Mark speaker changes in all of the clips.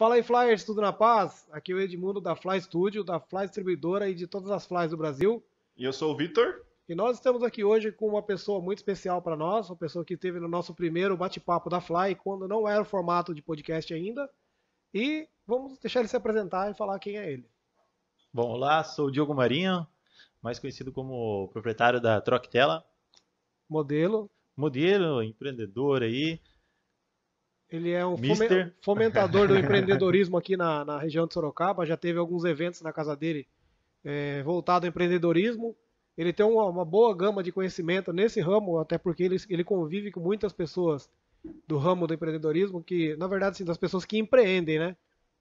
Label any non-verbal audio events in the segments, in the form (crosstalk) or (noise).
Speaker 1: Fala aí, Flyers, tudo na paz? Aqui é o Edmundo da Fly Studio, da Fly Distribuidora e de todas as Flys do Brasil.
Speaker 2: E eu sou o Vitor.
Speaker 1: E nós estamos aqui hoje com uma pessoa muito especial para nós, uma pessoa que esteve no nosso primeiro bate-papo da Fly, quando não era o formato de podcast ainda.
Speaker 3: E vamos deixar ele se apresentar e falar quem é ele. Bom, olá, sou o Diogo Marinho, mais conhecido como proprietário da Troquitela. Modelo. Modelo, empreendedor aí, ele é um fomentador do (laughs) empreendedorismo
Speaker 1: aqui na, na região de Sorocaba. Já teve alguns eventos na casa dele é, voltado ao empreendedorismo. Ele tem uma, uma, boa gama de conhecimento nesse ramo, até porque ele, ele convive com muitas pessoas do ramo do empreendedorismo, que, na verdade, sim, das pessoas que empreendem, né?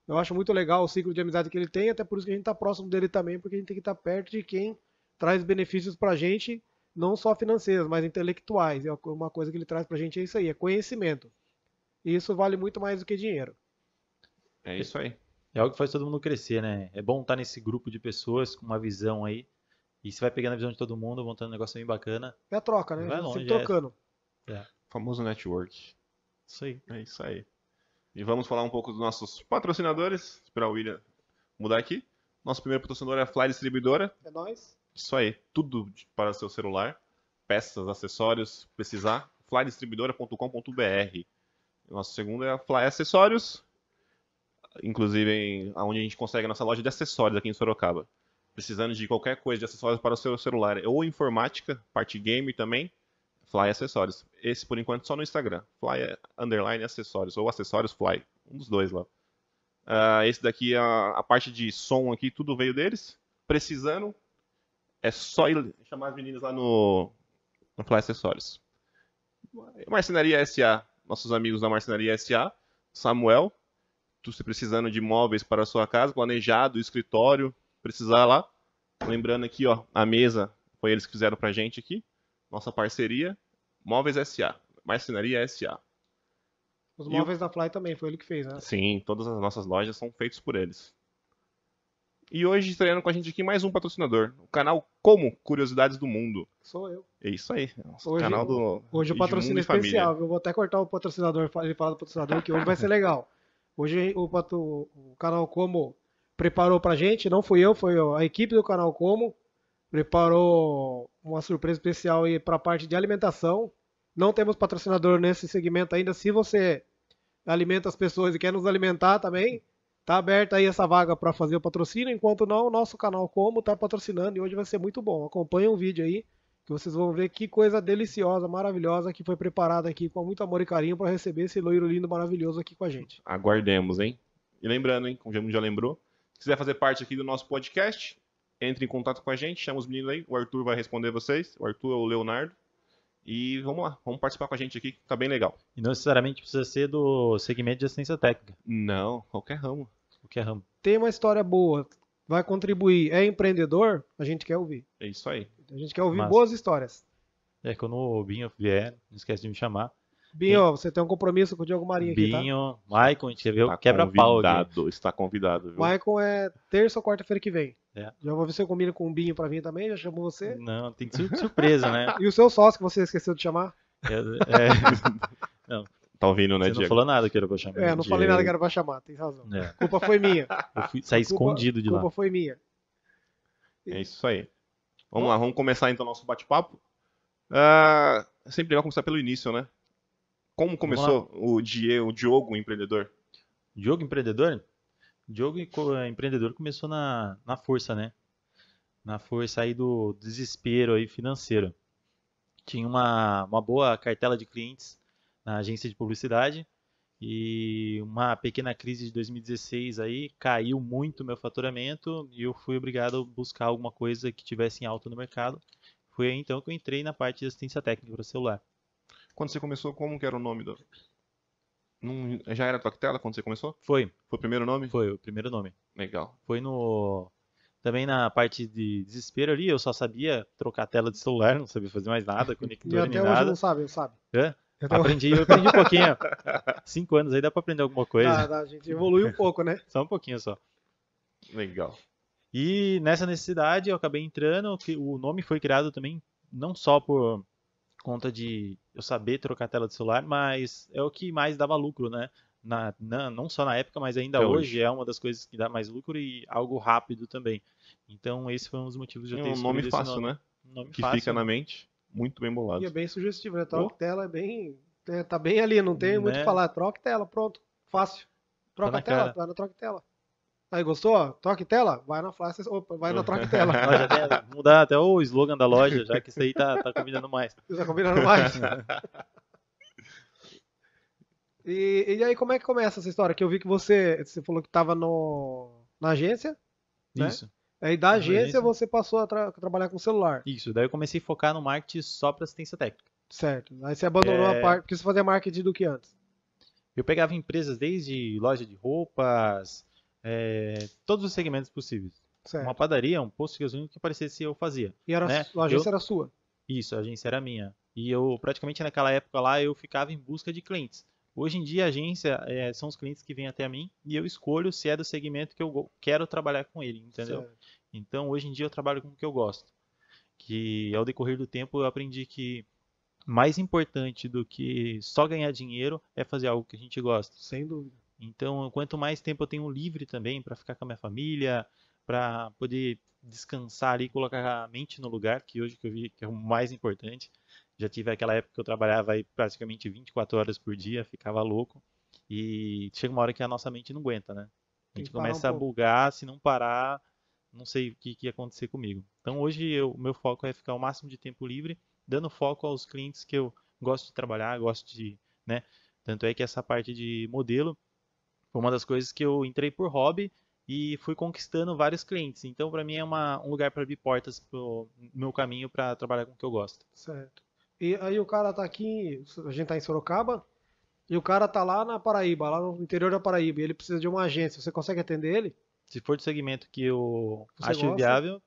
Speaker 1: Eu acho muito legal o ciclo de amizade que ele tem, até por isso que a gente está próximo dele também, porque a gente tem que estar tá perto de quem traz benefícios para a gente, não só financeiros, mas intelectuais. É uma coisa que ele traz para a gente é isso aí, é conhecimento. E isso vale muito mais do que dinheiro.
Speaker 3: É isso aí. É algo que faz todo mundo crescer, né? É bom estar nesse grupo de pessoas com uma visão aí. E você vai pegando a visão de todo mundo, montando um negócio bem bacana. É a troca, né? Vai longe, Se é. trocando. É. é.
Speaker 2: Famoso network. Isso aí. É isso aí. E vamos falar um pouco dos nossos patrocinadores. Esperar o William mudar aqui. Nosso primeiro patrocinador é a Fly Distribuidora. É nós. Isso aí, tudo para seu celular, peças, acessórios, precisar, flydistribuidora.com.br. Nosso segundo é a Fly Acessórios, inclusive onde a gente consegue a nossa loja de acessórios aqui em Sorocaba. Precisando de qualquer coisa de acessórios para o seu celular ou informática, parte game também, Fly Acessórios. Esse por enquanto só no Instagram, Fly Underline Acessórios ou Acessórios Fly, um dos dois lá. Uh, esse daqui, a, a parte de som aqui, tudo veio deles. Precisando, é só ir chamar as meninas lá no, no Fly Acessórios. Marcenaria SA, nossos amigos da Marcenaria SA. Samuel, tu se precisando de móveis para a sua casa, planejado, escritório, precisar lá. Lembrando aqui, ó, a mesa foi eles que fizeram pra gente aqui. Nossa parceria, Móveis SA, Marcenaria SA. Os móveis
Speaker 1: e... da Fly também foi ele que fez, né?
Speaker 2: Sim, todas as nossas lojas são feitos por eles. E hoje estreando com a gente aqui mais um patrocinador, o canal Como Curiosidades do Mundo. Sou eu. É isso aí. Nosso é hoje, canal do Hoje o patrocínio especial.
Speaker 1: Eu vou até cortar o patrocinador, e falar do patrocinador que hoje vai ser legal. Hoje o, o canal Como preparou pra gente, não fui eu, foi a equipe do canal Como preparou uma surpresa especial aí para a parte de alimentação. Não temos patrocinador nesse segmento ainda. Se você alimenta as pessoas e quer nos alimentar também, Tá aberta aí essa vaga para fazer o patrocínio, enquanto não, o nosso canal Como tá patrocinando e hoje vai ser muito bom. Acompanha o vídeo aí, que vocês vão ver que coisa deliciosa, maravilhosa que foi preparada aqui com muito amor e carinho para receber esse loiro lindo maravilhoso aqui com a gente.
Speaker 2: Aguardemos, hein? E lembrando, hein, como já, já lembrou, se quiser fazer parte aqui do nosso podcast, entre em contato com a gente, chama os meninos aí, o Arthur vai responder vocês, o Arthur ou é o Leonardo. E vamos lá, vamos participar
Speaker 3: com a gente aqui, que tá bem legal. E não necessariamente precisa ser do segmento de assistência técnica. Não, qualquer ramo que é ramo.
Speaker 1: Tem uma história boa, vai contribuir, é empreendedor, a gente quer
Speaker 3: ouvir. É isso aí. A
Speaker 1: gente quer ouvir Mas... boas histórias.
Speaker 3: É, quando o Binho vier, não esquece de me chamar.
Speaker 1: Binho, você tem um compromisso com o Diogo Marinho aqui, aqui, tá? Binho, tá?
Speaker 3: Maicon, a gente tá quebra-pau aqui. Está convidado, viu?
Speaker 1: Maicon é terça ou quarta-feira que vem. É. Já vou ver se eu combino com o Binho pra vir também, já chamou você?
Speaker 2: Não, tem que ser surpresa, né?
Speaker 1: (laughs) e o seu sócio que você esqueceu de chamar?
Speaker 2: É, é... (laughs) Não, Tá ouvindo, né, Você não falou nada que era pra chamar. É, não falei nada que era
Speaker 1: pra chamar, tem razão. É. Culpa foi minha.
Speaker 2: (laughs) Eu fui sair escondido de lá. Culpa foi minha. É isso aí. Vamos lá, vamos começar então o nosso bate-papo. Ah, sempre vai começar pelo início,
Speaker 3: né? Como começou
Speaker 2: o Diego, o Diogo empreendedor? Diogo empreendedor?
Speaker 3: Diogo eh, empreendedor começou na, na força, né? Na força aí do desespero aí financeiro. Tinha uma, uma boa cartela de clientes na agência de publicidade. E uma pequena crise de 2016 aí caiu muito meu faturamento e eu fui obrigado a buscar alguma coisa que tivesse em alta no mercado. Foi aí então que eu entrei na parte de assistência técnica para celular. Quando você começou, como que era o nome do Num... já era Toctela quando você começou? Foi. Foi o primeiro nome? Foi o primeiro nome. Legal. Foi no também na parte de desespero ali, eu só sabia trocar a tela de celular, não sabia fazer mais nada, (laughs) conector e até hoje não sabe, sabe. É? Aprendi, eu aprendi um pouquinho. (laughs) Cinco anos aí dá pra aprender alguma coisa. Dá, ah, dá, a gente evolui um pouco, né? só um pouquinho só. Legal. E nessa necessidade eu acabei entrando, que o nome foi criado também não só por conta de eu saber trocar a tela de celular, mas é o que mais dava lucro, né? Na, na, não só na época, mas ainda é hoje. hoje. é uma das coisas que dá mais lucro e algo rápido também. Então esse foi um dos motivos de eu é ter é um nome fácil, nome. né? Um nome que fácil, fica né? na
Speaker 2: mente muito bem bolado.
Speaker 1: E é bem sugestivo, né? Troca oh. tela é bem. É, tá bem ali, não tem né? muito o né? que falar. Troca tela, pronto. Fácil. Tá troca tá tela, cara. vai tá na troca tela. Aí gostou? Troca tela? Vai na flash, opa, vai na troca tela. até, (laughs)
Speaker 3: né, mudar até o slogan da loja, já que isso aí tá, tá combinando mais. (laughs) Tá combinando mais. (laughs)
Speaker 1: e, e aí, como é que começa essa história? Que eu vi que você, você falou que tava no, na agência.
Speaker 3: Isso. Aí
Speaker 1: é, da agência você passou a tra
Speaker 3: trabalhar com celular. Isso, daí eu comecei a focar no marketing só para assistência técnica. Certo. Aí você
Speaker 1: abandonou é... a parte. Porque você fazia marketing do que antes?
Speaker 3: Eu pegava empresas desde loja de roupas, é, todos os segmentos possíveis. Certo. Uma padaria, um posto de gasolina que parecesse eu fazia. E era, né? a agência eu... era sua? Isso, a agência era minha. E eu praticamente naquela época lá eu ficava em busca de clientes. Hoje em dia, a agência é, são os clientes que vêm até mim e eu escolho se é do segmento que eu quero trabalhar com ele, entendeu? Certo. Então, hoje em dia, eu trabalho com o que eu gosto. Que ao decorrer do tempo, eu aprendi que mais importante do que só ganhar dinheiro é fazer algo que a gente gosta. Sem dúvida. Então, quanto mais tempo eu tenho livre também para ficar com a minha família, para poder descansar ali, colocar a mente no lugar, que hoje que eu vi que é o mais importante. Já tive aquela época que eu trabalhava aí praticamente 24 horas por dia, ficava louco. E chega uma hora que a nossa mente não aguenta, né? A gente começa um a bugar, se não parar, não sei o que, que ia acontecer comigo. Então hoje o meu foco é ficar o máximo de tempo livre, dando foco aos clientes que eu gosto de trabalhar, gosto de, né? Tanto é que essa parte de modelo foi uma das coisas que eu entrei por hobby e fui conquistando vários clientes. Então para mim é uma, um lugar para abrir portas pro meu caminho para trabalhar com o que eu gosto.
Speaker 1: Certo. E aí o cara tá aqui, a gente tá em Sorocaba, e o cara tá lá na Paraíba, lá no interior da Paraíba, e ele precisa de uma
Speaker 3: agência. Você consegue atender ele? Se for de segmento que eu Você acho gosta? viável.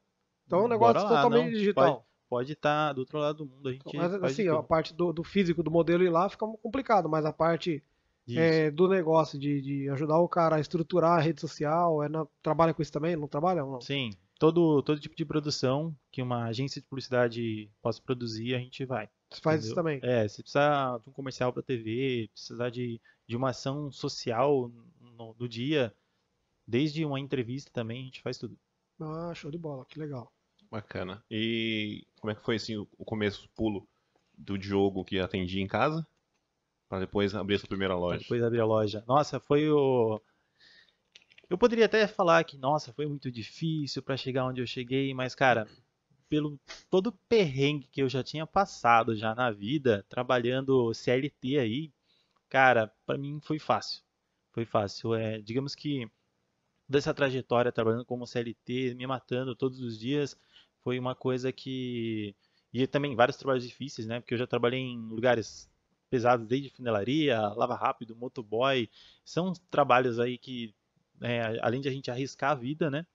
Speaker 1: Então é um negócio lá, totalmente não, digital.
Speaker 3: Pode estar tá do outro lado do mundo. A gente mas, assim, a
Speaker 1: parte do, do, físico, do modelo ir lá fica complicado, mas a parte é, do negócio, de, de, ajudar o cara a estruturar a rede social, é na, trabalha com isso também? Não trabalha? Não?
Speaker 3: Sim. Todo, todo tipo de produção que uma agência de publicidade possa produzir, a gente vai faz entendeu? isso também. É, se precisar de um comercial para TV, precisar de, de uma ação social no, dia, desde uma entrevista também, a gente faz tudo. Ah, show de bola, que legal.
Speaker 2: Bacana. E como é que foi assim o começo, o pulo do Diogo que atendi em casa para depois abrir essa primeira loja? Pra
Speaker 3: depois abrir a loja. Nossa, foi o eu poderia até falar que, nossa, foi muito difícil para chegar onde eu cheguei, mas cara, pelo todo o perrengue que eu já tinha passado já na vida, trabalhando CLT aí, cara, para mim foi fácil. Foi fácil. É, digamos que dessa trajetória trabalhando como CLT, me matando todos os dias, foi uma coisa que e também vários trabalhos difíceis, né? Porque eu já trabalhei em lugares pesados desde funelaria, lava rápido, motoboy, são trabalhos aí que é, além de a gente arriscar a vida, né?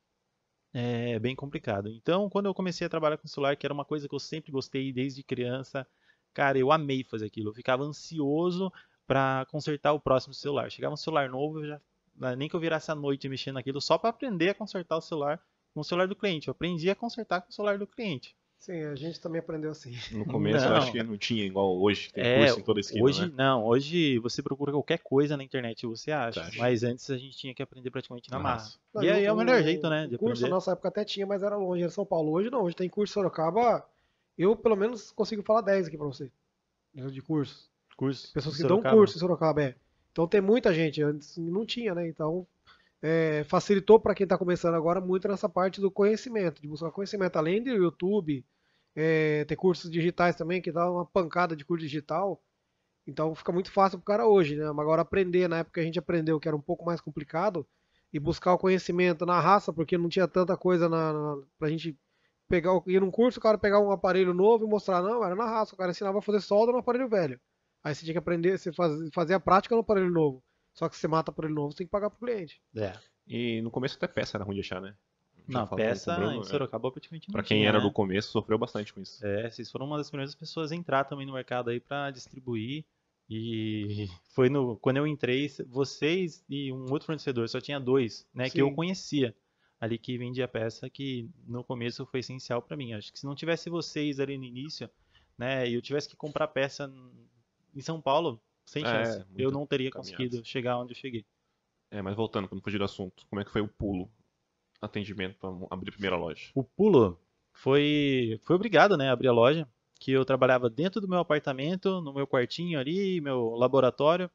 Speaker 3: é bem complicado. Então, quando eu comecei a trabalhar com celular, que era uma coisa que eu sempre gostei desde criança, cara, eu amei fazer aquilo. Eu ficava ansioso para consertar o próximo celular. Chegava um celular novo, já né, nem que eu virasse a noite mexendo naquilo, só para aprender a consertar o celular com o celular do cliente. Eu aprendi a consertar com o celular do cliente. Sim, a gente também aprendeu assim. No começo não. eu acho que
Speaker 2: não tinha igual hoje, tem é, curso em toda esquina, Hoje né?
Speaker 3: não, hoje você procura qualquer coisa na internet e você acha, tá, mas antes a gente tinha que aprender praticamente na massa. e aí é o melhor jeito, né, de curso, aprender. nossa
Speaker 1: época até tinha, mas era longe, era São Paulo. Hoje não, hoje tem curso Sorocaba, eu pelo menos consigo falar 10 aqui pra você, né, de cursos.
Speaker 3: Cursos. Pessoas que dão curso
Speaker 1: em Sorocaba, é. Então tem muita gente, antes não tinha, né, então é, facilitou para quem está começando agora muito nessa parte do conhecimento, de buscar conhecimento. Além do YouTube, é, ter cursos digitais também, que dá uma pancada de curso digital. Então fica muito fácil para o cara hoje, né? Mas agora aprender, na época a gente aprendeu que era um pouco mais complicado, e buscar o conhecimento na raça, porque não tinha tanta coisa na, na, gente pegar, ir num curso, o cara pegar um aparelho novo e mostrar, não, era na raça, o cara ensinava a fazer solda no aparelho velho. Aí você tinha que aprender, você faz, fazer a prática no aparelho novo. Só que se você mata por ele novo, você tem que pagar pro cliente.
Speaker 2: É. E no começo até peça era ruim de achar, né? Já não, peça Bruno, em Sorocaba praticamente não Pra quem tinha, era né? do
Speaker 3: começo, sofreu bastante com isso. É, vocês foram uma das primeiras pessoas a entrar também no mercado aí pra distribuir. E (laughs) foi no quando eu entrei, vocês e um outro fornecedor, só tinha dois, né, Sim. que eu conhecia ali que vendia peça que no começo foi essencial para mim. Acho que se não tivesse vocês ali no início, né, e eu tivesse que comprar peça em São Paulo, sem é, chance. É, eu não teria conseguido chegar onde eu cheguei.
Speaker 2: É, mas voltando, quando fugir
Speaker 3: do assunto, como é que foi o pulo? Atendimento para abrir a primeira loja. O pulo foi, foi obrigado, né, a abrir a loja, que eu trabalhava dentro do meu apartamento, no meu quartinho ali, meu laboratório.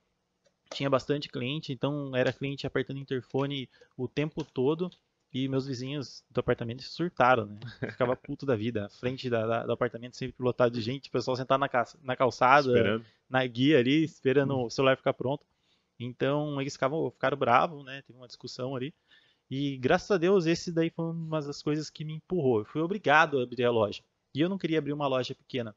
Speaker 3: Tinha bastante cliente, então era cliente apertando interfone o tempo todo. E meus vizinhos do apartamento surtaram, né? Ficava puto da vida. A frente da, da, do apartamento sempre lotado de gente, o pessoal sentado na, caça, na calçada, esperando. na guia ali, esperando uhum. o celular ficar pronto. Então eles ficavam, ficaram bravos, né? Teve uma discussão ali. E graças a Deus, esse daí foi uma das coisas que me empurrou. Eu fui obrigado a abrir a loja. E eu não queria abrir uma loja pequena.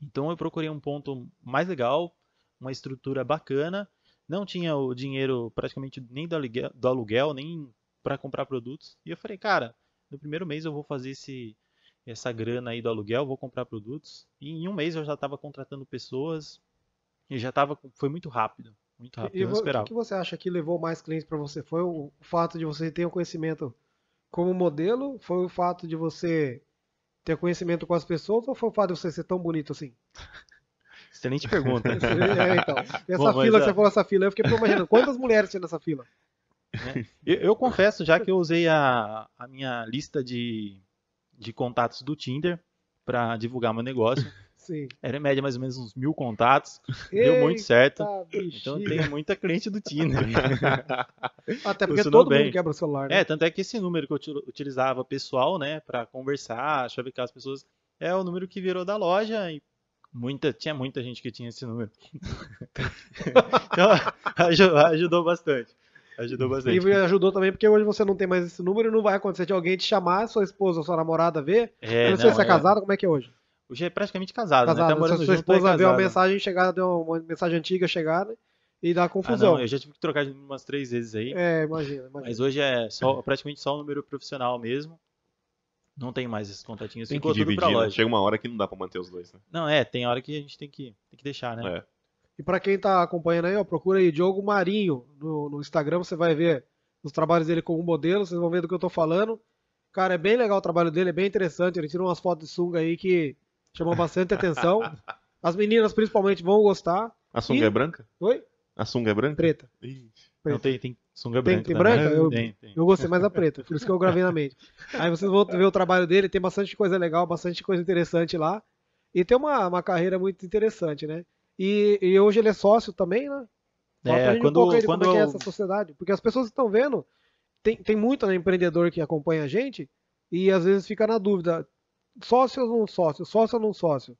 Speaker 3: Então eu procurei um ponto mais legal, uma estrutura bacana. Não tinha o dinheiro praticamente nem do aluguel, do aluguel nem para comprar produtos. E eu falei, cara, no primeiro mês eu vou fazer esse essa grana aí do aluguel, vou comprar produtos. E em um mês eu já estava contratando pessoas e já estava foi muito rápido, muito rápido. E, eu O que
Speaker 1: você acha que levou mais clientes para você? Foi o fato de você ter o um conhecimento como modelo? Foi o fato de você ter conhecimento com as pessoas ou foi o fato de você ser tão bonito assim?
Speaker 3: (laughs) Excelente pergunta. (laughs) é, então. Essa Bom, fila, mas, você falou
Speaker 1: essa fila, eu fiquei imaginando quantas mulheres tinha nessa fila.
Speaker 3: Né? Eu, eu, confesso já que eu usei a, a minha lista de, de contatos do Tinder para divulgar meu negócio. (laughs) Sim. Era em média mais ou menos uns mil contatos. Eita deu muito certo. Então tem muita cliente do Tinder. (laughs) Até porque Funcionou todo bem. mundo quebra o celular. Né? É, tanto é que esse número que eu utilizava pessoal, né, para conversar, chavecar as pessoas, é o número que virou da loja e muita, tinha muita gente que tinha esse número. (laughs) então, então ajudou bastante. Ajudou uhum. bastante.
Speaker 1: E ajudou também, porque hoje você não tem mais esse número, não vai acontecer de alguém te chamar, sua esposa, sua namorada ver. É, não, sei se é, é casado, como é que é hoje? Hoje é praticamente casado, né? casado né? Tá morando se sua tá esposa vê uma mensagem chegada, deu uma mensagem antiga chegada e dá confusão. Ah, não,
Speaker 3: eu já tive que trocar de número umas três vezes aí. É, imagina, imagina. Mas hoje é só, praticamente só o um número profissional mesmo. Não tem mais esses contatinhos. Tem que dividir, tudo pra né? Chega
Speaker 2: uma hora que não dá pra manter os dois, né?
Speaker 3: Não, é, tem hora que a gente tem que, tem que deixar, né?
Speaker 2: É.
Speaker 1: E para quem está acompanhando aí, ó, procura aí Diogo Marinho no, no, Instagram, você vai ver os trabalhos dele como modelo, vocês vão ver do que eu estou falando. Cara, é bem legal o trabalho dele, é bem interessante. Ele tira umas fotos de sunga aí que chamam bastante atenção. (laughs) As meninas principalmente vão gostar.
Speaker 2: A sunga e... é branca? Oi? A sunga é branca? Preta. Ixi. preta. Não, tem, tem sunga branca. Tem, tem branca? Eu, tem,
Speaker 1: tem. eu gostei mais da preta, por isso que eu gravei na mente. Aí vocês vão ver o trabalho dele, tem bastante coisa legal, bastante coisa interessante lá. E tem uma, uma carreira muito interessante, né? E, e hoje ele é sócio também, né?
Speaker 4: é, quando, um pouco quando... como é, é essa
Speaker 1: sociedade. Porque as pessoas estão vendo, tem, tem muito né, empreendedor que acompanha a gente e às vezes fica na dúvida, sócio ou não sócio, sócio ou não sócio.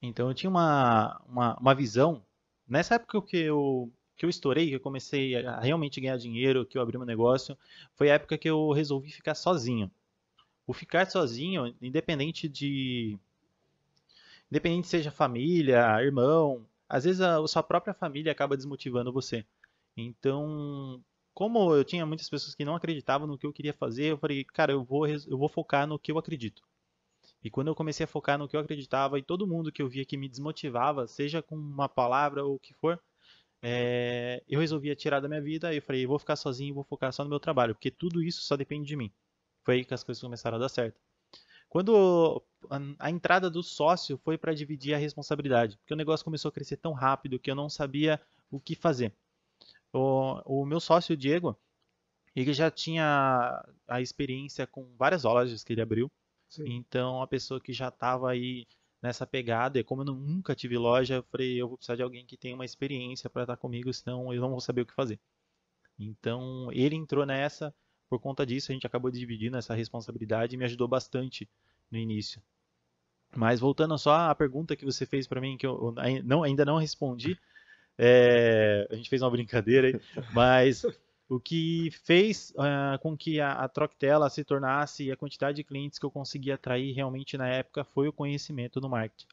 Speaker 3: Então eu tinha uma, uma, uma visão, nessa época que eu, que eu estourei, que eu comecei a realmente ganhar dinheiro, que eu abri meu negócio, foi a época que eu resolvi ficar sozinho. O ficar sozinho, independente de Independente seja família, irmão, às vezes a, a sua própria família acaba desmotivando você. Então, como eu tinha muitas pessoas que não acreditavam no que eu queria fazer, eu falei, cara, eu vou, eu vou focar no que eu acredito. E quando eu comecei a focar no que eu acreditava e todo mundo que eu via que me desmotivava, seja com uma palavra ou o que for, é, eu resolvia tirar da minha vida e eu falei, vou ficar sozinho, vou focar só no meu trabalho, porque tudo isso só depende de mim. Foi aí que as coisas começaram a dar certo. Quando a entrada do sócio foi para dividir a responsabilidade, porque o negócio começou a crescer tão rápido que eu não sabia o que fazer. O, o meu sócio, o Diego, ele já tinha a experiência com várias lojas que ele abriu. Sim. Então, a pessoa que já estava aí nessa pegada, e como eu nunca tive loja, eu falei, eu vou precisar de alguém que tenha uma experiência para estar tá comigo, senão eu não vou saber o que fazer. Então, ele entrou nessa, por conta disso, a gente acabou dividindo essa responsabilidade e me ajudou bastante no início. Mas voltando só à pergunta que você fez para mim, que eu não, ainda não respondi, (laughs) é, a gente fez uma brincadeira aí, (laughs) mas o que fez uh, com que a, a Troctela se tornasse e a quantidade de clientes que eu consegui atrair realmente na época foi o conhecimento no marketing.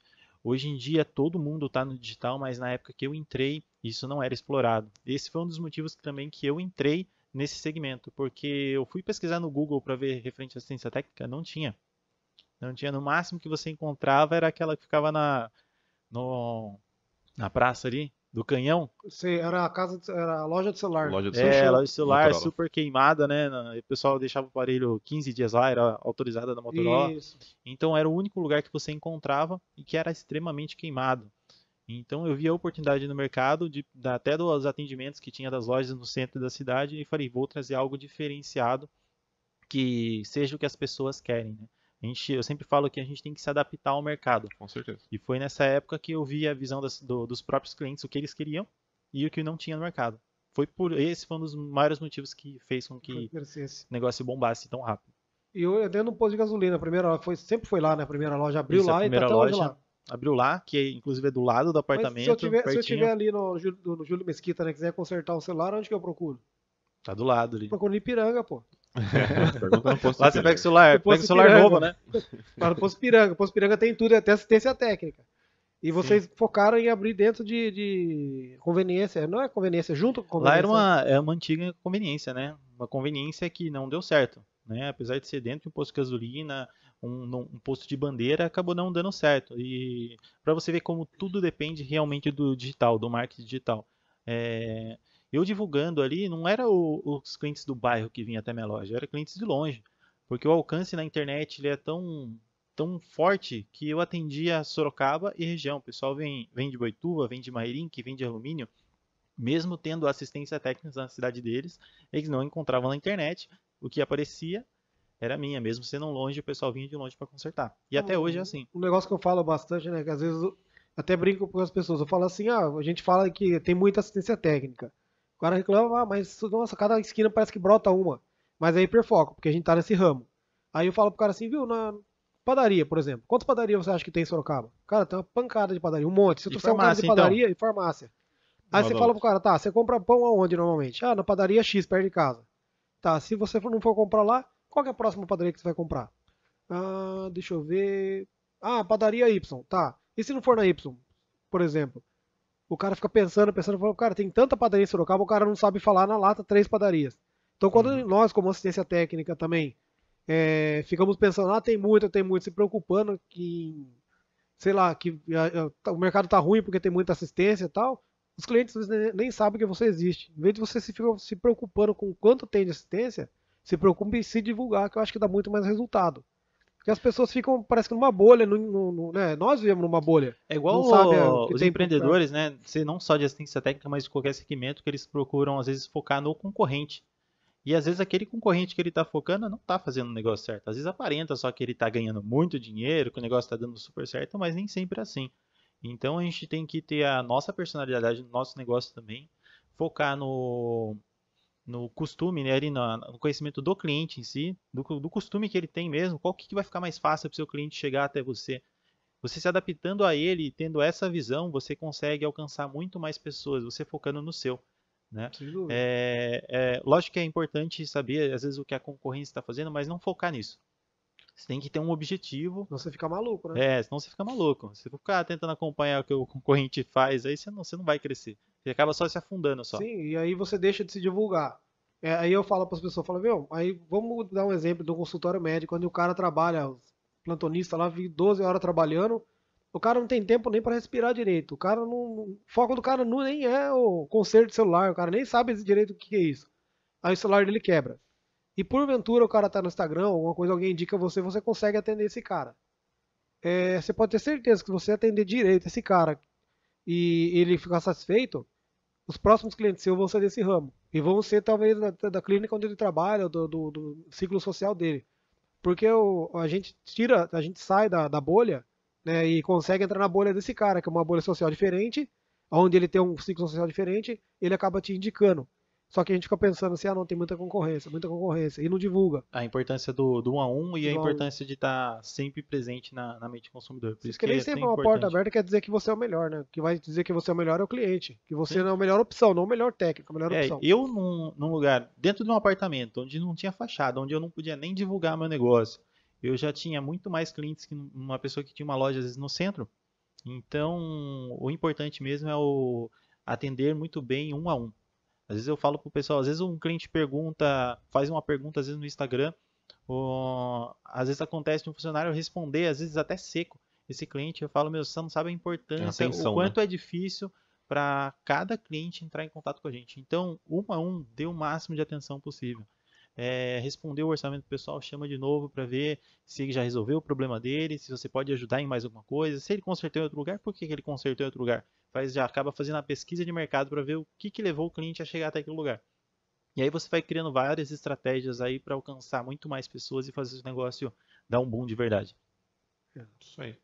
Speaker 3: Hoje em dia todo mundo está no digital, mas na época que eu entrei isso não era explorado. Esse foi um dos motivos também que eu entrei nesse segmento, porque eu fui pesquisar no Google para ver referente à assistência técnica, não tinha. Não tinha, no máximo que você encontrava era aquela que ficava na no, na praça ali do canhão.
Speaker 1: Sim, era a casa, de, era a loja de celular. Loja de é, celular. É, loja de celular
Speaker 3: Motorola. super queimada, né? O pessoal deixava o aparelho 15 dias lá, era autorizada na Motorola. Isso. Então era o único lugar que você encontrava e que era extremamente queimado. Então eu vi a oportunidade no mercado, de, até dos atendimentos que tinha das lojas no centro da cidade, e falei, vou trazer algo diferenciado que seja o que as pessoas querem. Né? A gente, eu sempre falo que a gente tem que se adaptar ao mercado. Com certeza. E foi nessa época que eu vi a visão das, do, dos próprios clientes, o que eles queriam e o que não tinha no mercado. Foi por esse foi um dos maiores motivos que fez com que o negócio bombasse tão rápido.
Speaker 1: E eu entrei no posto de gasolina, a primeira, foi, sempre foi lá, né? A primeira loja abriu Isso, lá a primeira e tá até loja, hoje lá.
Speaker 3: Abriu lá, que inclusive é do lado do apartamento. Mas se eu tiver, pertinho. se eu tiver
Speaker 1: ali no, no, no Júlio Mesquita, né, quiser consertar o celular, onde que eu procuro?
Speaker 3: Tá do lado ali.
Speaker 1: Procuro no Ipiranga, pô.
Speaker 3: (laughs) Pergunta posto Lá você pega o celular, pega o celular novo, né?
Speaker 1: (laughs) Lá no Posto Piranga. Posto Piranga tem tudo, até assistência técnica. E vocês Sim. focaram em abrir dentro de, de, conveniência. Não é conveniência, é junto com conveniência. Lá
Speaker 3: era uma, é uma antiga conveniência, né? Uma conveniência que não deu certo. Né? Apesar de ser dentro de um posto de gasolina, um, um posto de bandeira acabou não dando certo. E para você ver como tudo depende realmente do digital, do marketing digital. É, eu divulgando ali, não era o, os clientes do bairro que vinham até minha loja, era clientes de longe, porque o alcance na internet ele é tão tão forte que eu atendia Sorocaba e região. O pessoal vem, vem de Boituva, vem de Mairink, vem de Alumínio. Mesmo tendo assistência técnica na cidade deles, eles não encontravam na internet. O que aparecia era minha, mesmo sendo longe, o pessoal vinha de longe para consertar. E até é, hoje é assim.
Speaker 1: Um negócio que eu falo bastante, né, que às vezes eu até brinco com as pessoas, eu falo assim, ah, a gente fala que tem muita assistência técnica. O cara reclama, ah, mas nossa, cada esquina parece que brota uma. Mas aí perfoca, porque a gente tá nesse ramo. Aí eu falo pro cara assim, viu, na padaria, por exemplo. Quantas padarias você acha que tem em Sorocaba? Cara, tem uma pancada de padaria, um monte. Se tu trouxer um cara de padaria então. e farmácia. Aí Uma você volta. fala pro cara, tá, você compra pão aonde normalmente? Ah, na padaria X, perto de casa. Tá, se você não for comprar lá, qual é a próxima padaria que você vai comprar? Ah, deixa eu ver. Ah, padaria Y, tá. E se não for na Y, por exemplo? O cara fica pensando, pensando, falando, cara, tem tanta padaria em Sorocaba, o cara não sabe falar na lata três padarias. Então, quando uhum. nós, como assistência técnica também, é, ficamos pensando, ah, tem muita, tem muito, se preocupando que, sei lá, que a, a, tá, o mercado tá ruim porque tem muita assistência e tal, os clientes nem, nem sabem que você existe. Em vez de você se, se preocupando com quanto tem de assistência, se preocupe em se divulgar, que eu acho que dá muito mais resultado. Porque as pessoas ficam, parece que numa bolha, no, no, no, né? nós vivemos numa bolha. É igual o, sabe, é, os empreendedores,
Speaker 3: né? Você não só de assistência técnica, mas de qualquer segmento que eles procuram, às vezes, focar no concorrente. E às vezes aquele concorrente que ele está focando não está fazendo o negócio certo. Às vezes aparenta só que ele está ganhando muito dinheiro, que o negócio está dando super certo, mas nem sempre é assim. Então a gente tem que ter a nossa personalidade no nosso negócio também, focar no, no costume, né, ali no, conhecimento do cliente em si, do, do costume que ele tem mesmo, qual que vai ficar mais fácil para o seu cliente chegar até você. Você se adaptando a ele, tendo essa visão, você consegue alcançar muito mais pessoas, você focando no seu. Né? É, é, lógico que é importante saber, às vezes, o que a concorrência está fazendo, mas não focar nisso. Você tem que ter um objetivo. Senão você fica maluco, né? É, senão você fica maluco. Se ficar tentando acompanhar o que o concorrente faz, aí você não, você não vai crescer. Você acaba só se afundando só.
Speaker 1: Sim, e aí você deixa de se divulgar. É, aí eu falo para as pessoas, falo, viu? aí vamos dar um exemplo do consultório médico, onde o cara trabalha, plantonista lá, 12 horas trabalhando, o cara não tem tempo nem para respirar direito. O cara não, o foco do cara não nem é o conserto de celular, o cara nem sabe direito o que é isso. Aí o celular dele quebra e porventura o cara tá no Instagram, alguma coisa, alguém indica você, você consegue atender esse cara. É, você pode ter certeza que se você atender direito esse cara e ele ficar satisfeito, os próximos clientes seus vão ser desse ramo. E vão ser talvez da, da clínica onde ele trabalha, do, do, do ciclo social dele. Porque o, a gente tira, a gente sai da, da bolha né, e consegue entrar na bolha desse cara, que é uma bolha social diferente, onde ele tem um ciclo social diferente, ele acaba te indicando. Só que a gente fica pensando assim, ah, não, tem muita
Speaker 3: concorrência, muita concorrência, e não divulga. A importância do, do a um e do a importância um. de estar tá sempre presente na, na mente do consumidor. Por isso que nem é sempre uma importante. porta
Speaker 1: aberta quer dizer que você é o melhor, né? Que vai dizer que você é o melhor é o cliente, que você Sim. é a melhor opção, não a melhor técnica,
Speaker 3: a melhor é, opção. Eu, num, num lugar, dentro de um apartamento, onde não tinha fachada, onde eu não podia nem divulgar meu negócio, eu já tinha muito mais clientes que uma pessoa que tinha uma loja, às vezes, no centro. Então, o importante mesmo é o atender muito bem um a um. Às vezes eu falo pro pessoal, às vezes um cliente pergunta, faz uma pergunta às vezes no Instagram, ou, às vezes acontece um funcionário responder, às vezes até seco. Esse cliente, eu falo, meu, você não sabe a importância, Atenção, o né? quanto né? é difícil para cada cliente entrar em contato com a gente. Então, um a um, dê o máximo de atenção possível. É, responder o orçamento pessoal, chama de novo para ver se ele já resolveu o problema dele, se você pode ajudar em mais alguma coisa, se ele consertou em outro lugar, por que ele consertou em outro lugar? faz, já acaba fazendo a pesquisa de mercado para ver o que, que levou o cliente a chegar até aquele lugar. E aí você vai criando várias estratégias aí para alcançar muito mais pessoas e fazer o negócio dar um boom de verdade. É, isso aí.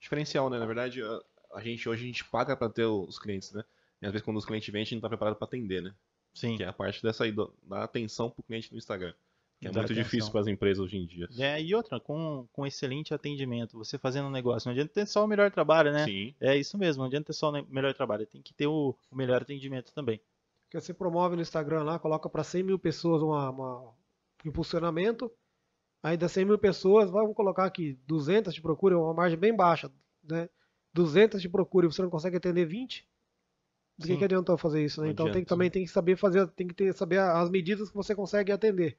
Speaker 3: Diferencial,
Speaker 2: né? Na verdade, a, gente hoje a gente paga para ter os clientes, né? E às vezes quando os clientes vêm, a gente não está preparado para atender, né? Sim. Que é a parte dessa aí, da
Speaker 3: atenção para o cliente no Instagram.
Speaker 2: Que é, é muito atenção. difícil para as empresas hoje em dia.
Speaker 3: É, e outra, com, com excelente atendimento, você fazendo um negócio, não adianta ter só o melhor trabalho, né? Sim. É isso mesmo, não adianta ter só o melhor trabalho, tem que ter o, o melhor atendimento também.
Speaker 1: Porque você promove no Instagram lá, coloca para 100 mil pessoas uma, uma, um impulsionamento, aí das 100 mil pessoas, vamos colocar aqui, 200 te procuram, é uma margem bem baixa, né? 200 te procuram e você não consegue atender 20, do que, que adiantou fazer isso, né? Então tem, também tem que saber fazer, tem que ter, saber as medidas que
Speaker 3: você consegue atender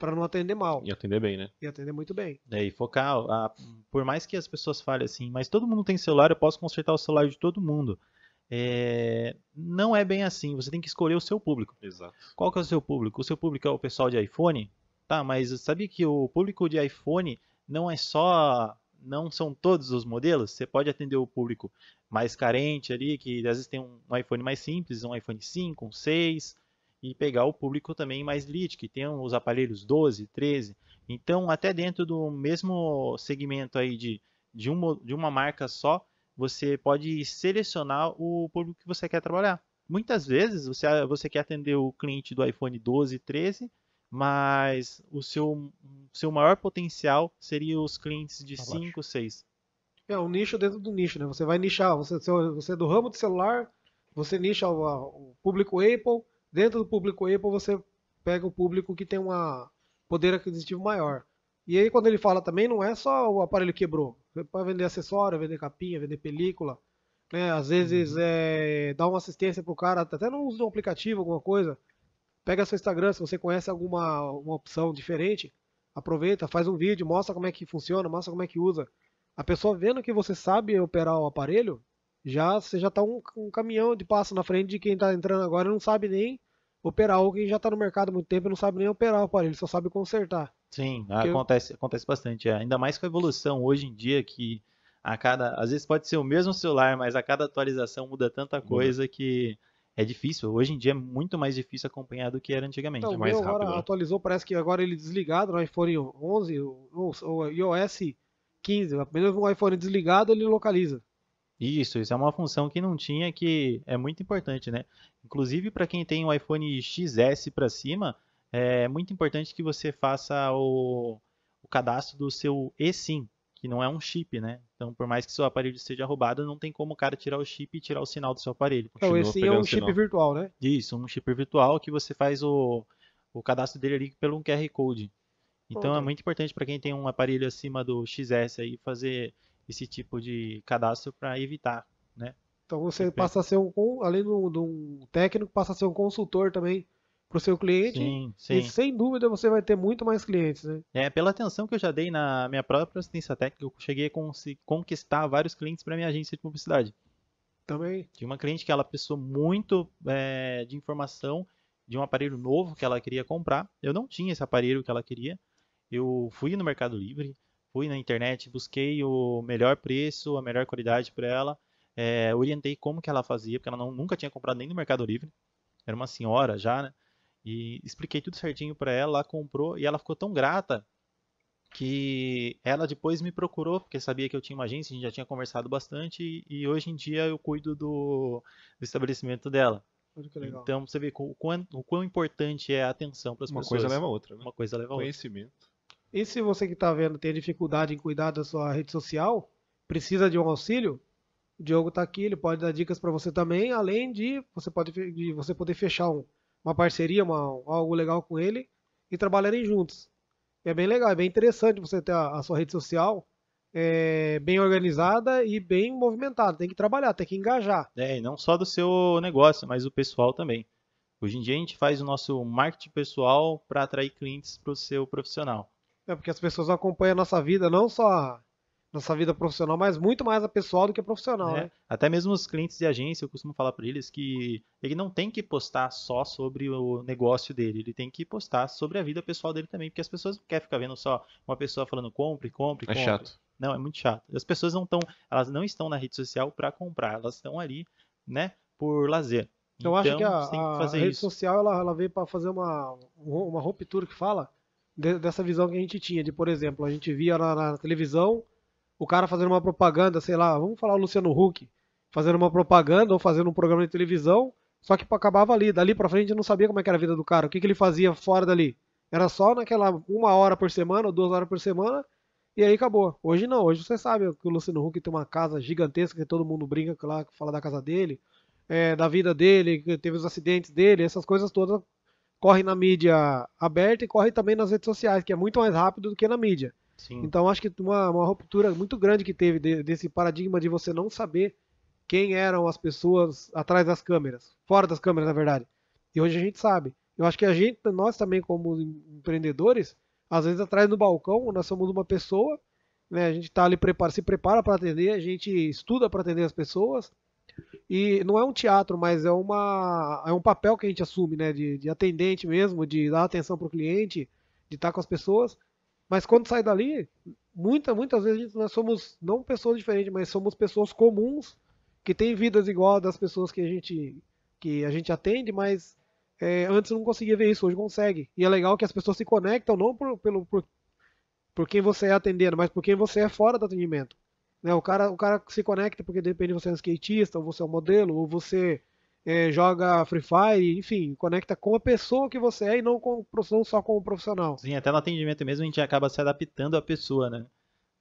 Speaker 3: para não atender mal. E atender bem, né? E atender muito bem. É, e focar, a, por mais que as pessoas falem assim, mas todo mundo tem celular, eu posso consertar o celular de todo mundo. É, não é bem assim, você tem que escolher o seu público. Exato. Qual que é o seu público? O seu público é o pessoal de iPhone? Tá, mas sabe que o público de iPhone não é só não são todos os modelos, você pode atender o público mais carente ali, que às vezes tem um iPhone mais simples, um iPhone 5, um 6, e pegar o público também mais elite que tem os aparelhos 12, 13. Então, até dentro do mesmo segmento aí de, de, uma, de uma marca só, você pode selecionar o público que você quer trabalhar. Muitas vezes você, você quer atender o cliente do iPhone 12, 13, mas o seu, seu maior potencial seria os clientes de 5, 6. É, um nicho dentro do nicho, né? Você vai nichar, você, você é do ramo de celular,
Speaker 1: você nicha o, o público Apple, Dentro do público Apple, você pega o público que tem um poder aquisitivo maior. E aí, quando ele fala também, não é só o aparelho quebrou. Você é pode vender acessório, vender capinha, vender película. Né? Às vezes, uhum. é, dá uma assistência para o cara, até não usa um aplicativo, alguma coisa. Pega seu Instagram, se você conhece alguma uma opção diferente, aproveita, faz um vídeo, mostra como é que funciona, mostra como é que usa. A pessoa vendo que você sabe operar o aparelho, já você já está um, um, caminhão de passo na frente de quem está entrando agora e não sabe nem operar, ou quem já está no mercado há muito tempo e não sabe nem operar o aparelho, só sabe consertar.
Speaker 3: Sim, ah, acontece, eu... acontece bastante, é. ainda mais com a evolução hoje em dia que a cada, às vezes pode ser o mesmo celular, mas a cada atualização muda tanta coisa uhum. que é difícil. Hoje em dia é muito mais difícil acompanhar do que era antigamente. Então, é mais rápido. agora né?
Speaker 1: atualizou, parece que agora ele desligado no iPhone 11 ou, ou iOS
Speaker 3: 15, apenas um iPhone desligado ele localiza. Isso, isso é uma função que não tinha que é muito importante, né? Inclusive para quem tem o um iPhone XS para cima, é muito importante que você faça o, o cadastro do seu eSIM, que não é um chip, né? Então, por mais que seu aparelho seja roubado, não tem como o cara tirar o chip e tirar o sinal do seu aparelho. então, esse é um chip virtual, né? Isso, um chip virtual que você faz o, o cadastro dele ali pelo um QR Code. Então, Pronto. é muito importante para quem tem um aparelho acima do XS aí fazer esse tipo de cadastro para evitar, né?
Speaker 1: Então você passa a ser um, além de um técnico, passa a ser um consultor também para o seu cliente. Sim, sim. E sem dúvida você vai ter muito mais clientes, né?
Speaker 3: É, pela atenção que eu já dei na minha própria assistência técnica, eu cheguei a conquistar vários clientes para minha agência de publicidade. Também. Tinha uma cliente que ela precisou muito é, de informação de um aparelho novo que ela queria comprar. Eu não tinha esse aparelho que ela queria. Eu fui no Mercado Livre, fui na internet, busquei o melhor preço, a melhor qualidade para ela, é, orientei como que ela fazia, porque ela não, nunca tinha comprado nem no Mercado Livre, era uma senhora já, né? E expliquei tudo certinho para ela, ela comprou e ela ficou tão grata que ela depois me procurou, porque sabia que eu tinha uma agência, a gente já tinha conversado bastante, e hoje em dia eu cuido do, do estabelecimento dela. Então você vê o quão, o quão importante é a atenção para as pessoas. Uma coisa leva a outra, né? Uma coisa leva a outra. Conhecimento.
Speaker 1: E se você que está vendo tem dificuldade em cuidar da sua rede social, precisa de um auxílio, o Diogo está aqui, ele pode dar dicas para você também, além de você, pode, de você poder fechar um, uma parceria, uma, algo legal com ele e trabalharem juntos. É bem legal, é bem interessante você ter a, a sua rede social
Speaker 3: é, bem organizada e bem movimentada. Tem que trabalhar, tem que engajar. É, e não só do seu negócio, mas o pessoal também. Hoje em dia a gente faz o nosso marketing pessoal para atrair clientes para o seu profissional.
Speaker 1: É porque as pessoas acompanham a nossa vida, não só nossa vida profissional, mas muito mais a pessoal do que a profissional, é. né?
Speaker 3: Até mesmo os clientes de agência, eu costumo falar para eles que ele não tem que postar só sobre o negócio dele, ele tem que postar sobre a vida pessoal dele também, porque as pessoas não querem ficar vendo só uma pessoa falando compre, compre, é compre. É chato. Não, é muito chato. As pessoas não estão, elas não estão na rede social para comprar, elas estão ali, né, por lazer. Eu então, acho que a, a rede isso.
Speaker 1: social ela, ela veio para fazer uma, uma ruptura que fala de, dessa visão que a gente tinha, de por exemplo, a gente via na, na, televisão o cara fazendo uma propaganda, sei lá, vamos falar o Luciano Huck, fazendo uma propaganda ou fazendo um programa de televisão, só que acabava ali, dali pra frente a gente não sabia como é era a vida do cara, o que, que ele fazia fora dali. Era só naquela uma hora por semana ou duas horas por semana, e aí acabou. Hoje não, hoje você sabe que o Luciano Huck tem uma casa gigantesca que todo mundo brinca lá, fala da casa dele, é, da vida dele, que teve os acidentes dele, essas coisas todas corre na mídia aberta e corre também nas redes sociais, que é muito mais rápido do que na mídia. Sim. Então acho que uma, uma ruptura muito grande que teve de, desse paradigma de você não saber quem eram as pessoas atrás das câmeras, fora das câmeras, na verdade. E hoje a gente sabe. Eu acho que a gente, nós também como empreendedores, às vezes atrás do balcão, nós somos uma pessoa, né? A gente está ali prepara, se prepara para atender, a gente estuda para atender as pessoas, e não é um teatro, mas é, uma, é um papel que a gente assume, né? De, de atendente mesmo, de dar atenção para o cliente, de estar tá com as pessoas. Mas quando sai dali, muita, muitas vezes nós somos não pessoas diferentes, mas somos pessoas comuns que têm vidas igual das pessoas que a gente, que a gente atende, mas é, antes não conseguia ver isso, hoje consegue. E é legal que as pessoas se conectam não por, pelo, por, por quem você é atendendo, mas por quem você é fora do atendimento. Né? O, cara, o cara se conecta porque depende de você é um skatista, ou você é um modelo, ou você é, joga Free Fire, enfim, conecta com a pessoa que você é e não, com,
Speaker 3: não só com o profissional. Sim, até no atendimento mesmo a gente acaba se adaptando à pessoa, né?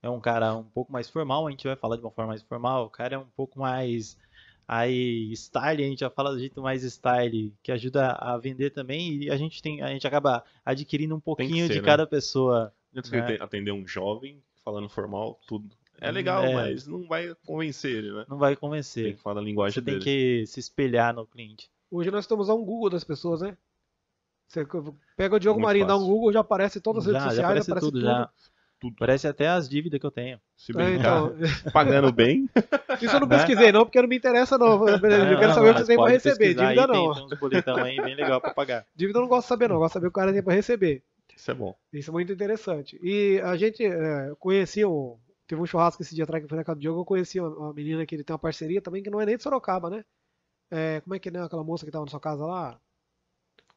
Speaker 3: É um cara um pouco mais formal, a gente vai falar de uma forma mais formal, o cara é um pouco mais aí style, a gente já fala do jeito mais style, que ajuda a vender também, e a gente tem, a gente acaba adquirindo um pouquinho ser, de né? cada pessoa. Né?
Speaker 2: Atender um jovem, falando formal,
Speaker 3: tudo é legal, é, mas não vai convencer ele, né? Não vai convencer. Tem que falar a linguagem Você dele. tem que se espelhar no cliente.
Speaker 1: Hoje nós estamos a um Google das pessoas, né? Você pega o Diogo Marinho, dá um Google, já aparece todas as já, redes sociais. Já aparece, aparece tudo, tudo, já.
Speaker 3: Tudo. Parece até as dívidas que eu tenho. Se bem, é, então... (laughs) pagando bem. (laughs)
Speaker 1: Isso eu não pesquisei não, porque não me interessa não. Eu quero saber o que você tem para receber. Dívida aí, não. Tem, uns aí bem
Speaker 3: legal para pagar. (laughs)
Speaker 1: Dívida eu não gosto de saber não, eu gosto de saber o que o cara tem para receber. Isso é bom. Isso é muito interessante. E a gente é, conhecia um, Teve um churrasco esse dia atrás que foi na casa do Diogo, eu conheci uma, uma menina que ele tem uma parceria também, que não é nem de Sorocaba, né? É, como é que é né, aquela moça que tava na sua casa lá?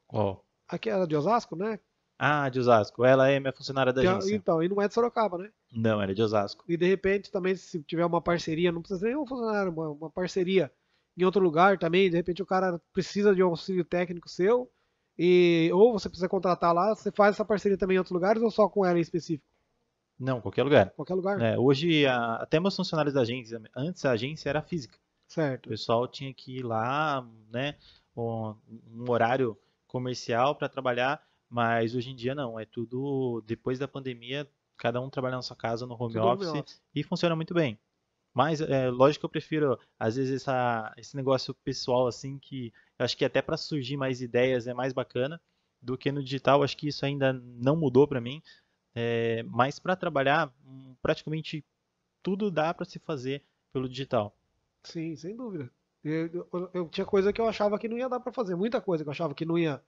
Speaker 1: Qual? Oh. Aqui era de Osasco, né?
Speaker 3: Ah, de Osasco. Ela é minha funcionária da agência.
Speaker 1: Então, e não é de Sorocaba, né?
Speaker 3: Não, ela é de Osasco.
Speaker 1: E de repente também, se tiver uma parceria, não precisa ser nenhum funcionário, uma, uma parceria em outro lugar também, de repente o cara precisa de um auxílio técnico seu, e ou você precisa contratar lá, você faz essa parceria também em outros lugares ou só com ela em específico?
Speaker 3: Não, qualquer lugar. Qualquer lugar. É, hoje, a, até meus funcionários da agência, antes a agência era física. Certo. O pessoal tinha que ir lá, né, um, um horário comercial para trabalhar, mas hoje em dia não, é tudo depois da pandemia, cada um trabalha na sua casa, no home, office, home office, e funciona muito bem. Mas, é, lógico, eu prefiro, às vezes, essa, esse negócio pessoal, assim, que eu acho que até para surgir mais ideias é mais bacana do que no digital. Acho que isso ainda não mudou para mim. É, mas para trabalhar, hum, praticamente tudo dá para se fazer pelo digital.
Speaker 1: Sim, sem dúvida. Eu, eu, eu, tinha coisa que eu achava que não ia dar para fazer, muita coisa que eu achava que não ia.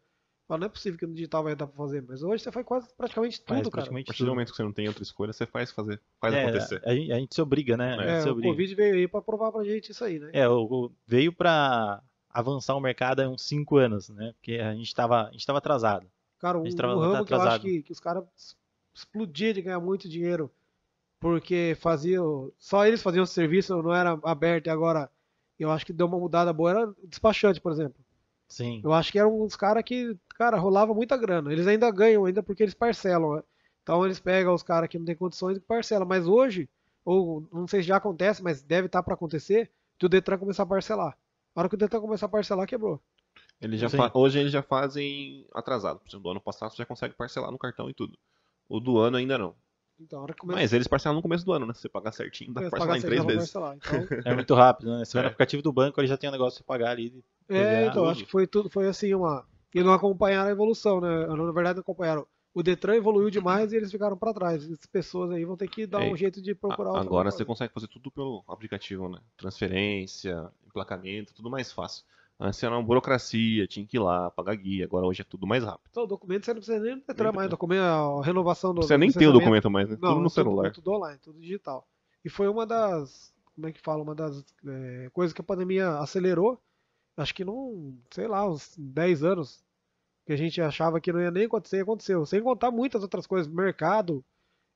Speaker 1: Mas não é possível que no digital vai dar para fazer, mas hoje você faz quase praticamente tudo, faz, praticamente cara.
Speaker 2: A partir do momento que você não tem outra escolha, você faz fazer, faz é, acontecer.
Speaker 3: A, a, gente se obriga, né? É, se obriga. o Covid
Speaker 1: veio aí para provar pra gente isso aí, né?
Speaker 3: É, o, o, veio para avançar o mercado há uns 5 anos, né? Porque a gente estava, a gente tava atrasado.
Speaker 1: Cara, o um ramo que eu acho que, que os caras explodia de ganhar muito dinheiro porque faziam só eles faziam o serviço, não era aberto e agora eu acho que deu uma mudada boa, era despachante, por exemplo. Sim. Eu acho que eram uns caras que, cara, rolava muita grana. Eles ainda ganham ainda porque eles parcelam. Né? Então eles pegam os caras que não tem condições e parcelam, mas hoje ou não sei se já acontece, mas deve estar tá para acontecer, que o Detran começar a parcelar. Na hora que o Detran começar a parcelar, quebrou.
Speaker 2: Ele já fa... Hoje eles já fazem atrasado. Por exemplo, do ano passado você já consegue parcelar no cartão e tudo. O do ano ainda não. Então, começa... Mas eles parcelam no começo do ano, né? Se você
Speaker 3: pagar certinho, dá pra parcelar em três vezes. então... (laughs) É muito rápido, né? Você é. vai no é. aplicativo do banco, ele já tem um negócio de pagar ali. É, então, acho
Speaker 1: que foi tudo, foi assim uma. E não acompanharam a evolução, né? Na verdade, não acompanharam. O Detran evoluiu demais e eles ficaram para trás. Essas pessoas aí vão ter que dar é. um jeito de procurar. Agora você
Speaker 2: consegue fazer tudo pelo aplicativo, né? Transferência, emplacamento, tudo mais fácil. Antes era é uma burocracia, tinha que ir lá, pagar guia, agora hoje é tudo mais rápido.
Speaker 1: Então, o documento você não precisa nem entrar mais, documento, a renovação do Você nem tem o documento mais, né? Não, tudo no é celular. Tudo, online, tudo digital. E foi uma das, como é que fala, uma das é, coisas que a pandemia acelerou, acho que não, sei lá, uns 10 anos, que a gente achava que não ia nem acontecer, aconteceu. Sem contar muitas outras coisas, mercado,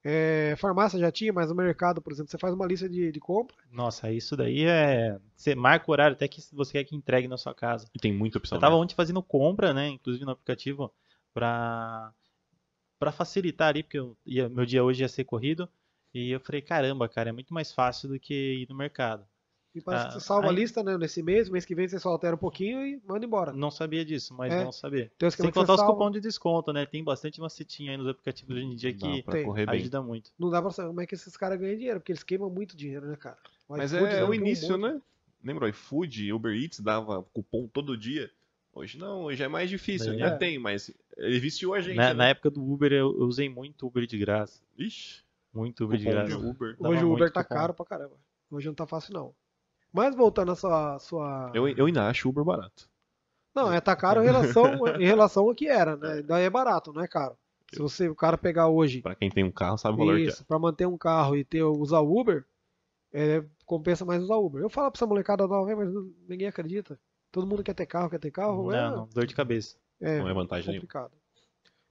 Speaker 1: é, farmácia já tinha, mas no mercado, por
Speaker 3: exemplo, você faz uma lista de, de compra. Nossa, isso daí é. Você marca o horário até que você quer que entregue na sua casa.
Speaker 2: E tem muita opção. Eu estava né?
Speaker 3: ontem fazendo compra, né? Inclusive no aplicativo, para para facilitar ali, porque eu ia, meu dia hoje ia ser corrido. E eu falei, caramba, cara, é muito mais fácil do que ir no mercado parece ah, que você salva aí... a lista
Speaker 1: né, nesse mês, mês que vem você só altera um pouquinho e manda embora. Não sabia disso, mas é. não sabia. Tem Sem contar os cupons
Speaker 3: de desconto, né? Tem bastante macetinha aí nos aplicativos hoje em dia que ajuda muito. Não dá pra saber como é que esses caras ganham dinheiro,
Speaker 1: porque eles queimam muito dinheiro, né, cara? mas é, é o início, um né?
Speaker 3: Lembra o
Speaker 2: iFood, Uber Eats dava cupom todo dia. Hoje não, hoje é mais difícil, Já é. tem, mas ele viciou a gente. Na, né? na,
Speaker 3: época do Uber eu usei muito Uber de graça. Ixi. Muito Uber cupom de graça. De Uber. Hoje o Uber tá cupom.
Speaker 1: caro pra caramba. Hoje não tá fácil não. Mas voltando à sua. sua...
Speaker 3: Eu, eu ainda
Speaker 2: acho Uber barato.
Speaker 1: Não, é tá caro em relação, em relação ao que era, né? Daí é. Então é barato, não é caro. Se você, o cara pegar hoje.
Speaker 2: Pra quem tem um carro, sabe o valor isso, é.
Speaker 1: Pra manter um carro e ter, usar Uber, é, compensa mais usar Uber. Eu falo pra essa molecada nova, mas ninguém acredita. Todo mundo quer ter carro, quer ter carro. Não, é, não
Speaker 3: dor de cabeça. É, não é vantagem complicado. nenhuma.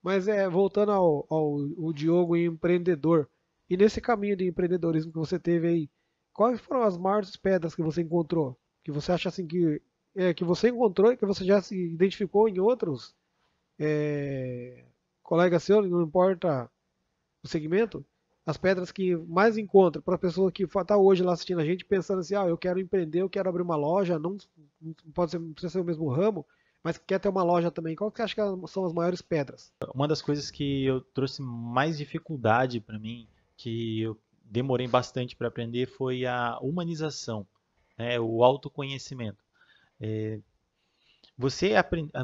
Speaker 1: Mas é, voltando ao, ao o Diogo em empreendedor. E nesse caminho de empreendedorismo que você teve aí, Quais foram as maiores pedras que você encontrou? Que você acha assim que é, que você encontrou e que você já se identificou em outros é, colegas seus, não importa o segmento, as pedras que mais encontra para a pessoa que está hoje lá assistindo a gente pensando assim, ah, eu quero empreender, eu quero abrir uma loja, não, pode ser, não precisa ser o mesmo ramo, mas quer ter uma loja também. Qual que você acha que é, são as maiores pedras?
Speaker 3: Uma das coisas que eu trouxe mais dificuldade para mim, que eu demorei bastante para aprender foi a humanização, né, o autoconhecimento. É, você,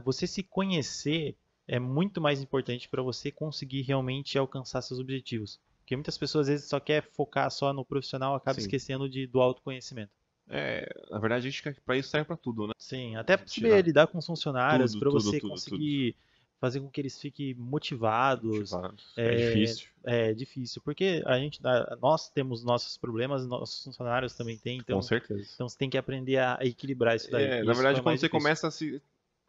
Speaker 3: você se conhecer é muito mais importante para você conseguir realmente alcançar seus objetivos. Porque muitas pessoas às vezes só quer focar só no profissional, acaba Sim. esquecendo de, do autoconhecimento. É, na verdade, a gente para isso serve para tudo, né? Sim, até para lidar com funcionários, para você tudo, conseguir tudo fazer com que eles fiquem motivados. motivados. É, é, difícil. É difícil, porque a gente, nós temos nossos problemas, nossos funcionários também têm. Então, com certeza. Então você tem que aprender a equilibrar isso daí. É, isso na verdade, quando você difícil. começa
Speaker 2: a se.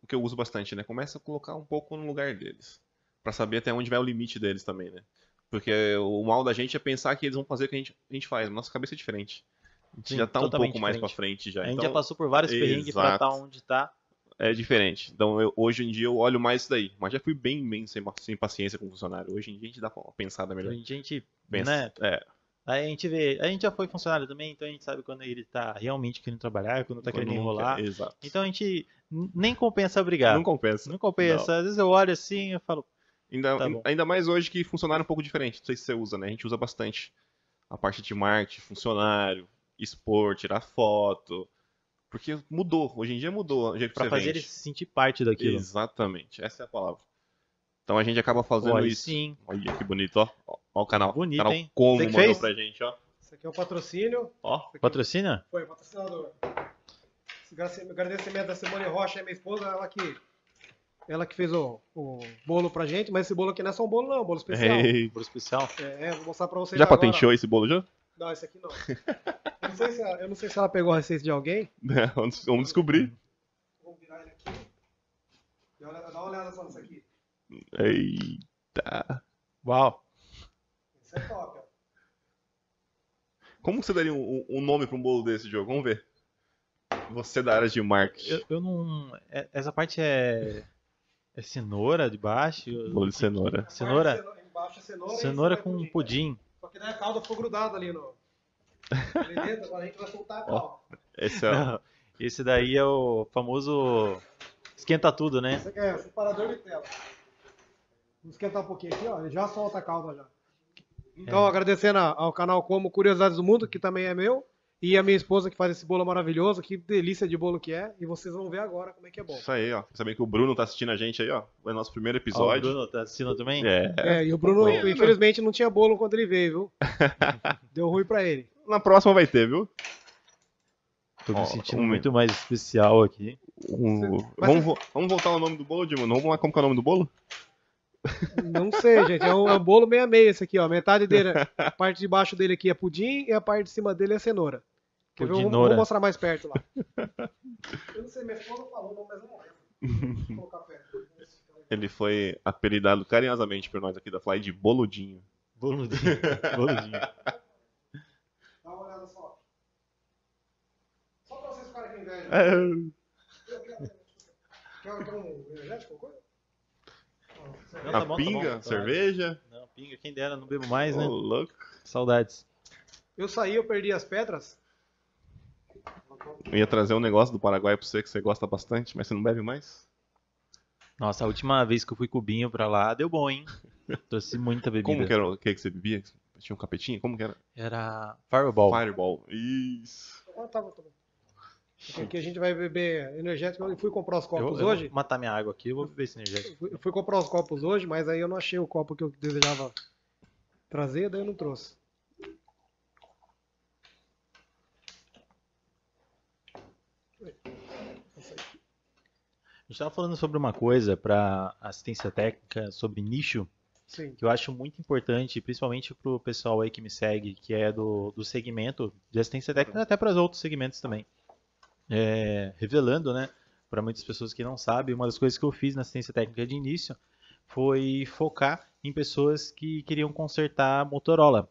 Speaker 2: O que eu uso bastante, né? Começa a colocar um pouco no lugar deles. para saber até onde vai o limite deles também, né? Porque o mal da gente é pensar que eles vão fazer o que a gente, a gente faz. Nossa cabeça é diferente. A gente Sim, já tá um pouco mais pra frente já. A gente então... já passou por vários perrengues pra estar tá onde tá é diferente. Então, eu, hoje em dia eu olho mais isso daí. Mas já fui bem, bem sem, sem
Speaker 3: paciência com o funcionário. Hoje em dia a gente dá uma
Speaker 2: pensada melhor. Hoje
Speaker 3: em dia a gente, Pensa, né? É. Aí a gente vê, a gente já foi funcionário também, então a gente sabe quando ele tá realmente querendo trabalhar, quando tá quando querendo enrolar. Quer, exato. Então a gente nem compensa brigar. Não compensa. Não compensa. Não. Às vezes eu olho assim e falo.
Speaker 2: Ainda, tá ainda mais hoje que funcionário é um pouco diferente. Não sei se você usa, né? A gente usa bastante a parte de marketing, funcionário, expor, tirar foto, porque mudou, hoje em dia mudou Para jeito pra fazer ele se sentir parte daquilo. Exatamente, essa é a palavra. Então a gente acaba fazendo Olha, isso. sim. Olha que bonito, ó. Olha o canal. Bonito, canal hein? Como você que mandou fez? pra gente, ó.
Speaker 1: Isso aqui é o patrocínio. Ó, é
Speaker 3: patrocina?
Speaker 1: Foi, patrocinador. Agradecimento da Simone Rocha, minha esposa, ela que ela que fez o, o, bolo pra gente, mas esse bolo aqui não é só um bolo, não, é um bolo especial. Ei, bolo especial. É, é, vou mostrar pra vocês. Já patenteou esse bolo já? Não, esse aqui não. Eu não sei se ela, não sei se ela pegou a receita de alguém.
Speaker 2: É, vamos, vamos descobrir. Vou virar ele aqui. Dá uma olhada só nisso aqui. Eita. Uau. Isso é top, ó. Como você daria um, um nome para um bolo desse jogo? Vamos ver. Você da área de marketing.
Speaker 3: Eu, eu não. É, essa parte é. É cenoura de baixo? Bolo de cenoura. Cenoura? Embaixo é cenoura. Cenoura, cenoura é com pudim. Né? pudim.
Speaker 1: Só que daí né, a cauda ficou grudada ali no. Beleza, (laughs) agora a gente vai soltar a cauda.
Speaker 3: Esse, é o... Esse daí é o famoso esquenta tudo, né? Esse
Speaker 1: aqui é o separador de tela. Vamos esquentar um pouquinho aqui, ó. Ele já solta a cauda já. Então, é. agradecendo ao canal Como Curiosidades do Mundo, que também é meu. E a minha esposa que faz esse bolo maravilhoso, que delícia de bolo que é. E vocês vão ver agora como
Speaker 2: é que é bom. Isso aí, ó. sabendo que o Bruno tá assistindo a gente aí, ó. É o nosso primeiro episódio. Ó, o Bruno tá assistindo também? É. é e o Bruno, tá
Speaker 1: infelizmente, não tinha bolo quando ele veio, viu? (laughs) Deu ruim pra ele.
Speaker 2: Na
Speaker 3: próxima vai ter, viu? Tô me ó, sentindo um... muito mais especial aqui. Um... Vamos,
Speaker 2: vo... vamos voltar ao nome do bolo, Dimo? Vamos lá, como que é o nome do bolo?
Speaker 1: Não sei, gente. É um, é um bolo meia-meia esse aqui, ó. Metade dele, (laughs) a parte de baixo dele aqui é pudim e a parte de cima dele é cenoura. Quer ver? Eu vou, vou, mostrar mais perto lá. Eu não sei, minha esposa falou, mas não é. (laughs) Vou colocar perto.
Speaker 2: Ele foi apelidado carinhosamente por nós aqui da Fly de Boludinho. Boludinho. Boludinho. Dá uma olhada só.
Speaker 4: Só pra vocês ficarem com inveja. É. Quer,
Speaker 1: quer, quer um energético ou coisa?
Speaker 3: Não, tá tá pinga, tá bom, cerveja. Não, pinga, quem dera, não bebo mais, oh, né? louco. Saudades. Eu saí, eu perdi as pedras.
Speaker 2: Eu ia trazer um negócio do Paraguai pra você que você gosta
Speaker 3: bastante, mas você não bebe mais? Nossa, a última vez que eu fui cubinho pra lá, deu bom, hein? (laughs) Trouxe muita bebida. Como que era o que, que você bebia? Tinha um capetinho? Como que era? Era Fireball. Fireball, isso.
Speaker 1: Ah, tá bom, tá Aqui a gente vai beber energético. Eu fui comprar os copos eu, hoje. vou
Speaker 3: matar minha água aqui, eu vou beber esse energético.
Speaker 1: Eu fui comprar os copos hoje, mas aí eu não achei o copo que eu desejava trazer, daí eu não trouxe.
Speaker 4: A
Speaker 3: gente estava falando sobre uma coisa para assistência técnica, sobre nicho, Sim. que eu acho muito importante, principalmente para o pessoal aí que me segue, que é do, do segmento de assistência técnica, até para os outros segmentos também é, revelando, né, para muitas pessoas que não sabem, uma das coisas que eu fiz na assistência técnica de início foi focar em pessoas que queriam consertar a Motorola.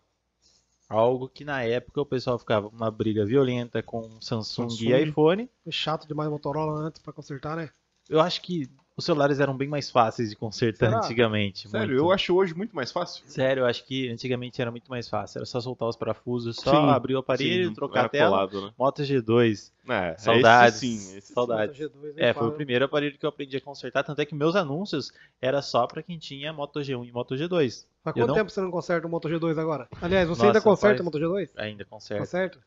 Speaker 3: Algo que na época o pessoal ficava uma briga violenta com Samsung, Samsung. e
Speaker 1: iPhone. É chato demais Motorola antes
Speaker 3: para consertar, né? Eu acho que os celulares eram bem mais fáceis de consertar Será? antigamente. Sério, muito. eu acho hoje muito mais fácil. Sério, eu acho que antigamente era muito mais fácil. Era só soltar os parafusos, só sim, abrir o aparelho, sim, trocar a tela. Colado, né? Moto G2. É, saudades. Esse sim, esse saudades. Sim. G2, é, é, foi o primeiro aparelho que eu aprendi a consertar, tanto é que meus anúncios era só para quem tinha Moto G1 e Moto G2. Há quanto não... tempo
Speaker 1: você não conserta o Moto G2 agora? Aliás, você Nossa, ainda conserta rapaz, o
Speaker 3: Moto G2? Ainda
Speaker 2: conserta. Conserta?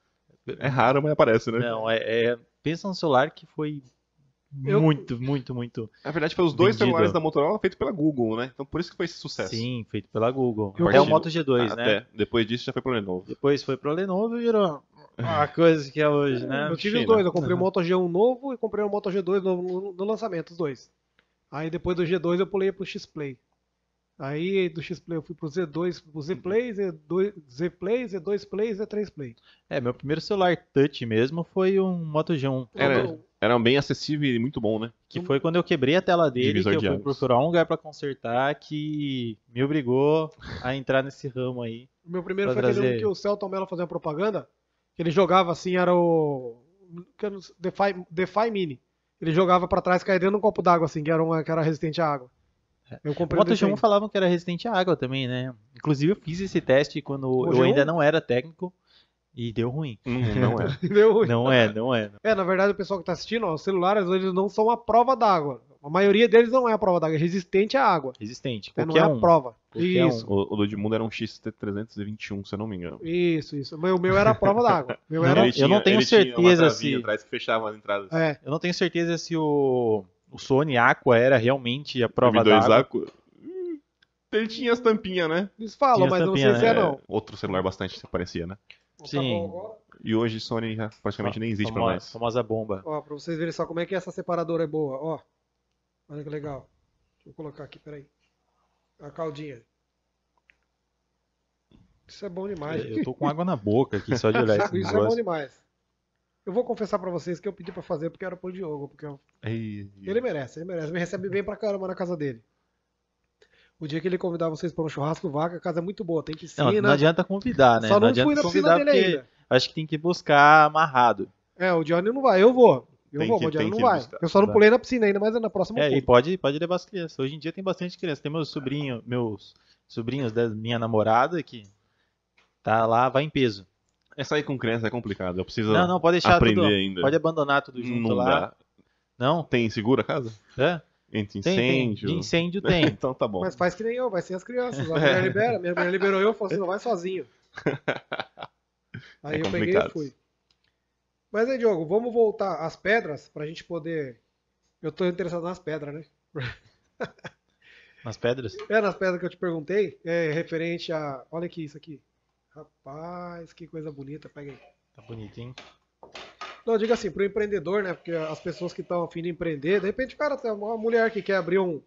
Speaker 3: É raro, mas aparece, né? Não, é, é... pensa no celular que foi eu... Muito, muito, muito. Na
Speaker 2: verdade, foi os dois vendido. celulares da Motorola feito pela Google, né? Então por isso que foi esse
Speaker 3: sucesso. Sim, feito pela Google. Até o Moto G2, ah, né? Até. Depois disso já foi pro Lenovo. Depois foi pro Lenovo e virou a (laughs) coisa que é hoje, né? Eu tive China. os dois, eu comprei o uhum.
Speaker 1: Moto G1 novo e comprei o Moto G2 no lançamento, os dois. Aí depois do G2 eu pulei pro X-Play. Aí do X-Play eu fui pro Z2, pro Z-Play, Z2, Z-Play, Z2 Play, uhum. Z3 Play.
Speaker 3: É, meu primeiro celular touch mesmo foi um Moto G1. Era,
Speaker 2: era bem acessível
Speaker 3: e muito bom, né? Que foi quando eu quebrei a tela dele, Divisor que eu fui procurar um lugar para consertar, que me obrigou a entrar nesse ramo aí. O meu primeiro foi trazer... aquele que
Speaker 1: o Celton Mello fazia uma propaganda, que ele jogava assim, era o... Defy, Defy Mini. Ele jogava para trás, caindo um copo d'água assim, que era, que era resistente à água. É. Eu comprei Moto g falavam
Speaker 3: que era resistente à água também, né? Inclusive eu fiz esse teste quando eu ainda não era técnico e deu ruim. Hum, não é. (laughs) deu ruim. Não é, não é. Não. É, na verdade o pessoal que está assistindo, ó, os celulares eles
Speaker 1: não são a prova d'água. A maioria deles não é a prova d'água, é resistente à água. Resistente. Então, não é um. a prova. Qualquer isso.
Speaker 2: Um. O, do Edmundo era um XT321, se eu não me engano.
Speaker 1: Isso, isso. Mas O meu, era
Speaker 2: a prova d'água. Meu era... eu não tenho certeza se. Atrás que fechava as entradas.
Speaker 3: É. Eu não tenho certeza se o o Sony Aqua era realmente a prova d'água. Aqua. Hum,
Speaker 2: Ele tinha as tampinhas, né? Eles falam, tinha mas tampinha, não sei se é, é não.
Speaker 3: Outro celular bastante
Speaker 2: parecia, né? Tá Sim. E hoje Sony já praticamente ah, nem existe famosa, pra nós. Famosa
Speaker 3: bomba.
Speaker 1: Ó, pra vocês verem só como é que essa separadora é boa, ó. Olha que legal. Deixa eu colocar aqui, peraí. A caldinha. Isso é bom demais. Eu tô com água na boca aqui só de olhar (laughs) esse Isso é bom demais. Eu vou confessar para vocês que eu pedi para fazer porque era pro Diogo, porque eu... Ei, ele merece, ele merece, me recebe bem pra caramba na casa dele. O dia que ele convidar vocês para um churrasco vaca, a casa é muito boa, tem piscina. Não, não adianta
Speaker 3: convidar, né? Só não, não fui na piscina dele ainda. Acho que tem que buscar amarrado.
Speaker 1: É, o Johnny não vai, eu vou. Eu tem vou, que, o Johnny não vai. Buscar, eu só não né? pulei na piscina ainda, mas é na próxima. É, pulo. e
Speaker 3: pode, pode levar as crianças. Hoje em dia tem bastante criança. Tem meus sobrinhos, meus sobrinhos da minha namorada que tá lá, vai em peso. É sair com criança é complicado. Eu preciso não, não, pode deixar aprender tudo, ainda. Pode abandonar tudo junto não lá. Dá.
Speaker 2: Não? Tem segura a casa? É. Entre incêndio. Tem, tem. De incêndio tem. (laughs) então tá bom. Mas
Speaker 1: faz que nem eu, vai sem as crianças. A (laughs) mulher libera. Minha mulher liberou eu, falou assim: não vai sozinho. (laughs) É aí é eu complicado. peguei e fui. Mas aí, Diogo, vamos voltar às pedras pra gente poder. Eu tô interessado nas pedras, né? Nas pedras? É, nas pedras que eu te perguntei, é referente a. Olha aqui, isso aqui. Rapaz, que coisa bonita.
Speaker 3: Pega aí. Tá bonitinho.
Speaker 1: Não, diga assim, para o empreendedor, né? Porque as pessoas que estão afim de empreender, de repente, cara, tem uma mulher que quer abrir um,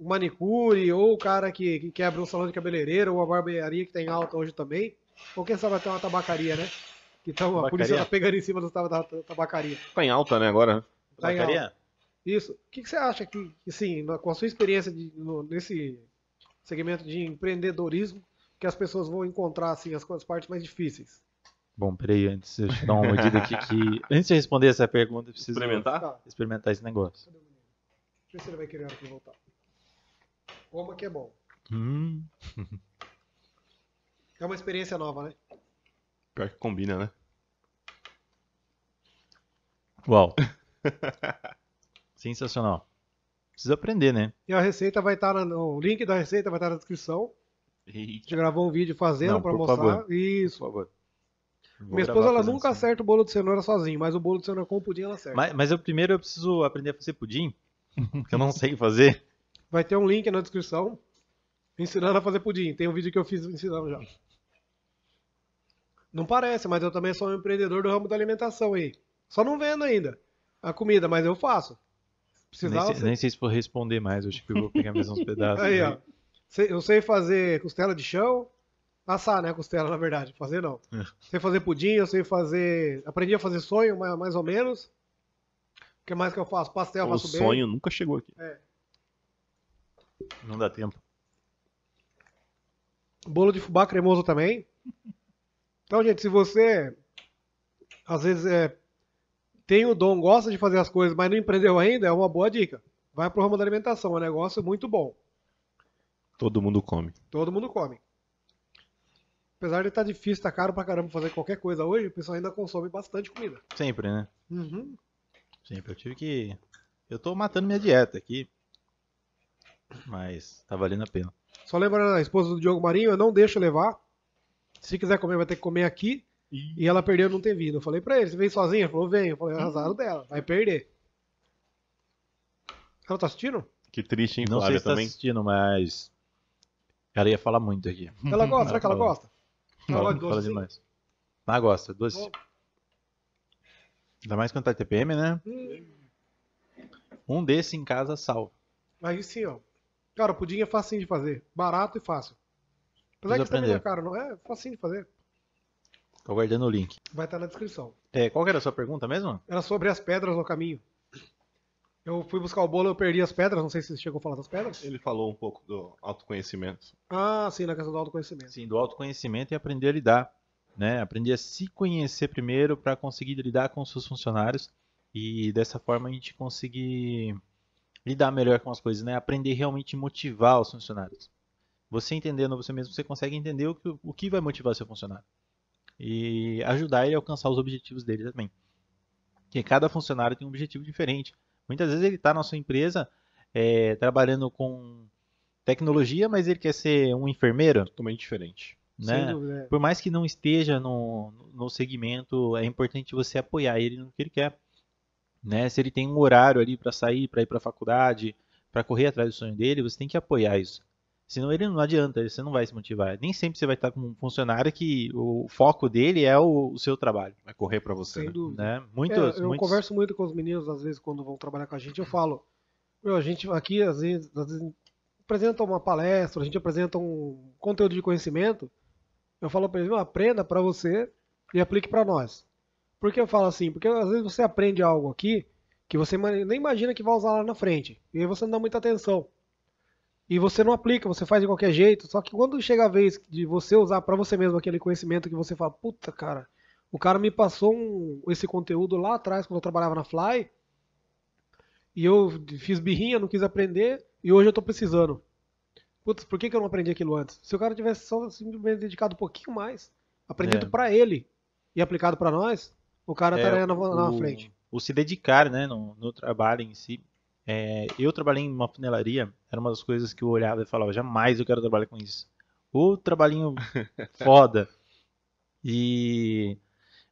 Speaker 1: manicure, ou o cara que, que quer abrir um salão de cabeleireiro, ou uma barbearia que tem tá alta hoje também. Ou quem sabe até uma tabacaria, né? Que tá, uma a polícia tá pegando em cima da, da tabacaria.
Speaker 2: Tá em alta, né, agora? Né? Tá tabacaria? Em alta.
Speaker 1: Isso. O que, que, você acha que, sim com a sua experiência de, no, nesse segmento de empreendedorismo, que as pessoas vão encontrar assim, as, as partes mais difíceis?
Speaker 3: Bom, peraí, antes de eu te dar uma medida aqui que. Antes de responder essa pergunta, eu preciso experimentar, tá. experimentar esse negócio. Deixa
Speaker 1: eu ver se ele vai querer aqui voltar. Como que é bom. Hum. É uma experiência nova, né?
Speaker 3: Pior que combina, né? Uau! (laughs) Sensacional. Precisa aprender, né?
Speaker 1: E a receita vai estar. Na... O link da receita vai estar na descrição. Eita. A gente gravou um vídeo fazendo para pra mostrar. Favor.
Speaker 3: Isso, por favor. Vou Minha esposa ela nunca
Speaker 1: assim. acerta o bolo de cenoura sozinho, mas o bolo de cenoura com pudim ela acerta.
Speaker 3: Mas, mas eu primeiro eu preciso aprender a fazer pudim, (laughs) que eu não sei fazer.
Speaker 1: Vai ter um link na descrição ensinando a fazer pudim. Tem um vídeo que eu fiz ensinando já. Não parece, mas eu também sou um empreendedor do ramo da alimentação aí. Só não vendo ainda a comida, mas eu faço.
Speaker 3: Precisava nem, sei, nem sei se vou responder mais, acho que eu vou pegar mais uns (laughs) pedaços. aí, aí. ó.
Speaker 1: Eu sei fazer costela de chão, assar, né, costela, na verdade. Fazer não. É. Sei fazer pudim, eu sei fazer. Aprendi a fazer sonho, mais ou menos. O que mais que eu faço? Pastel, eu faço bem. O sonho nunca chegou aqui. É. Não dá tempo. Bolo de fubá cremoso também. Então, gente, se você às vezes é, tem o dom, gosta de fazer as coisas, mas não empreendeu ainda, é uma boa dica. Vai pro ramo da alimentação, é um negócio muito bom.
Speaker 2: Todo mundo
Speaker 3: come.
Speaker 1: Todo mundo come. Apesar de estar tá difícil, tá caro pra caramba fazer qualquer coisa
Speaker 3: hoje, o pessoal ainda consome bastante comida. Sempre, né? Uhum. Sempre. Eu tive que. Eu tô matando minha dieta aqui. Mas tá valendo a pena. Só
Speaker 1: lembrando, a esposa do Diogo Marinho, eu não deixo levar. Se quiser comer, vai ter que comer aqui. E, e ela perdeu não ter vindo. Eu falei pra ele, você veio sozinha? Ele falou, vem. Eu falei, é arrasado dela, vai perder. Ela tá assistindo?
Speaker 3: Que triste, hein, Não Flávia, sei se tá assistindo, mas ela ia falar muito aqui. Ela uhum. gosta, será que ela gosta? Ela gosta Fala é demais. Ela ah, gosta, doce. Ainda mais quando tá TPM, né? Hum. Um desse em casa, salva.
Speaker 1: Aí sim, ó. Cara, pudim é facinho de fazer. Barato e fácil. Apesar Preciso que é aprender. também, cara, não é? é facinho de fazer.
Speaker 3: Tô guardando o link.
Speaker 1: Vai estar tá na descrição.
Speaker 3: É, qual era a sua pergunta mesmo?
Speaker 1: Era sobre as pedras no caminho. Eu fui buscar o bolo, eu perdi as pedras, não sei se você chegou a falar das
Speaker 3: pedras. Ele falou um pouco do autoconhecimento. Ah, sim, na questão do autoconhecimento. Sim, do autoconhecimento e aprender a lidar. Né? Aprender a se conhecer primeiro para conseguir lidar com os seus funcionários e dessa forma a gente conseguir lidar melhor com as coisas, né? Aprender realmente motivar os funcionários. Você entendendo você mesmo, você consegue entender o que, o que vai motivar seu funcionário e ajudar ele a alcançar os objetivos dele também. Porque cada funcionário tem um objetivo diferente. Muitas vezes ele está na sua empresa é, trabalhando com tecnologia, mas ele quer ser um enfermeiro. Totalmente diferente. Né? É. Por mais que não esteja no, no segmento, é importante você apoiar ele no que ele quer. Né? Se ele tem um horário ali para sair, para ir para a faculdade, para correr atrás do sonho dele, você tem que apoiar isso. Senão ele não adianta, você não vai se motivar. Nem sempre você vai estar com um funcionário que o foco dele é o, o seu trabalho. Vai correr para você. Sem né? dúvida. Né? É, muitos, é, eu muitos... converso
Speaker 1: muito com os meninos, às vezes, quando vão trabalhar com a gente, eu uhum. falo, meu, a gente aqui, às vezes, às vezes apresenta uma palestra, a gente apresenta um conteúdo de conhecimento, eu falo para eles, aprenda para você e aplique para nós. Por que eu falo assim? Porque às vezes você aprende algo aqui que você nem imagina que vai usar lá na frente. E aí você não dá muita atenção e você não aplica, você faz de qualquer jeito. Só que quando chega a vez de você usar para você mesmo aquele conhecimento que você fala, puta cara, o cara me passou um, esse conteúdo lá atrás quando eu trabalhava na Fly e eu fiz birrinha, não quis aprender e hoje eu estou precisando. Putz, por que, que eu não aprendi aquilo antes? Se o cara tivesse só simplesmente dedicado um pouquinho mais, aprendido é. para ele e aplicado para nós, o cara é, estaria na, na o, frente.
Speaker 3: O se dedicar, né, no, no trabalho em si é, eu trabalhei em uma funelaria, era uma das coisas que eu olhava e falava, jamais eu quero trabalhar com isso. O trabalhinho (laughs) foda. E...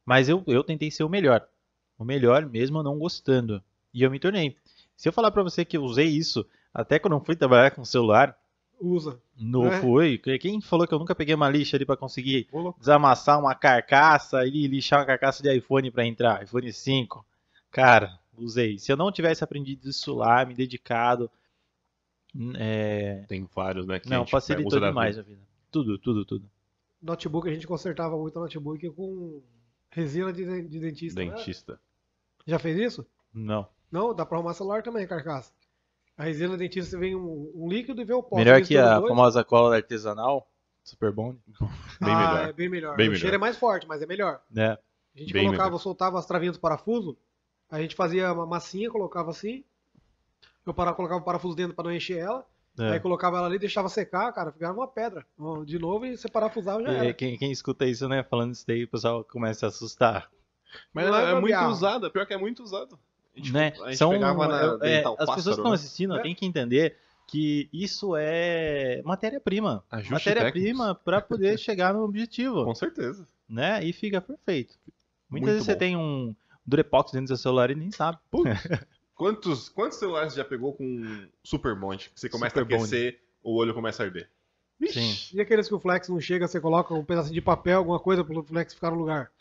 Speaker 3: Mas eu, eu tentei ser o melhor. O melhor mesmo não gostando. E eu me tornei. Se eu falar para você que eu usei isso até quando eu fui trabalhar com celular, usa. Não é. foi. Quem falou que eu nunca peguei uma lixa ali para conseguir desamassar uma carcaça e lixar uma carcaça de iPhone para entrar? iPhone 5. Cara, usei. Se eu não tivesse aprendido isso lá, me dedicado. Hum, é... Tem vários, né? Que não, tipo, é, facilitou demais a vida. Tudo, tudo, tudo.
Speaker 1: Notebook, a gente consertava muito notebook com
Speaker 3: resina de, de dentista. Né? Dentista. Né? Já fez isso? Não.
Speaker 1: Não, dá pra arrumar celular também, carcaça. A resina de dentista vem um, um líquido e vem o pó. Melhor que a dois. famosa
Speaker 3: cola artesanal, Super Bond. (laughs) bem, ah, melhor. É bem melhor. Bem o melhor. cheiro é
Speaker 1: mais forte, mas é melhor.
Speaker 3: É. A gente bem colocava,
Speaker 1: melhor. soltava as travinhas do parafuso, a gente fazia uma massinha, colocava assim. Eu parava colocava o parafuso dentro para não encher ela. É. Aí colocava ela ali, deixava secar, cara, ficava uma pedra. De novo, e você parafusava já era.
Speaker 3: Quem, quem, escuta isso, né, falando isso daí, o pessoal começa a assustar. Mas não é, é, é muito usado
Speaker 2: usada, é pior que é muito usado.
Speaker 3: Gente, né? São, na, é, é as pássaro, pessoas que estão assistindo né? têm que entender que isso é matéria-prima. Matéria-prima para poder (laughs) chegar no objetivo. Com certeza. Né? E fica perfeito. Muitas muito vezes bom. você tem um, Durepox dentro do seu celular e nem sabe. (laughs) quantos,
Speaker 2: quantos celulares já pegou com Super Bonde? Que você começa Super a aquecer, o olho começa a arder.
Speaker 4: Vixe.
Speaker 3: E aqueles que o Flex não chega, você coloca um pedaço de papel, alguma coisa pro Flex ficar no lugar.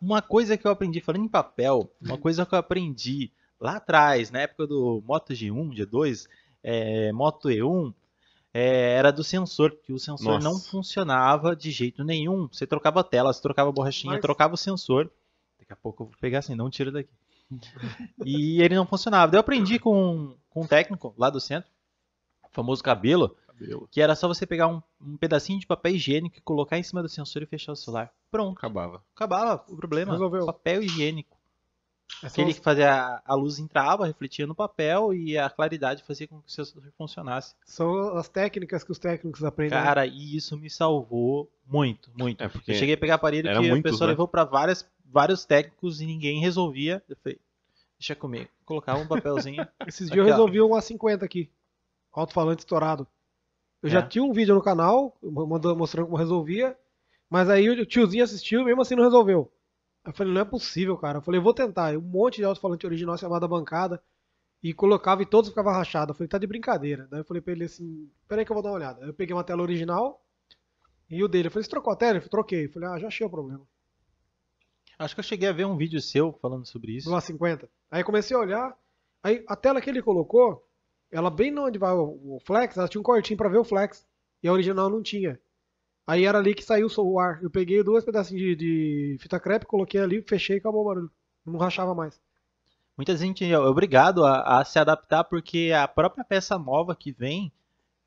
Speaker 3: Uma coisa que eu aprendi, falando em papel, uma hum. coisa que eu aprendi lá atrás, na época do Moto G1, G2, é, Moto E1, é, era do sensor, que o sensor Nossa. não funcionava de jeito nenhum. Você trocava a tela, você trocava a borrachinha, Mas... trocava o sensor daqui a pouco eu vou pegar assim, não tira daqui. e ele não funcionava. Daí eu aprendi com, com um técnico lá do centro, famoso cabelo, cabelo, que era só você pegar um, um pedacinho de papel higiênico e colocar em cima do sensor e fechar o celular. Pronto. Acabava. Acabava o problema. Resolveu. Papel higiênico. É só... Ele que fazia a luz entrava, refletia no papel e a claridade fazia com que o sensor funcionasse. São as técnicas que os técnicos aprendem. Né? Cara, e isso me salvou muito, muito. É eu cheguei a pegar aparelho que muitos, a pessoa né? levou para várias vários técnicos e ninguém resolvia. Eu falei, deixa comigo. Colocava um papelzinho. (laughs) Esses dias eu resolvi
Speaker 1: um A50 aqui. Alto-falante estourado. Eu é. já tinha um vídeo no canal mostrando como resolvia. Mas aí o tiozinho assistiu e mesmo assim não resolveu. Eu falei, não é possível, cara. Eu falei, eu vou tentar. Um monte de alto-falante original da bancada. E colocava e todos ficavam rachados. Eu falei, tá de brincadeira. Daí eu falei pra ele assim, peraí que eu vou dar uma olhada. Eu peguei uma tela original e o dele. Eu falei, você trocou a tela? Eu falei, troquei. Eu falei, ah, já achei o problema.
Speaker 3: Acho que eu cheguei a ver um vídeo seu falando sobre isso. Do
Speaker 1: A50. Aí comecei a olhar, aí a tela que ele colocou, ela bem onde vai o flex, ela tinha um cortinho para ver o flex, e a original não tinha. Aí era ali que saiu o ar. Eu peguei dois pedacinhos de, de fita crepe, coloquei ali, fechei e acabou o barulho. Não rachava mais.
Speaker 3: Muita gente é obrigado a, a se adaptar porque a própria peça nova que vem,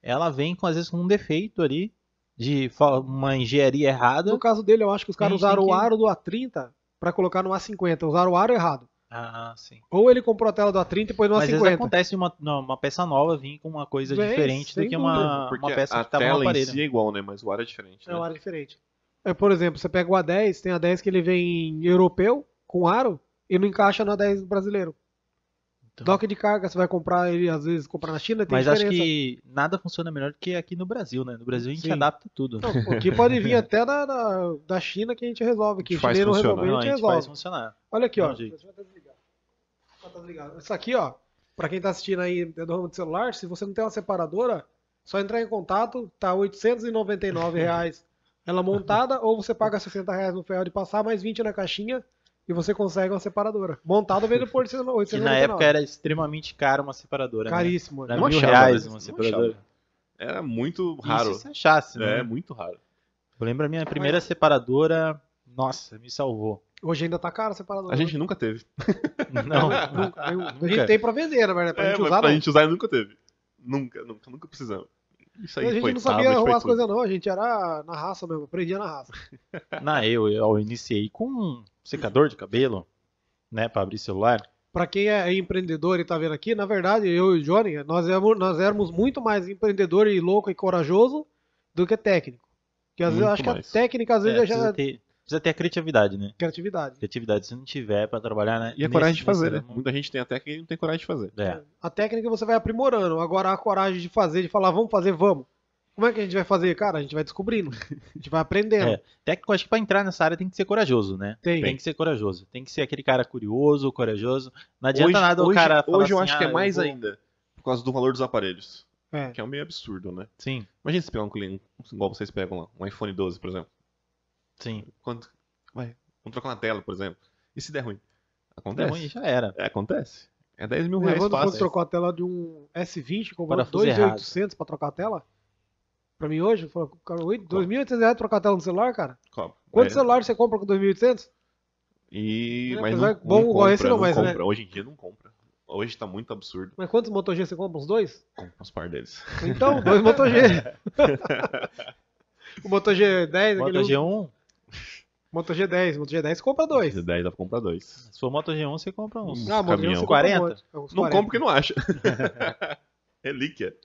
Speaker 3: ela vem com às vezes com um defeito ali de uma engenharia errada. No caso dele, eu acho que os caras usaram que... o aro
Speaker 1: do A30 para colocar no A50. Usaram o aro errado.
Speaker 3: Ah, sim.
Speaker 1: Ou ele comprou a tela do A30 e depois no A50. Mas
Speaker 3: acontece uma, uma peça nova vir com uma coisa diferente do que uma, uma peça que estava no aparelho. tela si é igual, né? Mas o aro é diferente. Né? É, o né?
Speaker 2: aro
Speaker 1: é diferente. É, por exemplo, você pega o A10, tem a 10 que ele vem europeu, com aro, e não encaixa no a 10 brasileiro. Então... Dock de carga, você vai comprar ele, às vezes, comprar na China, tem Mas diferença. acho
Speaker 3: que nada funciona melhor do que aqui no Brasil, né? No Brasil a gente Sim. adapta tudo. Não, aqui pode vir (laughs)
Speaker 1: até da, da, da, China que a gente resolve, que faz funcionar. a gente faz funcionar. Olha aqui, Não, ó. Gente. Isso aqui, ó. Pra quem tá assistindo aí do ramo de celular, se você não tem uma separadora, só entrar em contato, tá 899 reais ela montada, ou você paga 60 reais no ferro de passar, mais 20 na caixinha e você consegue uma separadora. Montada vendo por 899. Que na época era
Speaker 3: extremamente caro uma separadora. Né? Caríssimo. Né? Era mil achava, reais uma separadora. Era muito né? raro. Isso se achasse, né? É, muito raro. Eu lembro a minha primeira Mas... É. separadora, nossa, me salvou.
Speaker 1: Hoje ainda tá caro a separadora. A né?
Speaker 3: gente nunca teve. (laughs)
Speaker 1: Não, nunca. Eu, nunca. A gente tem pra vender, na verdade. Pra é, gente usar, pra não.
Speaker 2: gente usar, nunca teve. Nunca, nunca, nunca precisamos. Isso aí a gente foi, não sabia tá, arrumar as
Speaker 1: coisas, não. A gente era na raça mesmo, aprendia na raça.
Speaker 3: (laughs) Na eu, eu iniciei com secador de cabelo, né, para abrir celular. Para quem é empreendedor e está vendo aqui,
Speaker 1: na verdade, eu e o Johnny, nós éramos, nós éramos muito mais empreendedor e louco e corajoso
Speaker 3: do que técnico. Porque às vezes, eu acho mais. que a técnica às vezes é, já precisa ter, precisa ter a criatividade, né? Criatividade. Criatividade, se não tiver para trabalhar, né? E a coragem de fazer, né? Muita gente tem a técnica e não tem coragem de fazer. É.
Speaker 1: A técnica você vai aprimorando, agora a coragem de fazer, de falar, vamos fazer, vamos. Como é que a gente vai fazer?
Speaker 3: Cara, a gente vai descobrindo, a gente vai (laughs) aprendendo. É, técnico, acho que para entrar nessa área tem que ser corajoso, né? Tem. tem que ser corajoso. Tem que ser aquele cara curioso, corajoso. Não adianta hoje, nada o hoje, cara. Hoje eu assim, acho que é ah, mais vou... ainda,
Speaker 2: por causa do valor dos aparelhos. É. Que é um meio absurdo, né? Sim. Imagina se pegar um cliente, igual vocês pegam lá, um iPhone 12, por exemplo. Sim. Quando, vai, vamos trocar uma tela, por exemplo. E se der ruim? Acontece. der ruim, já era. É, acontece. É 10 mil reais. Levando fácil. fosse trocar
Speaker 1: a tela de um S20, com 2.800 para trocar a tela? Pra mim hoje, cara, 2.800 reais trocar a tela do celular, cara? Quanto é. celular você compra com 2.800?
Speaker 2: E... É, mas não, é bom, não compra, esse não, não mas, é- compra. Né? Hoje em dia não compra. Hoje tá muito absurdo.
Speaker 1: Mas quantos Moto G você compra? Uns dois? Compra uns par deles. Então, dois Moto G. (laughs) o Moto G10... Moto G1... Moto G10, Moto G10 você compra
Speaker 2: dois. Moto G10 dá pra comprar dois.
Speaker 3: Se for Moto G1, você compra uns. Ah, Moto G1 40. Compra é uns 40. Não compra porque não
Speaker 2: acha. Relíquia. (laughs)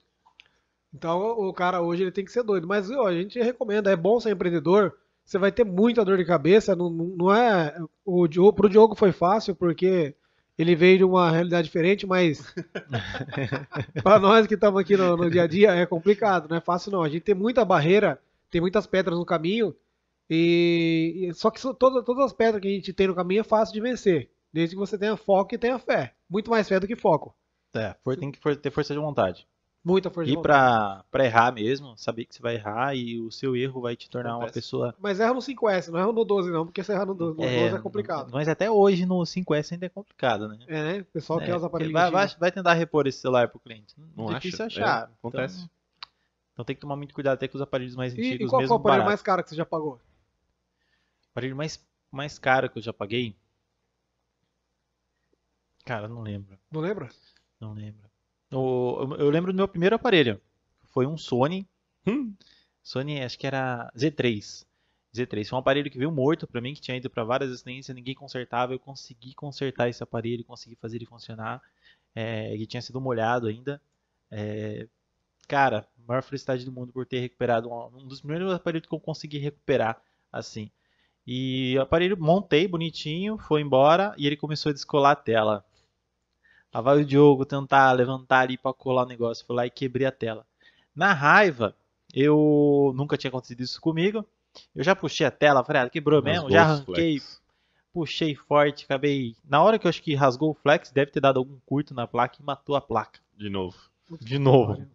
Speaker 1: Então o cara hoje ele tem que ser doido. Mas ó, a gente recomenda, é bom ser empreendedor. Você vai ter muita dor de cabeça. Não, não é o Diogo, pro Diogo foi fácil porque ele veio de uma realidade diferente, mas
Speaker 4: (laughs)
Speaker 1: para nós que estamos aqui no, no, dia a dia é complicado, não é fácil não. A gente tem muita barreira, tem muitas pedras no caminho e, só que todas as pedras que a gente tem no caminho é fácil de vencer, desde que você tenha foco e tenha fé. Muito mais fé do que foco.
Speaker 3: É, tem que ter força de vontade. Muita força e de pra, pra errar mesmo, saber que você vai errar e o seu erro vai te tornar Acontece. uma pessoa.
Speaker 1: Mas erra no 5S, não erra no 12, não, porque se errar no 12, no é, 12 é
Speaker 3: complicado. Mas até hoje no 5S ainda é complicado, né? É, né? O pessoal é, quer os aparelhos. Vai, vai, vai, tentar repor esse celular pro cliente. Não, Difícil acha. achar. É, acontece. Então, então, tem que tomar muito cuidado até com os aparelhos mais antigos. E qual, mesmo qual o aparelho barato. mais
Speaker 1: caro que você já pagou? O
Speaker 3: aparelho mais, mais caro que eu já paguei? Cara, não lembro. Não lembra? Não lembro eu lembro do meu primeiro aparelho. Foi um Sony. Hum. Sony, acho que era Z3. Z3. Foi um aparelho que veio morto para mim, que tinha ido para várias assistências, ninguém consertava. Eu consegui consertar esse aparelho, consegui fazer ele funcionar. É, ele tinha sido molhado ainda. É, cara, maior felicidade do mundo por ter recuperado um, um dos primeiros aparelhos que eu consegui recuperar assim. E o aparelho montei bonitinho, foi embora e ele começou a descolar a tela. Lá vai o Diogo tentar levantar ali para colar o negócio. Fui lá e quebrei a tela. Na raiva, eu nunca tinha acontecido isso comigo. Eu já puxei a tela, falei, ah, quebrou mesmo, já arranquei, flex. puxei forte, acabei. Na hora que eu acho que rasgou o flex, deve ter dado algum curto na placa e matou a placa. De novo. De novo.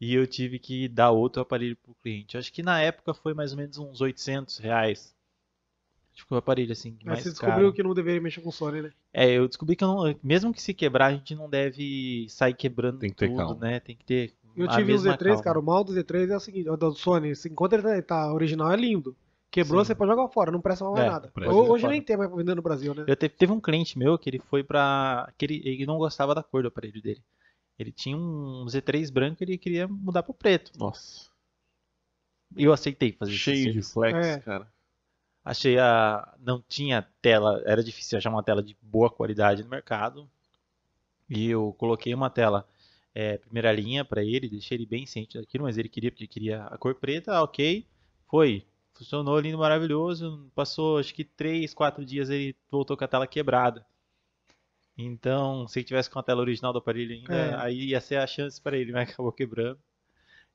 Speaker 3: E eu tive que dar outro aparelho pro cliente. Eu acho que na época foi mais ou menos uns 800 reais tipo, o aparelho, assim. É, Mas você descobriu caro. que
Speaker 1: não deveria mexer com o Sony, né?
Speaker 3: É, eu descobri que eu não, mesmo que se quebrar, a gente não deve sair quebrando Tem que ter tudo, calma. né? Tem que ter. Eu tive o Z3, calma. cara.
Speaker 1: O mal do Z3 é o seguinte: o do Sony, assim, enquanto ele tá, tá original, é lindo. Quebrou, Sim. você pode jogar fora, não presta mais é, nada. Hoje nem tem mais pra no Brasil, né? Eu
Speaker 3: te, teve um cliente meu que ele foi pra. que ele, ele não gostava da cor do aparelho dele. Ele tinha um Z3 branco e ele queria mudar pro preto. Nossa. Eu aceitei fazer Cheio isso. Cheio assim. de flex, é. cara. Achei a. Não tinha tela, era difícil achar uma tela de boa qualidade no mercado. E eu coloquei uma tela é, primeira linha para ele, deixei ele bem ciente daquilo, mas ele queria, porque queria a cor preta, ah, ok. Foi. Funcionou lindo, maravilhoso. Passou acho que 3, 4 dias ele voltou com a tela quebrada. Então, se ele tivesse com a tela original do aparelho ainda, é. aí ia ser a chance para ele, mas (laughs) acabou quebrando.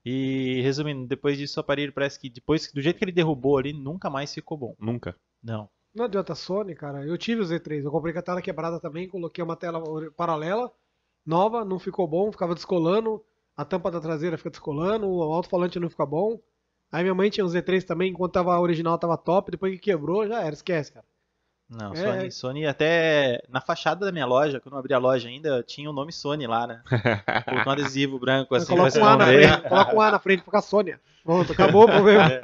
Speaker 3: E resumindo, depois disso o aparelho parece que depois do jeito que ele derrubou ali, nunca mais ficou bom. Nunca. Não.
Speaker 1: Não adianta Sony, cara. Eu tive o Z3, eu comprei com a tela quebrada também, coloquei uma tela paralela, nova, não ficou bom, ficava descolando, a tampa da traseira fica descolando, o alto-falante não fica bom. Aí minha mãe tinha um Z3 também, enquanto tava original tava top, depois que quebrou, já era, esquece, cara.
Speaker 3: Não, é. Sony, é. Sony até na fachada da minha loja, quando eu abri a loja ainda, tinha o nome Sony lá, né? (laughs) Tipo, com um adesivo branco assim. Coloca um, A na frente, coloca um A na frente, fica Pronto, acabou o (laughs) problema. É.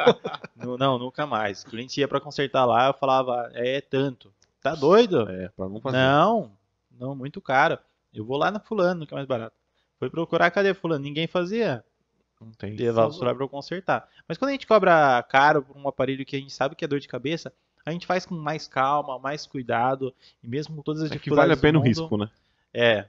Speaker 3: Não, não, nunca mais. O cliente ia para consertar lá, eu falava, é tanto. Tá doido? É, pra não fazer. Não, não, muito caro. Eu vou lá na fulano, que é mais barato. Foi procurar, cadê fulano? Ninguém fazia. Não tem. Levar o celular pra eu consertar. Mas quando a gente cobra caro por um aparelho que a gente sabe que é dor de cabeça, a gente faz com mais calma, mais cuidado, e mesmo com todas as é dificuldades. Que vale a pena mundo, o risco, né? É.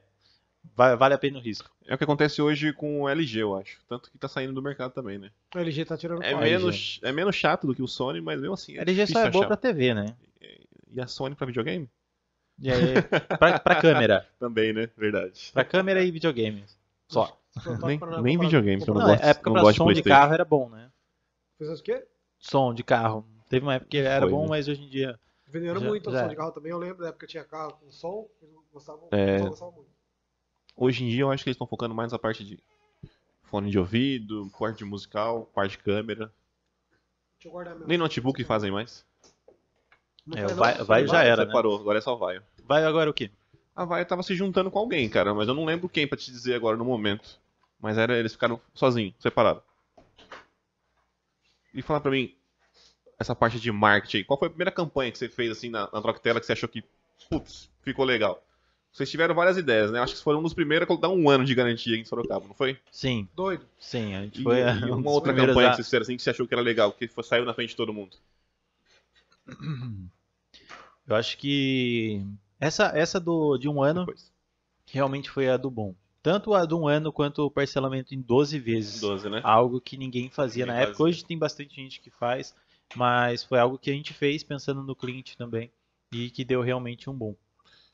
Speaker 2: Vale a pena o risco. É o que acontece hoje com o LG, eu acho. Tanto que tá saindo do mercado também, né?
Speaker 3: O LG tá tirando é menos
Speaker 2: É menos chato do que o Sony, mas mesmo assim. É a LG só é boa pra TV, né? E a Sony pra videogame? E aí, pra, pra câmera. (laughs) Também, né? Verdade. Pra câmera
Speaker 3: e videogame. Só. Tá nem, nem videogame, que eu não, não gosto. Na é época, não pra gosto som de, de carro era bom, né? Fez o quê? Som de carro. Teve uma época que era Foi, bom, né? mas hoje em dia. Venderam muito a som de
Speaker 1: carro também, eu lembro da época que tinha carro com som, eles gostavam, é... gostavam muito.
Speaker 2: Hoje em dia eu acho que eles estão focando mais na parte de fone de ouvido, parte musical, parte de câmera. Deixa eu guardar meu. Nem notebook fazem mais. É, o vai, vai já era. Né? Parou, agora é só vai. Vai agora o quê? A vai tava se juntando com alguém, cara, mas eu não lembro quem para te dizer agora no momento. Mas era eles ficaram sozinhos, separados. E falar para mim, essa parte de marketing? Qual foi a primeira campanha que você fez assim na, na Troctela que você achou que, putz, ficou legal? Vocês tiveram várias ideias, né? Acho que foram um dos primeiros a dar um ano de garantia em Sorocaba, não foi? Sim. Doido. Sim, a gente e, foi. A... E uma outra campanha a... que vocês fizeram assim que você achou que era legal, que foi, saiu na frente de todo mundo.
Speaker 3: Eu acho que essa essa do de um ano Depois. realmente foi a do bom. Tanto a de um ano quanto o parcelamento em 12 vezes. 12, né? Algo que ninguém fazia ninguém na fazia. época. Hoje tem bastante gente que faz mas foi algo que a gente fez pensando no cliente também e que deu realmente um bom.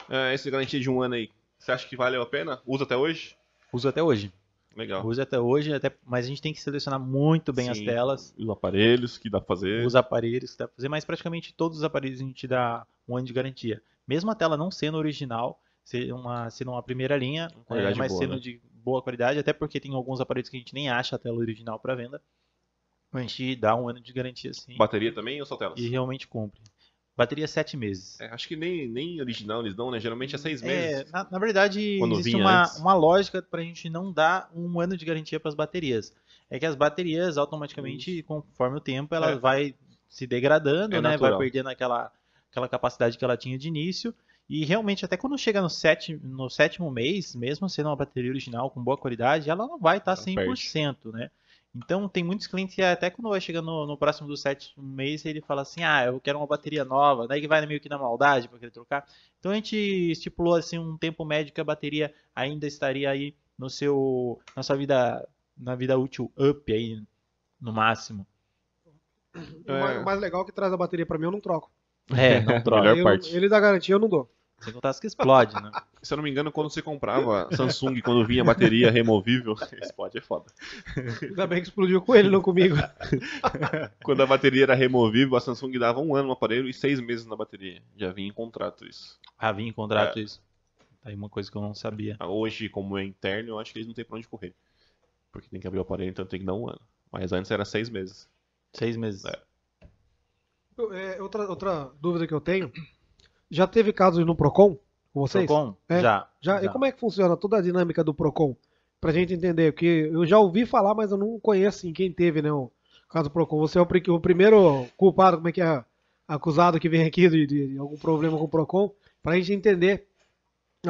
Speaker 2: É, essa garantia de um ano aí, você acha que valeu a pena? Usa até hoje? Usa até hoje.
Speaker 3: Legal. Usa até hoje, até, mas a gente tem que selecionar muito bem Sim, as telas. Os aparelhos que dá pra fazer. Os aparelhos que dá pra fazer, mas praticamente todos os aparelhos a gente dá um ano de garantia. Mesmo a tela não sendo original, sendo uma, sendo uma primeira linha, é, mas boa, sendo né? de boa qualidade, até porque tem alguns aparelhos que a gente nem acha a tela original para venda. A gente dá um ano de garantia, sim. Bateria também ou só telas? E realmente cumpre. Bateria sete
Speaker 2: meses. É, acho que nem, nem original eles dão, né? Geralmente é seis é, meses. É,
Speaker 3: na, na verdade, Quando existe uma, uma lógica para a gente não dar um ano de garantia para as baterias. É que as baterias, automaticamente, Isso. conforme o tempo, ela é. vai se degradando, é né? Natural. Vai perdendo aquela, aquela capacidade que ela tinha de início. E realmente, até quando chega no, sete, no sétimo mês, mesmo sendo uma bateria original com boa qualidade, ela não vai estar tá 100%, né? Então, tem muitos clientes que até quando vai chegando no, próximo do sétimo mês, ele fala assim, ah, eu quero uma bateria nova, daí que vai meio que na maldade para querer trocar. Então, a gente estipulou assim um tempo médio que a bateria ainda estaria aí no seu, na sua vida, na vida útil up aí, no máximo.
Speaker 1: O, é. mais, legal é que traz a bateria para mim, eu não troco. É, não troco. Eu, ele dá garantia, eu não dou.
Speaker 2: Sem contar as que explode, né? (laughs) Se eu não me engano, quando você comprava Samsung, quando vinha bateria removível, (laughs) explode é foda.
Speaker 1: Ainda bem que explodiu com ele, não comigo.
Speaker 2: (laughs) quando a bateria era removível, a Samsung dava um ano no aparelho e seis meses na bateria. Já vinha em contrato isso. Ah, vinha em contrato é. isso. Tá aí uma coisa que eu não sabia. Ah, hoje, como é interno, eu acho que eles não têm pra onde correr. Porque tem que abrir o aparelho, então tem que dar um ano. Mas antes era seis
Speaker 3: meses. Seis meses. É.
Speaker 1: é, outra, outra dúvida que eu tenho já teve casos no Procon com vocês? Procon? É, já, já. Já. E como é que funciona toda a dinâmica do Procon? Pra gente entender, porque eu já ouvi falar, mas eu não conheço assim, quem teve, né? O caso Procon. Você é o, primeiro culpado, como é que é? Acusado que vem aqui de, de, de algum problema com o Procon, pra gente entender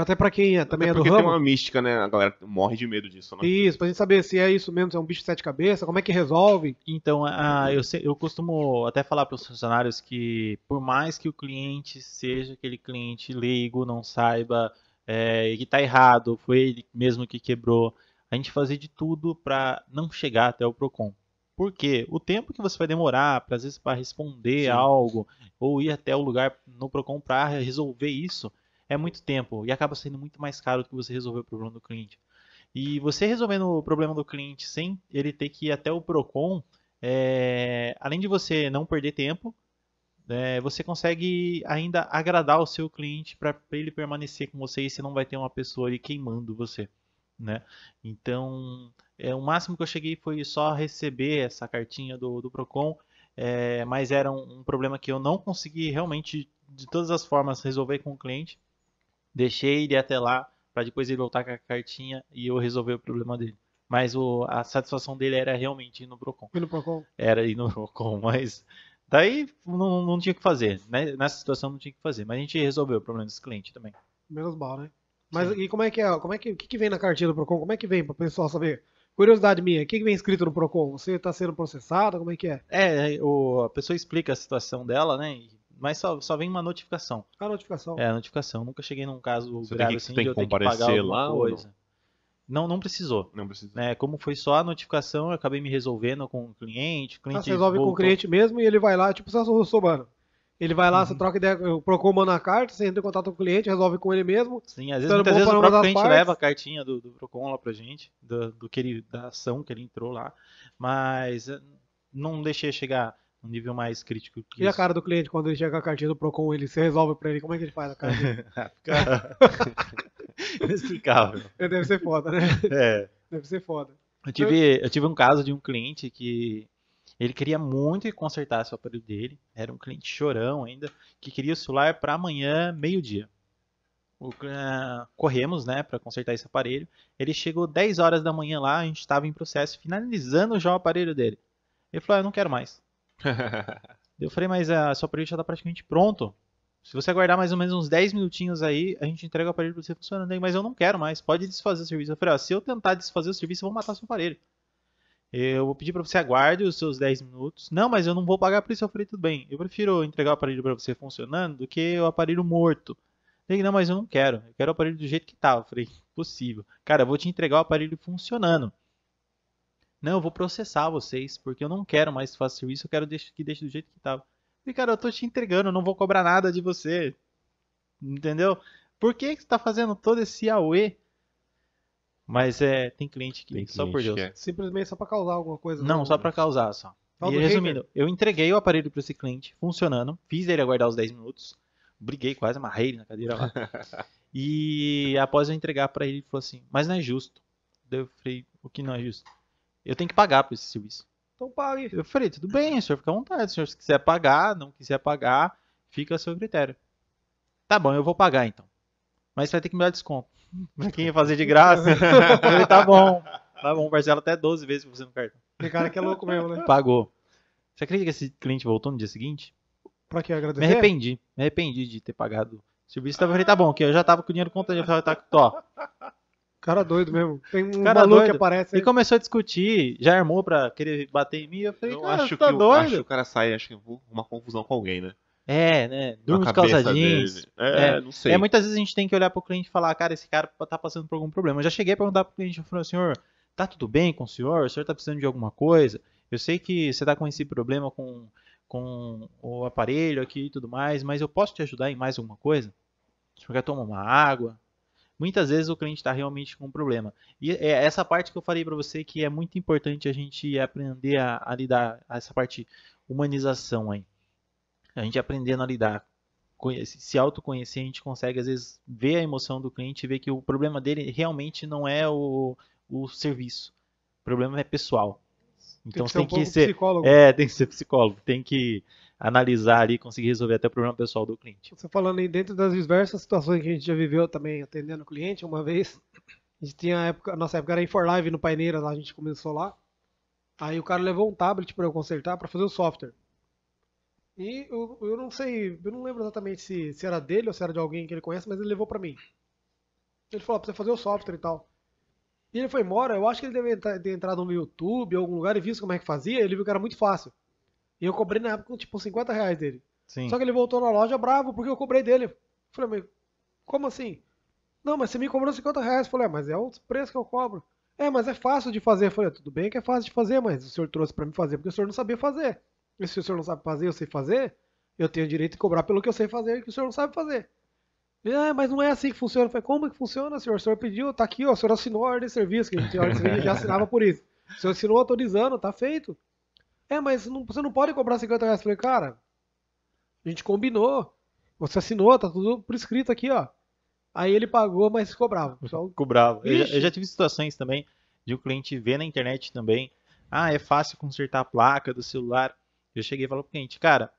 Speaker 1: até para quem é, também Até é do ramo. tem uma
Speaker 2: mística, né? A galera morre de medo disso, né?
Speaker 3: Isso, pra gente saber se é isso mesmo, se é um bicho de sete cabeças, como é que resolve. Então, a, eu, eu costumo até falar para os funcionários que, por mais que o cliente seja aquele cliente leigo, não saiba, é, que tá errado, foi ele mesmo que quebrou, a gente fazer de tudo para não chegar até o Procon. Porque o tempo que você vai demorar, pra, às vezes, para responder Sim. algo, ou ir até o lugar no Procon para resolver isso, é muito tempo e acaba sendo muito mais caro do que você resolver o problema do cliente. E você resolvendo o problema do cliente sem ele ter que ir até o Procon, é, além de você não perder tempo, é, você consegue ainda agradar o seu cliente para ele permanecer com você e você não vai ter uma pessoa ali queimando você. Né? Então, é, o máximo que eu cheguei foi só receber essa cartinha do, do Procon, é, mas era um, um, problema que eu não consegui realmente, de todas as formas, resolver com o cliente deixei ele até lá para depois ele voltar com a cartinha e eu resolver o problema dele. Mas o, a satisfação dele era realmente ir no Procon. Ir no Procon? Era ir no (laughs) Procon, mas daí não, não tinha o que fazer. Né? Nessa situação não tinha o que fazer. Mas a gente resolveu o problema desse cliente também.
Speaker 1: Menos mal, né? Mas Sim. e como é que é? Como é que, o que, que vem na cartinha do Procon? Como é que vem para o pessoal saber? Curiosidade minha, o que vem escrito no PROCON? Você está sendo processado?
Speaker 3: Como é que é? É, o, a pessoa explica a situação dela, né? E mas só, só vem uma notificação. a notificação. É, a notificação. Nunca cheguei num caso Você grave tem que, assim tem que comparecer lá coisa. Ou não? Não, precisou. Não precisou. É, como foi só a notificação, eu acabei me resolvendo com o cliente. O ah, cliente ah, você resolve voltou. com o cliente
Speaker 1: mesmo e ele vai lá, tipo o Somano. Ele vai lá, uhum. você troca ideia, procura uma na carta, você entra em contato com o cliente, resolve com ele mesmo.
Speaker 3: Sim, às vezes, muitas vezes o próprio cliente leva a cartinha do, do, Procon lá pra gente, do, do, que ele, da ação que ele entrou lá. Mas eh, não deixei chegar um nível mais crítico. e isso. a cara
Speaker 1: do cliente quando ele chega com a cartinha do Procon, ele se resolve pra ele, como é que ele faz a cara? (laughs) Ah, cara... (laughs) Inexplicável. Deve ser foda, né? É. Deve ser foda. Eu tive,
Speaker 3: eu tive um caso de um cliente que ele queria muito consertar o aparelho dele. Era um cliente chorão ainda, que queria o celular para amanhã, meio-dia. Ah, corremos, né, para consertar esse aparelho. Ele chegou 10 horas da manhã lá, a gente estava em processo, finalizando já o aparelho dele. Ele falou: ah, Eu não quero mais eu falei, mas a sua aparelho já está praticamente pronto. Se você aguardar mais ou menos uns 10 minutinhos aí, a gente entrega o aparelho para você funcionando aí, mas eu não quero mais, pode desfazer o serviço. Eu falei, ó, se eu tentar desfazer o serviço, eu vou matar seu aparelho. Eu vou pedir para você aguarde os seus 10 minutos. Não, mas eu não vou pagar por isso. Eu falei, tudo bem, eu prefiro entregar o aparelho para você funcionando do que o aparelho morto. Ele, não, mas eu não quero. Eu quero o aparelho do jeito que tá. Eu falei, possível. Cara, eu vou te entregar o aparelho funcionando. Não, eu vou processar vocês, porque eu não quero mais que faça isso, eu quero que deixe do jeito que estava. E, cara, eu tô te entregando, eu não vou cobrar nada de você. Entendeu? Por que, que você tá fazendo todo esse AUE? Mas é, tem cliente que, tem cliente, só por Deus. É. Simplesmente só para causar alguma coisa. Não, só para causar, só. e resumindo, hater. eu entreguei o aparelho para esse cliente, funcionando, fiz ele aguardar os 10 minutos, briguei quase, amarrei ele na cadeira lá. (laughs) e após eu entregar para ele, ele falou assim: Mas não é justo. Daí eu falei: O que não é justo? Eu tenho que pagar por esse serviço. Então pague. Eu falei, tudo bem, senhor, fica à vontade. Se o senhor quiser pagar, não quiser pagar, fica a seu critério. Tá bom, eu vou pagar então. Mas você vai ter que me dar desconto. (laughs) Pra quem ia fazer de graça, (laughs) falei, tá bom. Tá bom, parcela até 12 vezes pra você no cartão. Tem cara que é louco mesmo, né? Pagou. Você acredita que esse cliente voltou no dia seguinte? Pra que agradecer? Me arrependi. Me arrependi de ter pagado. O serviço tava falei, tá bom, que eu já tava com o dinheiro contando. Eu falei, tá, ó, Cara doido mesmo. Tem um cara maluco doido. que aparece. Aí. E começou a discutir, já armou pra querer bater em mim. Eu falei, eu cara, acho tá que doido? Eu, acho que o cara sai, acho que uma confusão com alguém, né? É, né? Durma de calça jeans. É, é, não sei. É, muitas vezes a gente tem que olhar pro cliente e falar, cara, esse cara tá passando por algum problema. Eu já cheguei a perguntar pro cliente, eu falei, senhor, tá tudo bem com o senhor? O senhor tá precisando de alguma coisa? Eu sei que você tá com esse problema com, com o aparelho aqui e tudo mais, mas eu posso te ajudar em mais alguma coisa? O senhor quer tomar uma água? muitas vezes o cliente está realmente com um problema. E é essa parte que eu falei para você que é muito importante a gente aprender a, a lidar, a essa parte humanização aí. A gente aprendendo a lidar, se autoconhecer, a gente consegue às vezes ver a emoção do cliente e ver que o problema dele realmente não é o, o serviço, o problema é pessoal. Então tem que, tem um que ser, é, tem que ser psicólogo, tem que analisar ali, conseguir resolver até o problema pessoal do cliente. Você
Speaker 1: falando aí, dentro das diversas situações que a gente já viveu também atendendo o cliente, uma vez, a gente tinha a época, nossa época era live no Paineira, lá a gente começou lá. Aí o cara levou um tablet para eu consertar para fazer o software. E eu, eu não sei, eu não lembro exatamente se, se era dele ou se era de alguém que ele conhece, mas ele levou para mim. Ele falou, precisa fazer o software e tal. E ele foi embora, eu acho que ele deve ter entrado no YouTube, em algum lugar, e visto como é que fazia, ele viu que era muito fácil. E eu cobrei na época, tipo, 50 reais dele. Sim. Só que ele voltou na loja bravo porque eu cobrei dele. falei, mas como assim? Não, mas você me cobrou 50 reais. falei, é, mas é o preço que eu cobro. É, mas é fácil de fazer. falei, tudo bem que é fácil de fazer, mas o senhor trouxe para mim fazer porque o senhor não sabia fazer. E se o senhor não sabe fazer, eu sei fazer, eu tenho direito de cobrar pelo que eu sei fazer e que o senhor não sabe fazer. É, mas não é assim que funciona. falei, como que funciona, senhor? O senhor pediu, tá aqui, ó, o senhor assinou a ordem de serviço, que a gente já assinava por isso. O senhor assinou autorizando, tá feito. É, mas não, você não pode cobrar 50 reais. Eu falei, cara, a gente combinou. Você assinou,
Speaker 3: tá tudo por escrito aqui, ó. Aí ele pagou, mas cobrava. Pessoal... (laughs) Cobrava. Eu já, eu já, tive situações também de o um cliente ver na internet também. Ah, é fácil consertar a placa do celular. Eu cheguei e falei pro cliente, cara,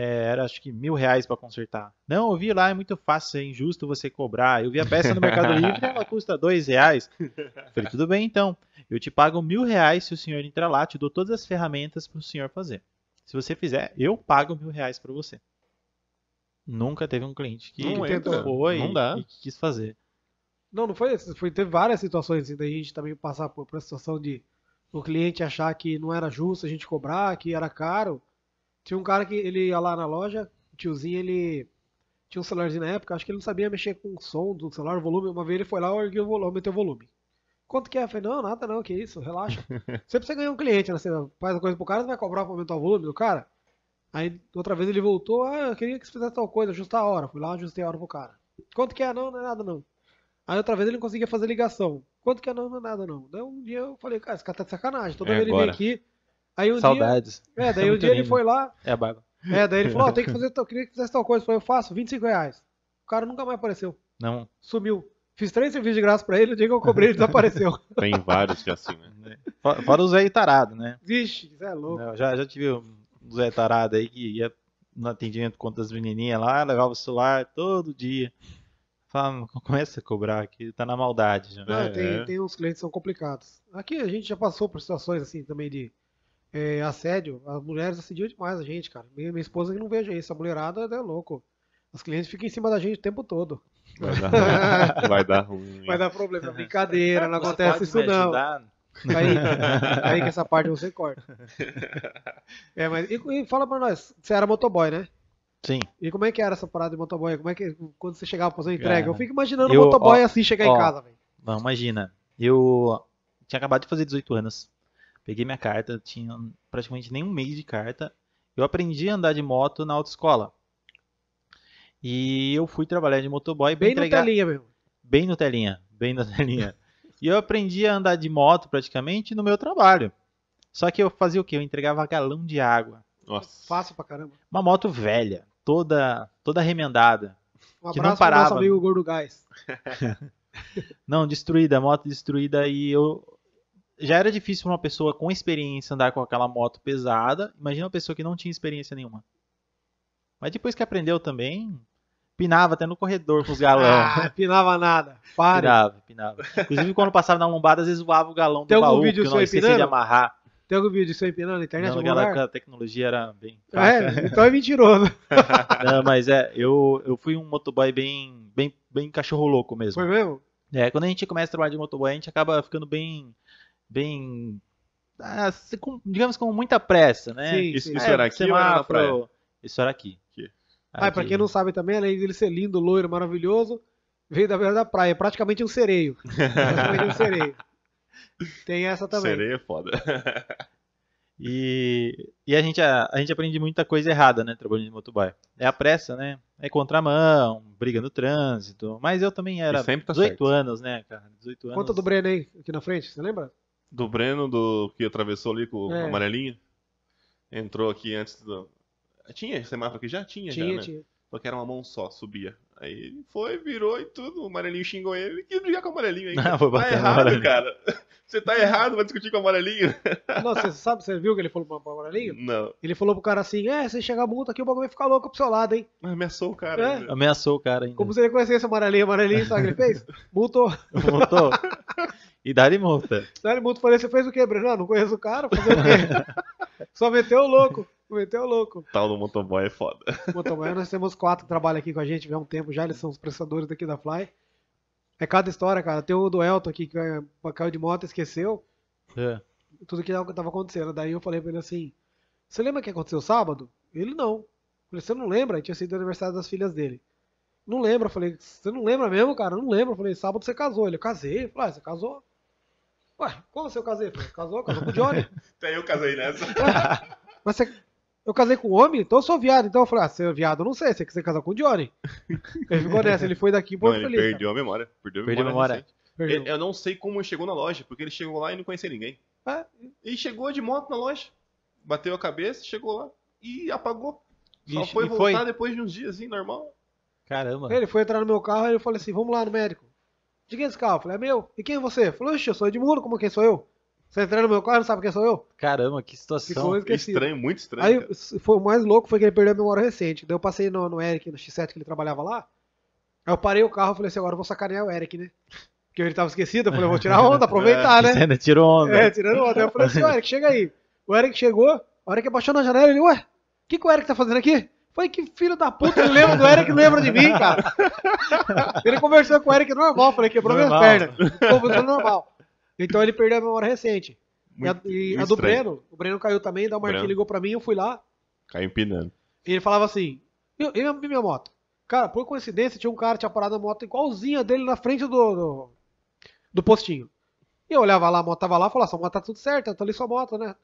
Speaker 3: é, era acho que mil reais para consertar. Não, eu vi lá, é muito fácil, é injusto você cobrar. Eu vi a peça no Mercado (laughs) Livre, ela custa dois reais. Eu falei, tudo bem então, eu te pago mil reais se o senhor entrar lá, te dou todas as ferramentas para o senhor fazer. Se você fizer, eu pago mil reais para você. Nunca teve um cliente que não entra, foi não e quis fazer.
Speaker 1: Não, não foi esse. Foi, teve várias situações assim, da gente também passar por, por situação de o cliente achar que não era justo a gente cobrar, que era caro. Tinha um cara que ele ia lá na loja, o tiozinho, ele tinha um celularzinho na época, acho que ele não sabia mexer com o som do celular, o volume. Uma vez ele foi lá, ergueu o volume, meteu o volume. Quanto que é? Eu falei, não, nada não, que isso, relaxa. (laughs) Sempre você ganha um cliente, né? Você faz a coisa pro cara, você vai cobrar pra aumentar o volume do cara. Aí outra vez ele voltou, ah, eu queria que você fizesse tal coisa, ajustar a hora. Fui lá, ajustei a hora pro cara. Quanto que é? Não, não é nada não. Aí outra vez ele não conseguia fazer ligação. Quanto que é? Não, não é nada não. Daí um dia eu falei, cara, esse cara tá de sacanagem. Toda é vez ele vem aqui, Aí um Saudades. Dia, é, daí é o um dia lindo. ele foi lá.
Speaker 3: É a barba. É, daí ele falou: oh, tem que (laughs) fazer,
Speaker 1: eu queria que fizesse tal coisa. Eu falei: eu faço, 25 reais. O cara nunca mais apareceu. Não. Sumiu. Fiz três serviços de graça pra ele, o dia que eu cobrei, ele
Speaker 3: desapareceu. (laughs) Tem vários que é assim, né? É. Fora, o Zé Tarado, né? Vixe, Zé louco. Não, já, já tive um Zé Tarado aí que ia no atendimento contra as menininhas lá, levava o celular todo dia. Fala, começa a cobrar aqui, tá na maldade já. é, tem, tem
Speaker 1: uns clientes que são complicados. Aqui a gente já passou por situações assim também de é, assédio. As mulheres assediam demais a gente, cara. Minha, minha esposa que não veja isso. A mulherada é louco. Os clientes ficam em cima da gente o tempo todo.
Speaker 4: Vai dar, vai dar ruim. (laughs) Vai dar
Speaker 1: problema.
Speaker 3: brincadeira, não acontece isso não. Aí, aí que essa parte você
Speaker 1: corta. É, mas, e, e fala pra nós, você era motoboy, né? Sim. E como é que era essa parada de motoboy? Como é que quando você chegava pra fazer entrega? Eu fico imaginando eu, um motoboy ó, assim chegar ó, em casa, velho.
Speaker 3: Não, imagina. Eu tinha acabado de fazer 18 anos. Peguei minha carta, tinha praticamente nem um mês de carta. Eu aprendi a andar de moto na autoescola. E eu fui trabalhar de motoboy bem, entregar... no telinha mesmo. Bem no telinha, bem na (laughs) telinha. e eu aprendi a andar de moto praticamente no meu trabalho. Só que eu fazia o quê? Eu entregava galão de água. Nossa. Fácil pra caramba. Uma moto velha, toda toda remendada.
Speaker 1: Um que não parava. Pro nosso amigo Gordo Gás. (laughs)
Speaker 3: não, destruída, moto destruída e eu já era difícil para uma pessoa com experiência andar com aquela moto pesada. Imagina uma pessoa que não tinha experiência nenhuma. Mas depois que aprendeu também, pinava até no corredor com os galões. Ah, (laughs) pinava nada. Pare. Pinava, pinava. Inclusive, quando passava na lombada, às vezes voava o galão do Tem baú, vídeo que eu não esquecia de amarrar. Tem algum vídeo seu empinando na internet? Não, naquela época a tecnologia era bem. Fraca. É, né? então é mentiroso. (laughs) não, mas é, eu, eu fui um motoboy bem, bem, bem cachorro louco mesmo. Foi mesmo? É, quando a gente começa a trabalhar de motoboy, a gente acaba ficando bem bem. Ah, digamos com muita pressa, né? Sim, isso, sim. isso é, era aqui era Isso era aqui. aqui. Ah, pra quem não sabe também, além
Speaker 1: dele ser lindo, loiro, maravilhoso, veio da beira da praia, praticamente um sereio. (laughs) praticamente um
Speaker 2: sereio. Tem essa também. Sereia é foda. (laughs)
Speaker 3: E, e a, gente, a, a, gente aprende muita coisa errada, né, trabalhando de motoboy. É a pressa, né? É contramão, briga no trânsito. Mas eu também era tá 18 certo. anos, né, cara? 18 anos. Conta do Breno aí, aqui na frente, você lembra?
Speaker 2: Do Breno, do que atravessou ali com é. o amarelinho. Entrou aqui antes do. Tinha esse mapa aqui? Já tinha, tinha já, né? Tinha. Só que era uma mão só, subia. Aí ele foi, virou e tudo. O amarelinho xingou ele. Que brigar com o amarelinho aí. (laughs) Ah, foi tá errado, cara. Você tá errado, vai discutir com o amarelinho. (laughs) Não, você sabe, você viu que ele falou pro amarelinho?
Speaker 3: Não.
Speaker 1: Ele falou pro cara assim: é, se chegar multa aqui, o bagulho vai ficar louco pro seu lado, hein? Ameaçou o cara. É? Ainda.
Speaker 3: Né? Ameaçou o cara hein?
Speaker 1: Como se ele conhecesse o amarelinho, o amarelinho, sabe o que ele fez? (laughs) Multou. Multou.
Speaker 2: E dá-lhe multa.
Speaker 1: dá de multa. Falei, você fez o quê, Breno? Não, ah, não conheço o cara, fazer o quê? (laughs) Só meteu o louco. Meteu o louco.
Speaker 2: Tal do motoboy é foda.
Speaker 1: Motoboy, nós temos quatro que trabalham aqui com a gente há um tempo já, eles são os prestadores daqui da Fly. É cada história, cara. Tem o do Elton aqui que é, caiu de moto, esqueceu. É. Tudo que tava acontecendo. Daí eu falei pra ele assim: Você lembra o que aconteceu sábado? Ele não. Eu falei, você não lembra? Ele tinha sido aniversário das filhas dele. Não lembra, falei, você não lembra mesmo, cara? Eu não lembro. Eu falei, sábado você casou. Ele, eu casei. Eu falei, ah, você casou? Ué, como você casei? casou, casou com
Speaker 2: o Johnny. Até (laughs) eu casei nessa. (laughs)
Speaker 1: mas você, eu casei com um homem, então eu sou viado. Então eu falei, ah, você é viado, não sei, você quer casar com o Johnny.
Speaker 2: Ele ficou nessa, ele foi daqui pro Ele feliz, perdeu cara. a memória. Perdeu a memória. memória. Perdeu. eu não sei como ele chegou na loja, porque ele chegou lá e não conhecia ninguém. É. E chegou de moto na loja. Bateu a cabeça, chegou lá e apagou. Só foi voltar foi? depois de uns dias, assim, normal.
Speaker 1: Caramba. Ele foi entrar no meu carro e eu falei assim, vamos lá no médico. De quem é esse carro? Falei, é meu. E quem é você? Falou, eu sou Edmundo, como quem sou eu? Você entrou no meu carro, não sabe quem sou eu?
Speaker 3: Caramba, que situação é assim. estranha, muito estranha. Aí cara.
Speaker 1: foi, o mais louco foi que ele perdeu a memória recente. Daí eu passei no, no Eric, no X7 que ele trabalhava lá. Aí eu parei o carro e falei assim, agora eu vou sacanear o Eric, né? Porque ele tava esquecido, eu falei, eu vou tirar onda, (laughs) aproveitar, é, né? Tira tirou onda. É, tirando onda. Aí eu falei assim, o Eric, chega aí. O Eric chegou, a hora que abaixou na janela, ele, ué, o que, que o Eric tá fazendo aqui? Falei, que filho da puta, ele lembra do Eric, lembra de mim, cara. ele conversou com o Eric normal, falei, quebrou normal. minhas pernas. Conversando normal. Então ele perdeu a memória recente. Muito, e a, e a do Breno, o Breno caiu também, da Marquinhos ligou pra mim, eu fui lá.
Speaker 2: Caiu empinando.
Speaker 1: E ele falava assim, e minha moto. Cara, por coincidência, tinha um cara, que tinha parado a moto igualzinha dele na frente do, do, do postinho. E eu olhava lá, a moto tava lá, falava, sua moto tá tudo certo, tá ali sua moto, né?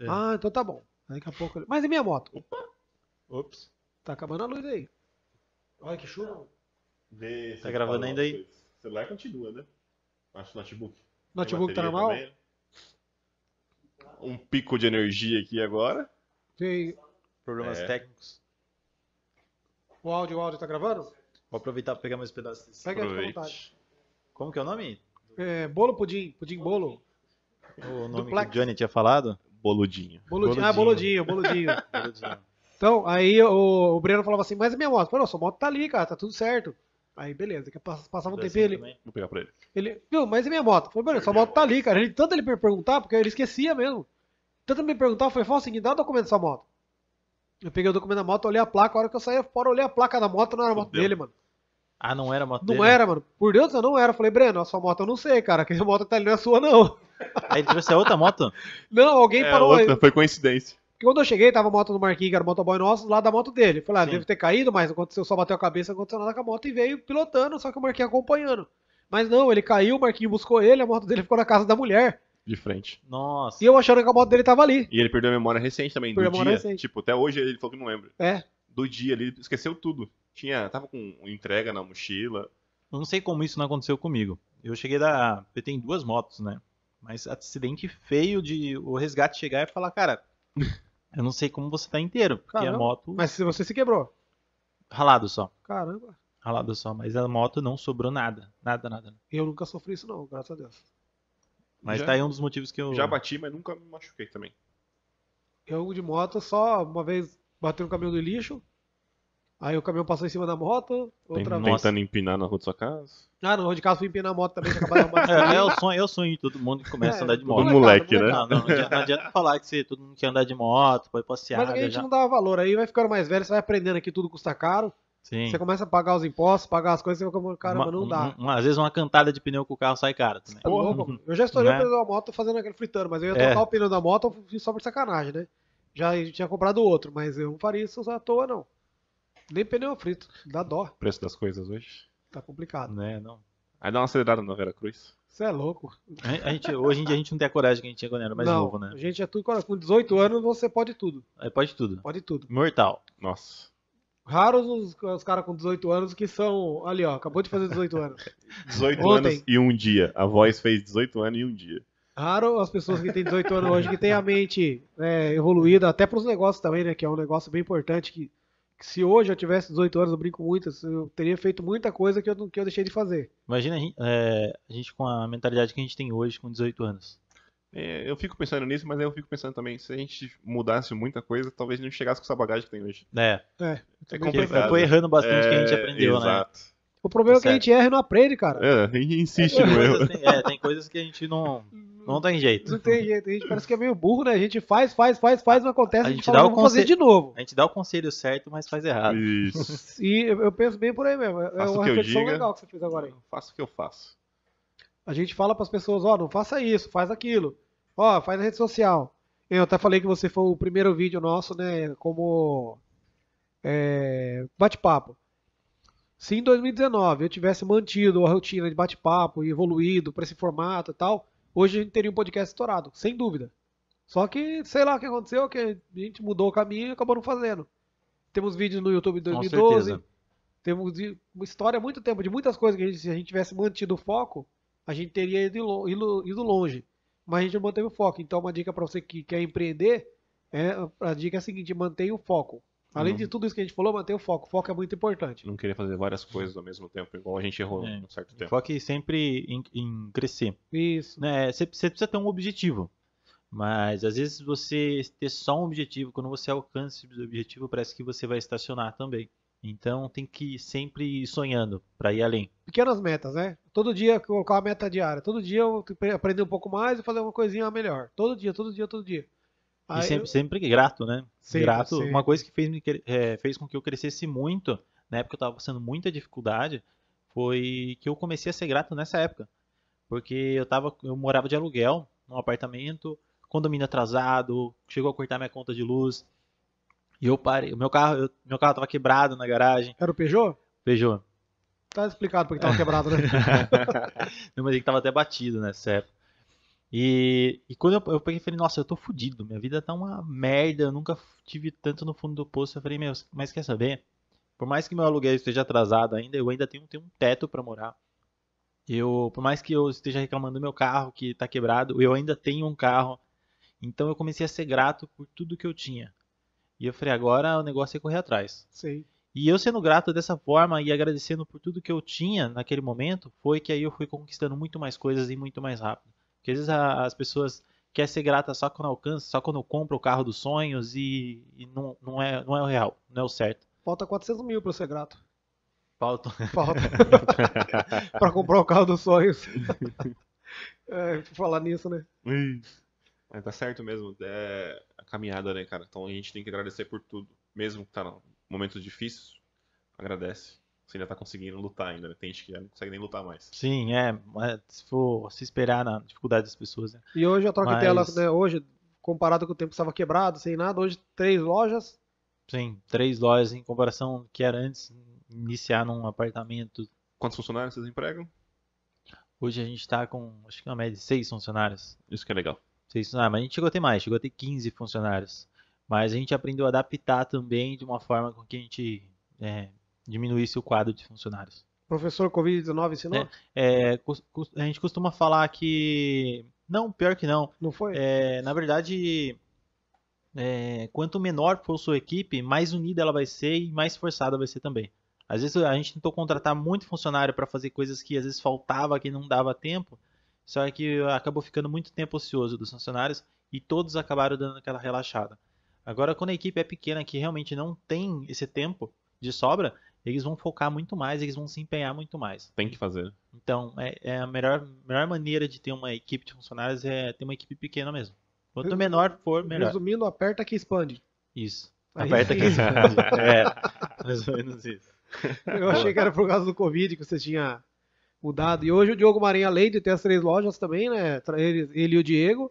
Speaker 1: É. Ah, então tá bom. Daqui a pouco. Mas e minha moto? Opa! Ops. Tá acabando a luz aí. Olha que
Speaker 2: chuva. Vê tá gravando ainda aí? O celular continua, né? Acho notebook.
Speaker 1: Notebook tá normal? Também.
Speaker 2: Um pico de energia aqui agora.
Speaker 3: Tem. Problemas é. técnicos. O áudio, o áudio tá gravando? Vou aproveitar para pegar mais pedaços desse. Pega aí, vontade. Como que é o nome? É, bolo Pudim, Pudim Bolo. O nome
Speaker 2: Duplex. que o Johnny tinha falado? Boludinho. Boludinho. Ah, boludinho,
Speaker 1: boludinho. boludinho. (laughs) Então, aí o, o Breno falava assim, mas a minha moto? Eu falei, não, sua moto tá ali, cara, tá tudo certo. Aí, beleza, que passava um tempo ele. Também. Vou pegar pra ele. Ele, viu, mas e minha moto? falei, Breno, sua moto tá ali, cara. Ele, tanto ele me perguntar, porque ele esquecia mesmo. Tanto ele me perguntar, eu falei, fala o seguinte, dá o documento da sua moto. Eu peguei o documento da moto, olhei a placa, a hora que eu saía fora, olhei a placa da moto, não era a moto Deus. dele, mano.
Speaker 3: Ah, não era a moto
Speaker 1: não dele? Não era, mano. Por Deus, eu não era. falei, Breno, a sua moto eu não sei, cara. Que moto tá ali não é sua, não. Aí trouxe a outra moto? Não, alguém é, parou. Outra,
Speaker 2: foi coincidência.
Speaker 1: Porque quando eu cheguei, tava a moto do Marquinhos, que era o motoboy nosso, lá da moto dele. Falei, ah, deve ter caído, mas aconteceu, só bateu a cabeça, aconteceu nada com a moto e veio pilotando, só que o Marquinhos acompanhando. Mas não, ele caiu, o Marquinhos buscou ele, a moto dele ficou na casa da mulher.
Speaker 2: De frente. Nossa.
Speaker 1: E eu achando que a moto dele tava ali.
Speaker 2: E ele perdeu a memória recente também, perdeu do dia. Recente. Tipo, até hoje ele falou que não lembra. É. Do dia, ele esqueceu tudo. Tinha, tava com
Speaker 3: entrega na mochila. Eu não sei como isso não aconteceu comigo. Eu cheguei da. Eu tenho duas motos, né? Mas acidente feio de o resgate chegar e falar, cara, eu não sei como você tá inteiro, porque Caramba. a moto. Mas você se quebrou. Ralado só. Caramba. Ralado só, mas a moto não sobrou nada. Nada, nada. Eu nunca sofri isso, não, graças a Deus. Mas já, tá aí um dos motivos que eu. Já
Speaker 2: bati, mas nunca me machuquei também.
Speaker 3: Eu de
Speaker 1: moto só uma vez bati no caminhão do lixo, Aí o caminhão passou em cima da moto,
Speaker 3: outra Tem, Tentando empinar na rua de sua casa.
Speaker 1: Ah, na rua de casa fui empinar a moto também, acabou de arrumar. É, é o sonho, é o sonho
Speaker 3: de todo mundo que começa é, a andar de moto. Todo é moleque, né? Não, não, não, adianta, não adianta falar que você, todo mundo quer andar de moto, pode passear. Mas a gente já... não
Speaker 1: dá valor, aí vai ficando mais velho, você vai aprendendo que tudo custa caro. Sim. Você começa a pagar os impostos, pagar as coisas, você fica, caramba, não dá.
Speaker 3: Uma, às vezes uma cantada de pneu com o carro sai cara também. Tá Porra,
Speaker 1: eu já estourei é? o pneu da moto fazendo aquele fritando, mas eu ia é. trocar é. o pneu da moto só por sacanagem, né? Já tinha comprado outro, mas eu não faria isso à toa, não. Nem pneu frito, dá dó. O
Speaker 2: preço
Speaker 3: das coisas hoje. Tá complicado. Né, não. Aí dá uma acelerada no Veracruz. Você é louco. A, a gente, hoje em dia a gente não tem a coragem que a gente tinha quando era mais não, novo, né? A gente é tudo com 18 anos, você pode tudo. Aí é, pode tudo. Pode tudo. Mortal. Nossa. Raros os, os caras com 18 anos
Speaker 1: que são. Ali, ó, acabou de fazer 18 anos.
Speaker 2: 18 (laughs) Ontem. anos e um dia. A voz fez 18 anos e um dia.
Speaker 1: Raro as pessoas que têm 18 anos hoje que têm a mente é, evoluída, até para os negócios também, né? Que é um negócio bem importante que que se hoje eu tivesse 18 anos, eu brinco muito, assim, eu
Speaker 2: teria feito muita coisa que eu, que eu deixei de fazer.
Speaker 3: Imagina a gente, é, a gente com a mentalidade que a gente tem hoje com 18 anos.
Speaker 2: É, eu fico pensando nisso, mas eu fico pensando também, se a gente
Speaker 3: mudasse muita
Speaker 2: coisa, talvez não chegasse com essa bagagem que tem hoje.
Speaker 3: É. É, é complicado. Foi errando bastante é, que a gente é, aprendeu,
Speaker 2: exato.
Speaker 1: né? Exato. O problema é que a gente erra e não aprende, cara.
Speaker 3: É, a gente insiste é, no erro. Tem, assim, é, tem coisas que a gente não. Não tem jeito. Não tem jeito. A gente
Speaker 1: parece que é meio burro, né? A gente faz, faz, faz, faz, não acontece. A gente, a gente dá o conselho, de
Speaker 3: novo. A gente dá o conselho certo, mas faz errado. Isso.
Speaker 1: E eu, penso bem por aí mesmo. É uma reflexão diga, legal
Speaker 2: que você fez agora aí. Faço o que eu
Speaker 3: faço.
Speaker 1: A gente fala para as pessoas, ó, oh, não faça isso, faz aquilo. Ó, oh, faz na rede social. Eu até falei que você foi o primeiro vídeo nosso, né? Como é, bate-papo. Se em 2019 eu tivesse mantido a rotina de bate-papo e evoluído para esse formato e tal, hoje a gente teria um podcast estourado, sem dúvida. Só que, sei lá o que aconteceu, que a gente mudou o caminho e acabou não fazendo. Temos vídeos no YouTube de 2012. Temos uma história há muito tempo de muitas coisas que a gente, se a gente tivesse mantido o foco, a gente teria ido, ido longe. Mas a gente não manteve o foco. Então, uma dica para você que quer empreender, é, a dica é a seguinte: mantenha o foco. Além de tudo isso que a gente falou, manter o foco. O foco é muito importante.
Speaker 3: Não querer fazer várias coisas ao mesmo tempo, igual a gente errou é. um certo tempo. Foque sempre em, em crescer. Isso. Né, você né? precisa ter um objetivo. Mas às vezes você ter só um objetivo, quando você alcança esse objetivo, parece que você vai estacionar também. Então tem que ir sempre sonhando para ir além.
Speaker 1: Pequenas metas, né? Todo dia colocar uma meta diária. Todo dia eu aprender um pouco mais e fazer uma coisinha melhor. Todo dia, todo dia, todo dia e sempre, eu... sempre grato,
Speaker 3: né? grato. Uma coisa que fez, me, é, fez com que eu crescesse muito, na época eu estava passando muita dificuldade, foi que eu comecei a ser grato nessa época. Porque eu, tava, eu morava de aluguel, num apartamento, condomínio atrasado, chegou a cortar minha conta de luz. E eu parei. O meu carro, eu, meu carro tava quebrado na garagem. Era o Peugeot? Peugeot.
Speaker 1: Tá explicado porque tava quebrado, né? (laughs)
Speaker 3: Não, mas ele tava até batido nessa época. E, e quando eu, eu peguei e falei, nossa, eu tô fudido, minha vida tá uma merda, eu nunca tive tanto no fundo do poço. Eu falei, meu, mas quer saber? Por mais que meu aluguel esteja atrasado ainda, eu ainda tenho, tenho um teto para morar. Eu, por mais que eu esteja reclamando do meu carro que tá quebrado, eu ainda tenho um carro. Então eu comecei a ser grato por tudo que eu tinha. E eu falei, agora o negócio é correr atrás. Sim. E eu sendo grato dessa forma e agradecendo por tudo que eu tinha naquele momento, foi que aí eu fui conquistando muito mais coisas e muito mais rápido. Porque às vezes a, as pessoas querem ser grata só quando alcança, só quando compra o carro dos sonhos e, e não, não, é, não é o real, não é o certo. Falta 400 mil para ser grato. Falta. Falta. (laughs) para
Speaker 1: comprar o carro
Speaker 4: dos sonhos.
Speaker 2: (laughs) é, falar nisso, né? Mas é, tá certo mesmo. É a caminhada, né, cara? Então a gente tem que agradecer por tudo. Mesmo que tá em momentos difíceis, agradece você ainda tá conseguindo lutar ainda, né? Tem gente que já não consegue nem lutar mais.
Speaker 3: Sim, é. é se for se esperar na dificuldade das pessoas. Né? E hoje a troca Mas... tela,
Speaker 1: né? Hoje, comparado com o tempo que estava quebrado, sem nada, hoje
Speaker 3: três lojas. Sim, três lojas em comparação que era antes iniciar num apartamento. Quantos funcionários vocês empregam? Hoje a gente está com, acho que uma média, de seis funcionários. Isso que é legal. Seis funcionários, mas a gente chegou a ter mais, chegou a ter 15 funcionários. Mas a gente aprendeu a adaptar também de uma forma com que a gente é, diminuísse o quadro de funcionários. Professor Covid-19 ensinou? É, é, a gente costuma falar que. Não, pior que não. Não foi? É, na verdade, é, quanto menor for sua equipe, mais unida ela vai ser e mais forçada vai ser também. Às vezes a gente tentou contratar muito funcionário para fazer coisas que às vezes faltava, que não dava tempo, só que acabou ficando muito tempo ocioso dos funcionários e todos acabaram dando aquela relaxada. Agora, quando a equipe é pequena, que realmente não tem esse tempo de sobra, eles vão focar muito mais, eles vão se empenhar muito mais. Tem que fazer. Então, é, é a melhor, melhor maneira de ter uma equipe de funcionários é ter uma equipe pequena mesmo. Quanto menor
Speaker 1: for, melhor. Resumindo, aperta que expande.
Speaker 3: Isso. Aí aperta sim. que (laughs) expande. é, mais ou menos isso. Eu achei que era por
Speaker 1: causa do Covid que você tinha mudado. E hoje o Diogo Marinha, além de ter as três lojas também, né? Ele, ele e o Diego.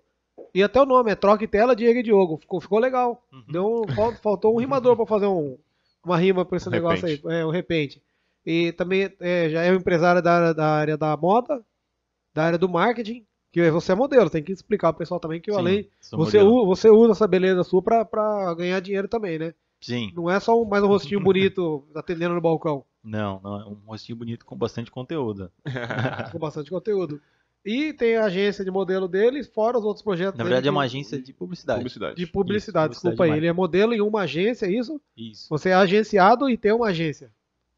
Speaker 1: E até o nome, é Troca e Tela, Diego e Diogo. Ficou, ficou legal. Uhum. Deu, faltou um rimador para fazer um, uma rima para esse um negócio repente. aí, é, um repente. E também é, já é um empresário da área, da área da moda, da área do marketing, que é, você é modelo, tem que explicar pro pessoal também que Sim, além você, você usa essa beleza sua
Speaker 4: para
Speaker 1: ganhar dinheiro também, né? Sim. Não é só um, mais um rostinho bonito (laughs) atendendo no balcão.
Speaker 3: Não, não, é um rostinho bonito com bastante conteúdo. (laughs) com bastante conteúdo. E tem a agência de modelo dele, fora os outros projetos. Na verdade, dele, é uma agência de publicidade. Publicidade.
Speaker 1: De publicidade, isso, desculpa publicidade aí. Ele é modelo em uma agência, é isso? Isso. Você é agenciado e tem uma agência.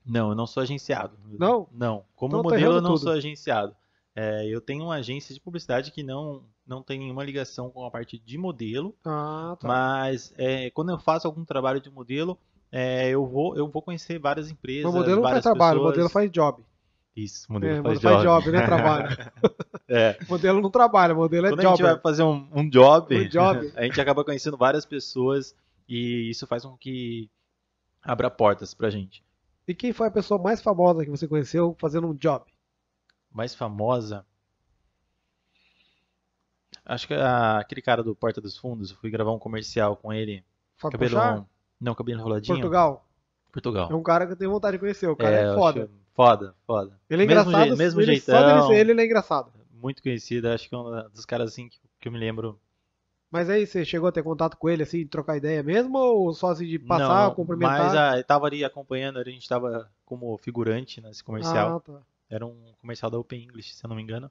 Speaker 3: Não, eu não sou agenciado. Não? Não. Como então, tá modelo, eu não tudo. sou agenciado. É, eu tenho uma agência de publicidade que não, não tem nenhuma ligação com a parte de modelo. Ah, tá. Mas é, quando eu faço algum trabalho de modelo, é, eu, vou, eu vou conhecer várias empresas. O modelo não faz trabalho, pessoas. o modelo
Speaker 1: faz job. Isso, modelo, é, faz, modelo job. faz job, né? Trabalho. (laughs) é. Modelo não trabalha, modelo é job. Quando a gente vai fazer um, um job, um job,
Speaker 3: (laughs) a gente acaba conhecendo várias pessoas e isso faz com que abra portas pra gente.
Speaker 1: E quem foi a pessoa mais famosa
Speaker 3: que você conheceu fazendo um job? Mais famosa? Acho que aquele cara do Porta dos Fundos, eu fui gravar um comercial com ele. Fábio cabelo Não, cabelo enroladinho. Portugal. Portugal. É
Speaker 1: um cara que eu tenho vontade de conhecer, o cara é, é foda. Acho
Speaker 3: Foda, foda. Ele é mesmo engraçado. Je, mesmo ele, jeitão. Só dele ele, ele é engraçado. Muito conhecido, acho que é um dos caras assim que, que eu me lembro.
Speaker 1: Mas aí, é você chegou a ter contato com ele, assim, trocar ideia mesmo? Ou só assim de passar, Não, cumprimentar? Mas ah,
Speaker 3: eu tava ali acompanhando, a gente tava como figurante nesse comercial. Ah, tá. Era um comercial da Open English, se eu não me engano.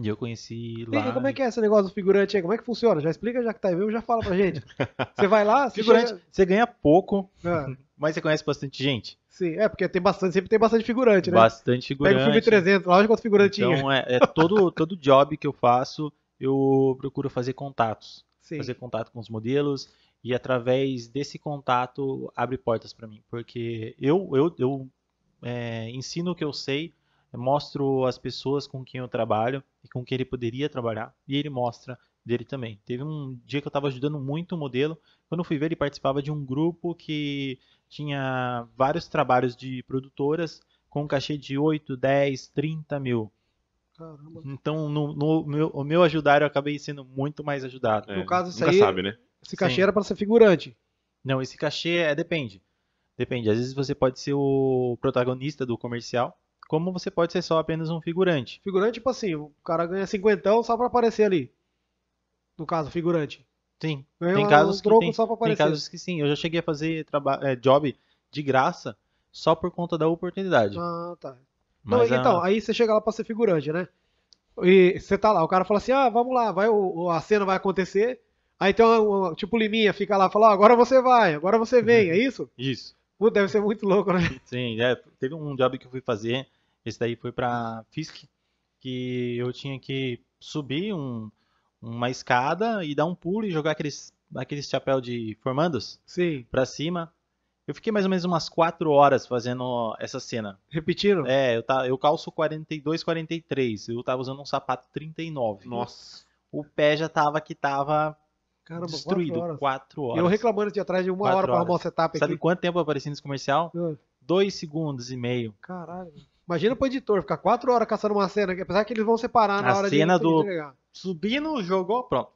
Speaker 3: E eu conheci lá. E como
Speaker 1: é que é esse negócio do figurante aí? Como é que funciona? Já explica, já que tá aí mesmo, já fala pra gente.
Speaker 3: (laughs) Você
Speaker 1: vai lá, você, figurante, chega...
Speaker 3: você ganha pouco. Ah. (laughs) Mas você conhece bastante gente? Sim, é, porque tem bastante, sempre tem bastante figurante, né? Bastante figurante. Pega o filme 300, lá quanto figurante é Então, é, é todo, (laughs) todo job que eu faço, eu procuro fazer contatos. Sim. Fazer contato com os modelos e através desse contato abre portas para mim. Porque eu, eu, eu é, ensino o que eu sei, mostro as pessoas com quem eu trabalho e com quem ele poderia trabalhar, e ele mostra dele também. Teve um dia que eu estava ajudando muito o modelo. Quando eu fui ver, ele participava de um grupo que tinha vários trabalhos de produtoras com um cachê de 8, 10, 30 mil. Caramba. Então, no, no meu, o meu ajudar, eu acabei sendo muito mais ajudado. É, no caso, isso nunca aí, sabe, né? esse cachê Sim. era para ser figurante. Não, esse cachê é, depende. Depende. Às vezes você pode ser o protagonista do comercial, como você pode ser só apenas um figurante. Figurante, tipo assim, o cara ganha cinquentão só para aparecer ali no caso, figurante. Sim. tem casos, um que tem, tem, casos que sim. Eu já cheguei a fazer é, job de graça só por conta da oportunidade. Ah, tá. Mas, então,
Speaker 1: a... aí você chega lá pra ser figurante, né? E você tá lá, o cara fala assim, ah, vamos lá, vai, o, a cena vai acontecer. Aí tem uma, tipo Liminha, fica lá e fala, agora você vai, agora você uhum. vem, é isso? Isso. Puta, deve ser muito louco, né?
Speaker 3: Sim, é, teve um job que eu fui fazer, esse daí foi pra Fisk, que eu tinha que subir um, uma escada e dar um pulo e jogar aqueles, aqueles chapéu de formandos Sim. pra cima. Eu fiquei mais ou menos umas 4 horas fazendo essa cena. Repetiram? É, eu, tá, eu calço 42, 43. Eu tava usando um sapato 39. Nossa. O pé já tava que tava Caramba, destruído. 4 horas. Quatro horas. Eu reclamando de atrás de uma hora pra horas. arrumar o setup Sabe aqui. Sabe quanto tempo eu apareci nesse comercial? 2 segundos e meio.
Speaker 1: Caralho. Imagina pro editor ficar quatro horas caçando uma cena, apesar que eles vão separar na a hora cena de, do... entregar. Subindo, jogou, pronto.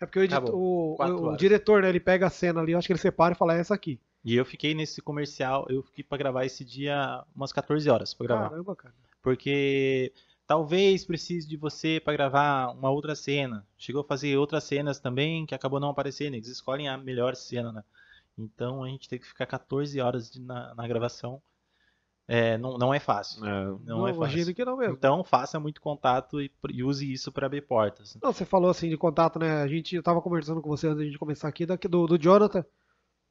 Speaker 1: É porque o, editor, o, o, o diretor, né, ele pega a cena ali, eu acho que ele separa e fala, é essa aqui.
Speaker 3: E eu fiquei nesse comercial, eu fiquei para gravar esse dia umas 14 horas pra gravar. Caramba, cara. Porque talvez precise de você para gravar uma outra cena. Chegou a fazer outras cenas também que acabou não aparecendo, eles escolhem a melhor cena, né? Então a gente tem que ficar 14 horas de, na, na gravação é, não, não é fácil. É, não, é não, é fácil. que não mesmo. Então faça muito contato e, e use isso para abrir portas.
Speaker 1: Não, você falou assim de contato, né? A gente eu tava conversando com você antes da gente começar aqui do, do Jonathan,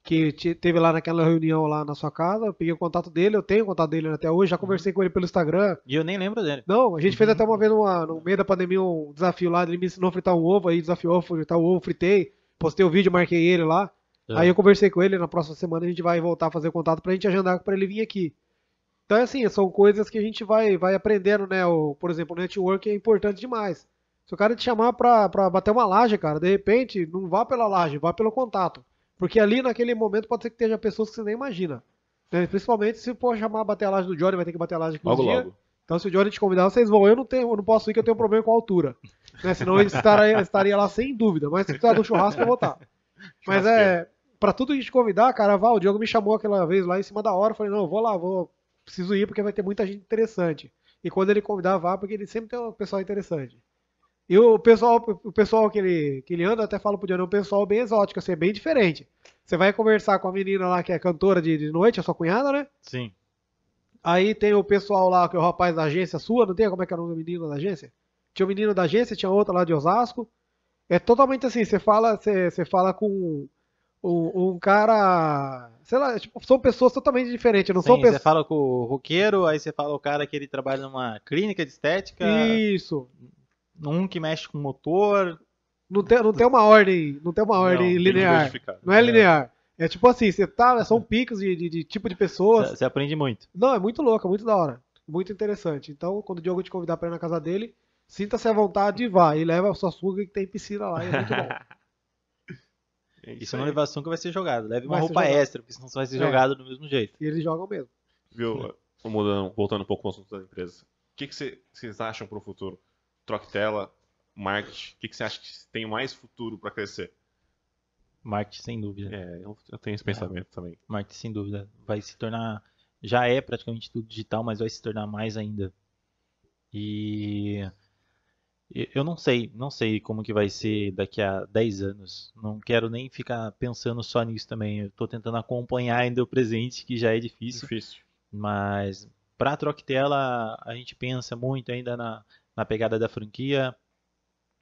Speaker 1: que te, teve lá naquela reunião lá na sua casa. Eu peguei o contato dele, eu tenho o contato dele até hoje, já uhum. conversei uhum. com ele pelo Instagram.
Speaker 3: E eu nem lembro dele.
Speaker 1: Não, a gente uhum. fez até uma vez uma, no meio da pandemia um desafio lá, ele me ensinou a fritar um ovo, aí desafiou a fritar o um ovo, fritei, postei o um vídeo, marquei ele lá. É. Aí eu conversei com ele, na próxima semana a gente vai voltar a fazer contato pra gente agendar pra ele vir aqui. Então, é assim, são coisas que a gente vai, vai aprendendo, né? O, por exemplo, o network é importante demais. Se o cara te chamar pra, pra bater uma laje, cara, de repente, não vá pela laje, vá pelo contato. Porque ali, naquele momento, pode ser que esteja pessoas que você nem imagina. Né? Principalmente se for chamar a bater a laje do Johnny, vai ter que bater a laje aqui logo, dia. logo. Então, se o Johnny te convidar, vocês vão. Eu não, tenho, eu não posso ir, que eu tenho um problema com a altura. Né? Senão ele estaria, estaria lá sem dúvida. Mas se precisar do churrasco, eu vou estar. Mas é, pra tudo que te convidar, cara, vá, o Diogo me chamou aquela vez lá em cima da hora. Eu falei, não, eu vou lá, vou preciso ir porque vai ter muita gente interessante. E quando ele convidar, vá, porque ele sempre tem um pessoal interessante. E o pessoal, o pessoal que ele, que ele anda, até fala pro Johnny, é um pessoal bem exótico, assim, é bem diferente. Você vai conversar com a menina lá que é cantora de, de noite, a sua cunhada, né? Sim. Aí tem o pessoal lá, que é o rapaz da agência sua, não tem? Como é que é o nome do menino da agência? Tinha um menino da agência, tinha outra lá de Osasco. É totalmente assim, você fala, você, você fala com um, um cara sei lá, é tipo, são pessoas totalmente diferentes. Não Sim, são pessoas... Você
Speaker 3: fala com o roqueiro, aí você fala o cara que ele trabalha numa clínica de estética.
Speaker 1: Isso. Um que mexe com motor. Não tem, não tem uma ordem, não tem uma ordem não, linear. É não é, linear. É tipo assim, você tá, são picos de, de, de tipo de pessoas.
Speaker 3: Você aprende muito.
Speaker 1: Não, é muito louco, é muito da
Speaker 3: hora. Muito
Speaker 1: interessante. Então, quando o Diogo te convidar pra ir na casa dele, sinta-se à vontade e vá. E
Speaker 3: leva a sua suga que tem piscina lá, é muito bom. (laughs) É isso é uma elevação que vai ser jogado. Leve uma roupa extra, porque senão você vai ser é. jogado
Speaker 2: do mesmo jeito. E eles jogam mesmo. Viu? Mudando, voltando um pouco ao assunto das empresas. O que vocês acham para o futuro? Troque tela, marketing. O que você acha que tem mais futuro para crescer?
Speaker 3: Marketing, sem dúvida. É, eu, eu tenho esse pensamento é. também. Marketing, sem dúvida. Vai se tornar. Já é praticamente tudo digital, mas vai se tornar mais ainda. E eu não sei, não sei como que vai ser daqui a 10 anos. Não quero nem ficar pensando só nisso também. Eu tô tentando acompanhar ainda o presente, que já é difícil. Difícil. Mas para Troctela, a gente pensa muito ainda na, na pegada da franquia,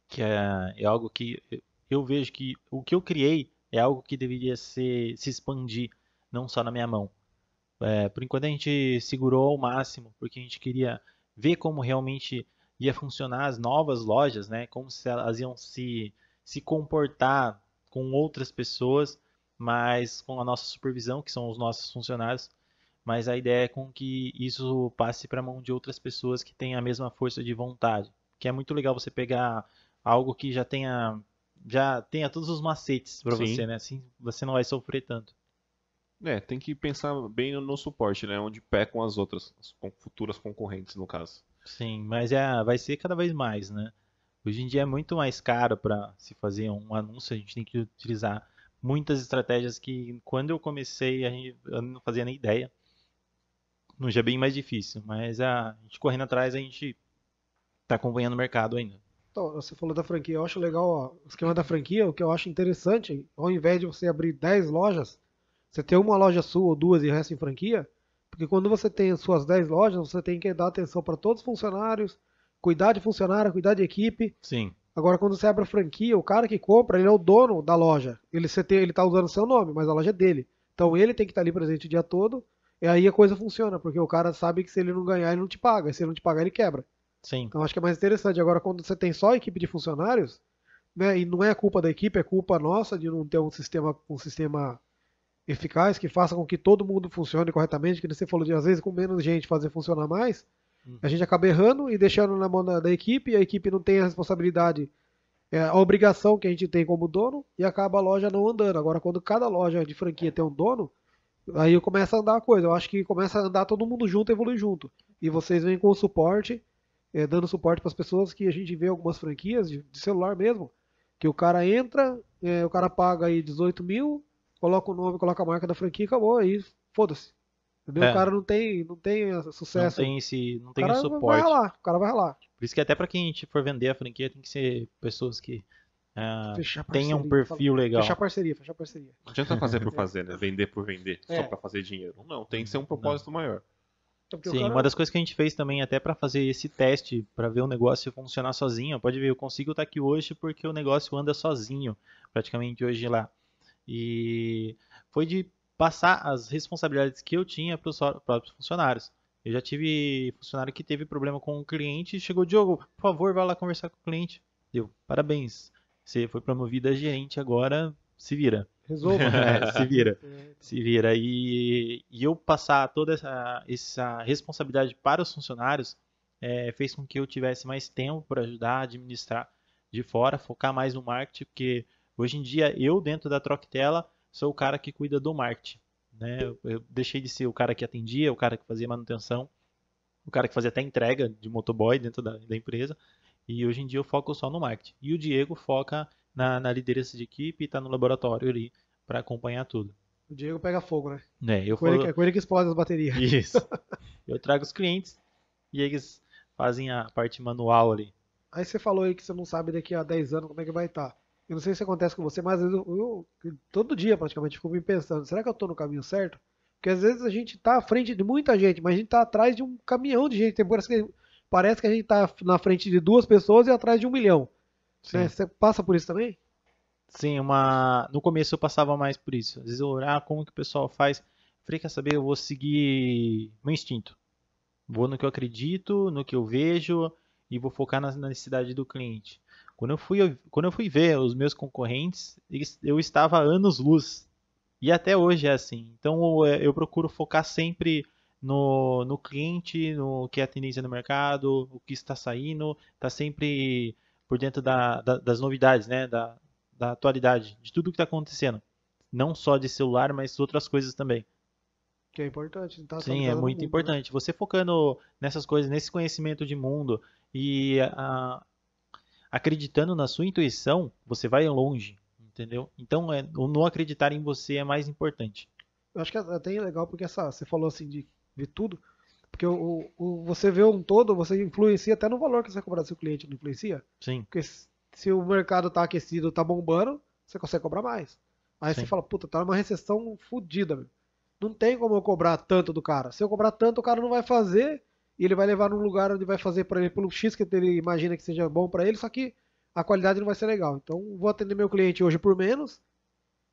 Speaker 3: que é, é algo que eu vejo que o que eu criei é algo que deveria ser, se expandir, não só na minha mão. É, por enquanto a gente segurou ao máximo, porque a gente queria ver como realmente ia funcionar as novas lojas, né? Como se elas iam se, se comportar com outras pessoas, mas com a nossa supervisão, que são os nossos funcionários. Mas a ideia é com que isso passe para a mão de outras pessoas que têm a mesma força de vontade. Que é muito legal você pegar algo que já tenha já tenha todos os macetes para você, né? Assim você não vai sofrer tanto.
Speaker 2: É, tem que pensar bem no suporte, né? Onde pecam as outras, as futuras concorrentes, no caso.
Speaker 3: Sim, mas é, vai ser cada vez mais, né? Hoje em dia é muito mais caro para se fazer um anúncio, a gente tem que utilizar muitas estratégias que quando eu comecei a gente, eu não fazia nem ideia. No já é bem mais difícil, mas a, gente correndo atrás a gente está acompanhando o mercado ainda.
Speaker 1: Então, você falou da franquia, eu acho legal ó, o esquema da franquia, o que eu acho interessante, ao invés de você abrir 10 lojas, você ter uma loja sua ou duas e o resto em franquia, porque quando você tem as suas 10 lojas, você tem que dar atenção para todos os funcionários, cuidar de funcionário, cuidar de equipe. Sim. Agora, quando você abre a franquia, o cara que compra, ele é o dono da loja. Ele está usando seu nome, mas a loja é dele. Então ele tem que estar tá ali presente o dia todo. E aí a coisa funciona, porque o cara sabe que se ele não ganhar, ele não te paga. E se ele não te pagar, ele quebra. Sim. Então acho que é mais interessante. Agora, quando você tem só a equipe de funcionários, né, e não é culpa da equipe, é culpa nossa de não ter um sistema, um sistema eficaz, que faça com que todo mundo funcione corretamente, que você falou de às vezes com menos gente fazer funcionar mais, uhum. a gente acaba errando e deixando na mão da, da equipe, e a equipe não tem a responsabilidade, é, a obrigação que a gente tem como dono, e acaba a loja não andando. Agora, quando cada loja de franquia tem um dono, aí começa a andar a coisa. Eu acho que começa a andar todo mundo junto, evolui junto. E vocês vêm com o suporte, é, dando suporte para as pessoas que a gente vê algumas franquias de, de celular mesmo, que o cara entra, é, o cara paga aí 18 mil, coloca o nome, coloca a marca da franquia e acabou, aí foda-se. É. O cara não tem, não tem é, sucesso. Não tem esse, não tem o, cara suporte. Vai ralar, o cara vai ralar.
Speaker 3: Por isso que até para quem tipo, for vender a franquia tem que ser pessoas que ah, tenham um perfil legal. Fechar parceria, fechar parceria. Não adianta fazer por (laughs) é.
Speaker 2: fazer, né? Vender por vender, é. só para fazer dinheiro. Não, tem que ser um propósito não. maior. É porque Sim, cara... uma das
Speaker 3: coisas que a gente fez também, até para fazer esse teste, para ver o negócio funcionar sozinho. Pode ver, eu consigo estar tá aqui hoje porque o negócio anda sozinho, praticamente hoje lá. E foi de passar as responsabilidades que eu tinha para os próprios funcionários. Eu já tive funcionário que teve problema com o cliente e chegou, Diogo, por favor, vá lá conversar com o cliente. Deu, parabéns. Você foi promovido a gerente agora, se vira. Resolva. (laughs) É, se vira. (laughs) É, então. Se vira. E, e eu passar toda essa, essa, responsabilidade para os funcionários é, fez com que eu tivesse mais tempo para ajudar, administrar de fora, focar mais no marketing, porque Hoje em dia, eu dentro da Troctela sou o cara que cuida do marketing. Né? Eu, eu deixei de ser o cara que atendia, o cara que fazia manutenção, o cara que fazia até entrega de motoboy dentro da, da empresa. E hoje em dia eu foco só no marketing. E o Diego foca na, na liderança de equipe e está no laboratório ali para acompanhar tudo.
Speaker 1: O Diego pega fogo, né?
Speaker 3: É, eu coisa, falo... é ele que explode as baterias. Isso. (laughs) eu trago os clientes e eles fazem a parte manual ali.
Speaker 1: Aí você falou aí que você
Speaker 3: não sabe daqui
Speaker 1: a 10 anos como é que vai estar. Tá. Eu não sei se acontece com você, mas eu, eu todo dia praticamente fico me pensando, será que eu estou no caminho certo? Porque às vezes a gente está à frente de muita gente, mas a gente está atrás de um caminhão de gente. Parece que, parece que a gente está na frente de duas pessoas e atrás de um milhão. Né? Você passa por isso também?
Speaker 3: Sim, uma... no começo eu passava mais por isso. Às vezes eu olhava ah, como que o pessoal faz. falei, quer saber, eu vou seguir meu instinto. Vou no que eu acredito, no que eu vejo e vou focar na necessidade do cliente. Quando eu fui, quando eu fui ver os meus concorrentes, eu estava anos-luz. E até hoje é assim. Então é, eu procuro focar sempre no, no cliente, no que é a tendência no mercado, o que está saindo, está sempre por dentro da, da, das novidades, né? Da, da atualidade, de tudo que está acontecendo. Não só de celular, mas outras coisas também.
Speaker 1: Que é importante. Tá Sim, é muito mundo, né? importante.
Speaker 3: Né? Você focando nessas coisas, nesse conhecimento de mundo e a, acreditando na sua intuição, você vai longe, entendeu? Então, é, o não acreditar em você é mais importante.
Speaker 1: Eu acho que é até legal porque essa, você falou assim de, ver tudo, porque o, o, você vê um todo, você influencia até no valor que você vai cobrar do seu cliente, não influencia? Sim. Porque se, o mercado está aquecido, está bombando, você consegue cobrar mais. Aí Sim. você fala, puta, tá numa recessão fodida, meu. Não tem como eu cobrar tanto do cara. Se eu cobrar tanto, o cara não vai fazer e ele vai levar num lugar onde vai fazer para ele pelo X que ele imagina que seja bom para ele, só que a qualidade não vai ser legal. Então, vou atender meu cliente hoje por menos,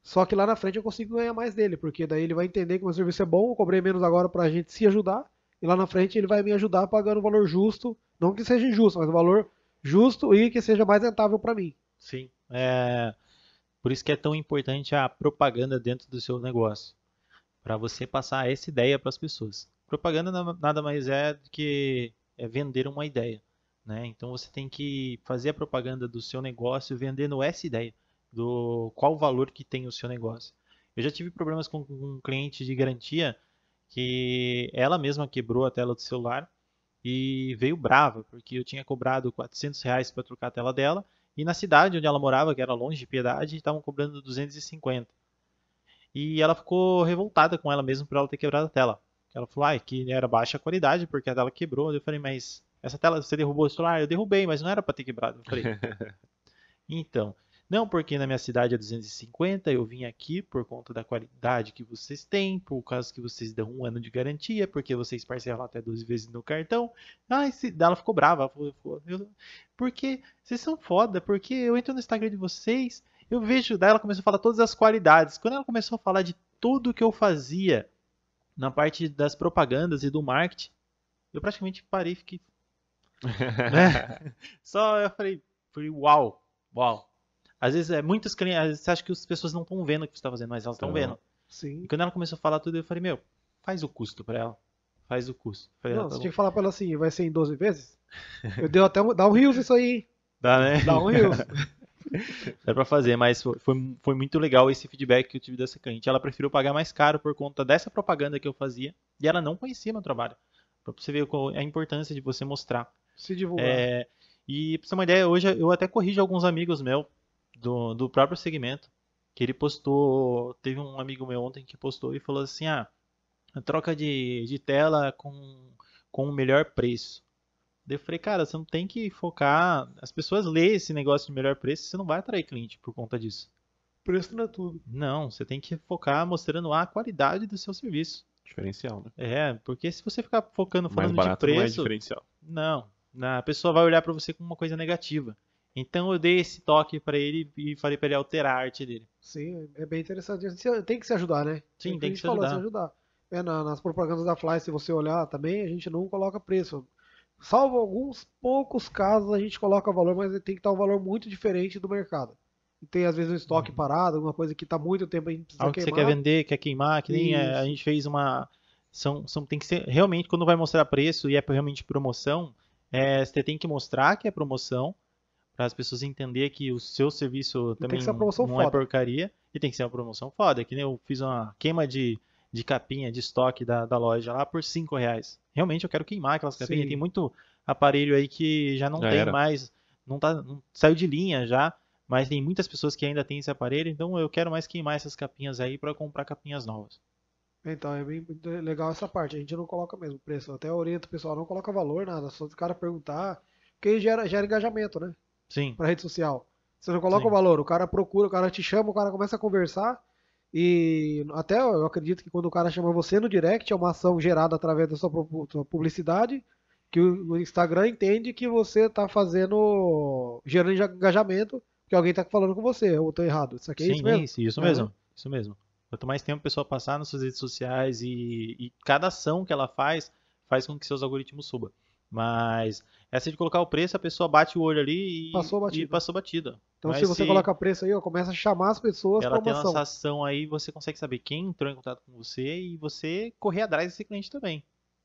Speaker 1: só que lá na frente eu consigo ganhar mais dele, porque daí ele vai entender que o meu serviço é bom, eu cobrei menos agora para a gente se ajudar, e lá na frente ele vai me ajudar pagando o um valor justo, não que seja injusto, mas o um valor justo e que seja mais rentável
Speaker 3: para mim. Sim, é... por isso que é tão importante a propaganda dentro do seu negócio, para você passar essa ideia para as pessoas. Propaganda nada mais é do que é vender uma ideia. Né? Então você tem que fazer a propaganda do seu negócio vendendo essa ideia, do qual valor que tem o seu negócio. Eu já tive problemas com um cliente de garantia que ela mesma quebrou a tela do celular e veio brava, porque eu tinha cobrado 400 reais para trocar a tela dela e na cidade onde ela morava, que era longe de Piedade, estavam cobrando 250. E ela ficou revoltada com ela mesma por ela ter quebrado a tela. Ela falou ah, que era baixa qualidade porque a tela quebrou. Eu falei, mas essa tela você derrubou o celular? Eu derrubei, mas não era para ter quebrado. Eu falei, (laughs) então, não porque na minha cidade é 250, eu vim aqui por conta da qualidade que vocês têm, por causa que vocês dão um ano de garantia, porque vocês parcelam até 12 vezes no cartão. Ah, esse, ela ficou brava. porque vocês são foda, porque eu entro no Instagram de vocês, eu vejo, daí ela começou a falar todas as qualidades. Quando ela começou a falar de tudo que eu fazia, na parte das propagandas e do marketing, eu praticamente parei e fiquei.
Speaker 4: (laughs) né?
Speaker 3: Só eu falei, falei, uau, uau. Às vezes é muitas crianças, você acha que as pessoas não estão vendo o que você está fazendo, mas elas estão tá. vendo. Sim. E quando ela começou a falar tudo, eu falei, meu, faz o custo para ela. Faz o custo. Falei, não, ah, tá você bom. tinha que
Speaker 1: falar para ela assim, vai ser em 12 vezes? Eu dei até um, dá um rios isso aí.
Speaker 3: Dá, né? Dá um rios. (laughs) É pra fazer, mas foi, foi muito legal esse feedback que eu tive dessa cliente. Ela preferiu pagar mais caro por conta dessa propaganda que eu fazia e ela não conhecia meu trabalho. Pra você ver qual, é a importância de você mostrar. Se divulgar. É, e pra você ter uma ideia, hoje eu até corrijo alguns amigos meus do, do próprio segmento que ele postou. Teve um amigo meu ontem que postou e falou assim: ah, troca de, de tela com, com o melhor preço. Daí eu falei, cara, você não tem que focar. As pessoas lêem esse negócio de melhor preço, você não vai atrair cliente por conta disso. Preço não é tudo. Não, você tem que focar mostrando a qualidade do seu serviço. Diferencial, né? É, porque se você ficar focando falando Mais barato de preço. Não, é diferencial. não, a pessoa vai olhar para você como uma coisa negativa. Então eu dei esse toque para ele e falei para ele alterar a arte dele. Sim,
Speaker 1: é bem interessante. Tem que se ajudar, né? Sim, tem é que, tem que se, falou, ajudar. se ajudar. É, nas propagandas da Fly, se você olhar também, a gente não coloca preço. Salvo alguns poucos casos, a gente coloca valor, mas tem que estar um valor muito diferente do mercado. tem às vezes um estoque uhum. parado, alguma coisa que está muito tempo a gente precisa Algo que você quer vender,
Speaker 3: quer queimar, que nem eh, a, a gente fez uma. São, são, tem que ser realmente quando vai mostrar preço e é realmente promoção, é, você tem que mostrar que é promoção para as pessoas entenderem que o seu serviço também não, é porcaria e tem que ser uma promoção foda. Que nem eu fiz uma queima de de capinha, de estoque da, da loja lá por 5 reais. Realmente eu quero queimar aquelas capinhas. Sim. Tem muito aparelho aí que já não já tem era. mais, não tá, não, saiu de linha já, mas tem muitas pessoas que ainda têm esse aparelho, então eu quero mais queimar essas capinhas aí para comprar capinhas novas.
Speaker 1: Então, é bem legal essa parte. A gente não coloca mesmo preço. Eu até orienta o pessoal, não coloca valor, nada. Só o cara perguntar. Porque gera, gera engajamento, né? Sim. Pra rede social. Você não coloca Sim. o valor, o cara procura, o cara te chama, o cara começa a conversar. E até eu acredito que quando o cara chama você no direct, é uma ação gerada através da sua publicidade, que o Instagram entende que você está fazendo, gerando engajamento, que alguém está falando com você, ou estou errado. Isso aqui é Sim, isso mesmo? Isso, isso é. mesmo,
Speaker 3: isso mesmo. Quanto mais tempo a pessoa passar nas suas redes sociais e, e cada ação que ela faz, faz com que seus algoritmos subam. Mas essa é assim de colocar o preço, a pessoa bate o olho ali e passou batida. E passou batida. Então, Mas se você se... coloca
Speaker 1: preço aí, ó, começa a chamar as pessoas para uma ação. Ela
Speaker 3: ação aí, você consegue saber quem entrou em contato com você e você correr atrás desse cliente também.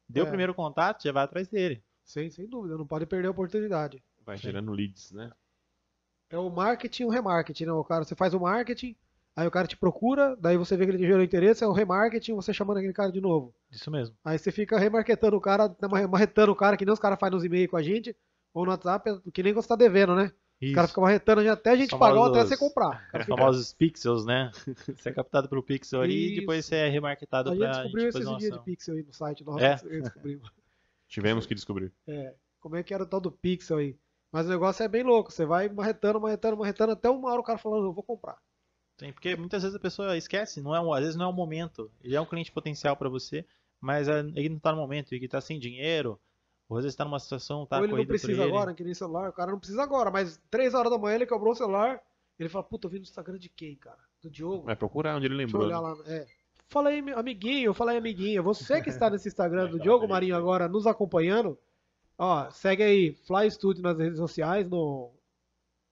Speaker 3: Deu é. o primeiro contato, já vai atrás dele. Sim, sem dúvida, não pode perder a oportunidade.
Speaker 2: Vai Sim. gerando leads, né?
Speaker 1: É o marketing e o remarketing, né, cara? Você faz o marketing, Aí o cara te procura, daí você vê que ele gerou interesse, é o remarketing, você chamando aquele cara de novo. Isso mesmo. Aí você fica remarketando o cara, marretando o cara, que nem os caras fazem nos e-mails com a gente, ou no WhatsApp, que nem você tá devendo, né? Isso. cara fica marretando até a gente pagar ou até você comprar. Os (laughs) famosos
Speaker 3: pixels, né? (laughs) Você é captado pro pixel ali e depois você é remarketado a pra gente descobriu gente esses dias de
Speaker 1: pixel aí no site, nós é? (laughs)
Speaker 3: descobrimos.
Speaker 2: Tivemos que descobrir.
Speaker 1: É. Como é que era o tal do pixel aí? Mas o negócio é bem louco, você vai marretando, marretando, marretando, até uma hora o cara falando, eu vou comprar.
Speaker 3: Tem, porque muitas vezes a pessoa esquece, não é um, às vezes não é o um momento. Ele é um cliente potencial para você, mas é, ele não está no momento, ele está sem dinheiro, ou às vezes está numa situação, tá Ou ele não precisa ele. agora,
Speaker 1: que nem celular, o cara não precisa agora, mas 3 horas da manhã ele quebrou o celular, ele fala, puta, eu vi no Instagram de quem, cara? Do Diogo.
Speaker 3: Vai procurar onde ele
Speaker 1: lembrou. Deixa eu né? olhar lá, é. Fala aí, amiguinho, fala aí, amiguinha, você que está nesse Instagram (laughs) é, do tá Diogo Marinho né? agora nos acompanhando, ó, segue aí, Fly Studio nas redes sociais, no...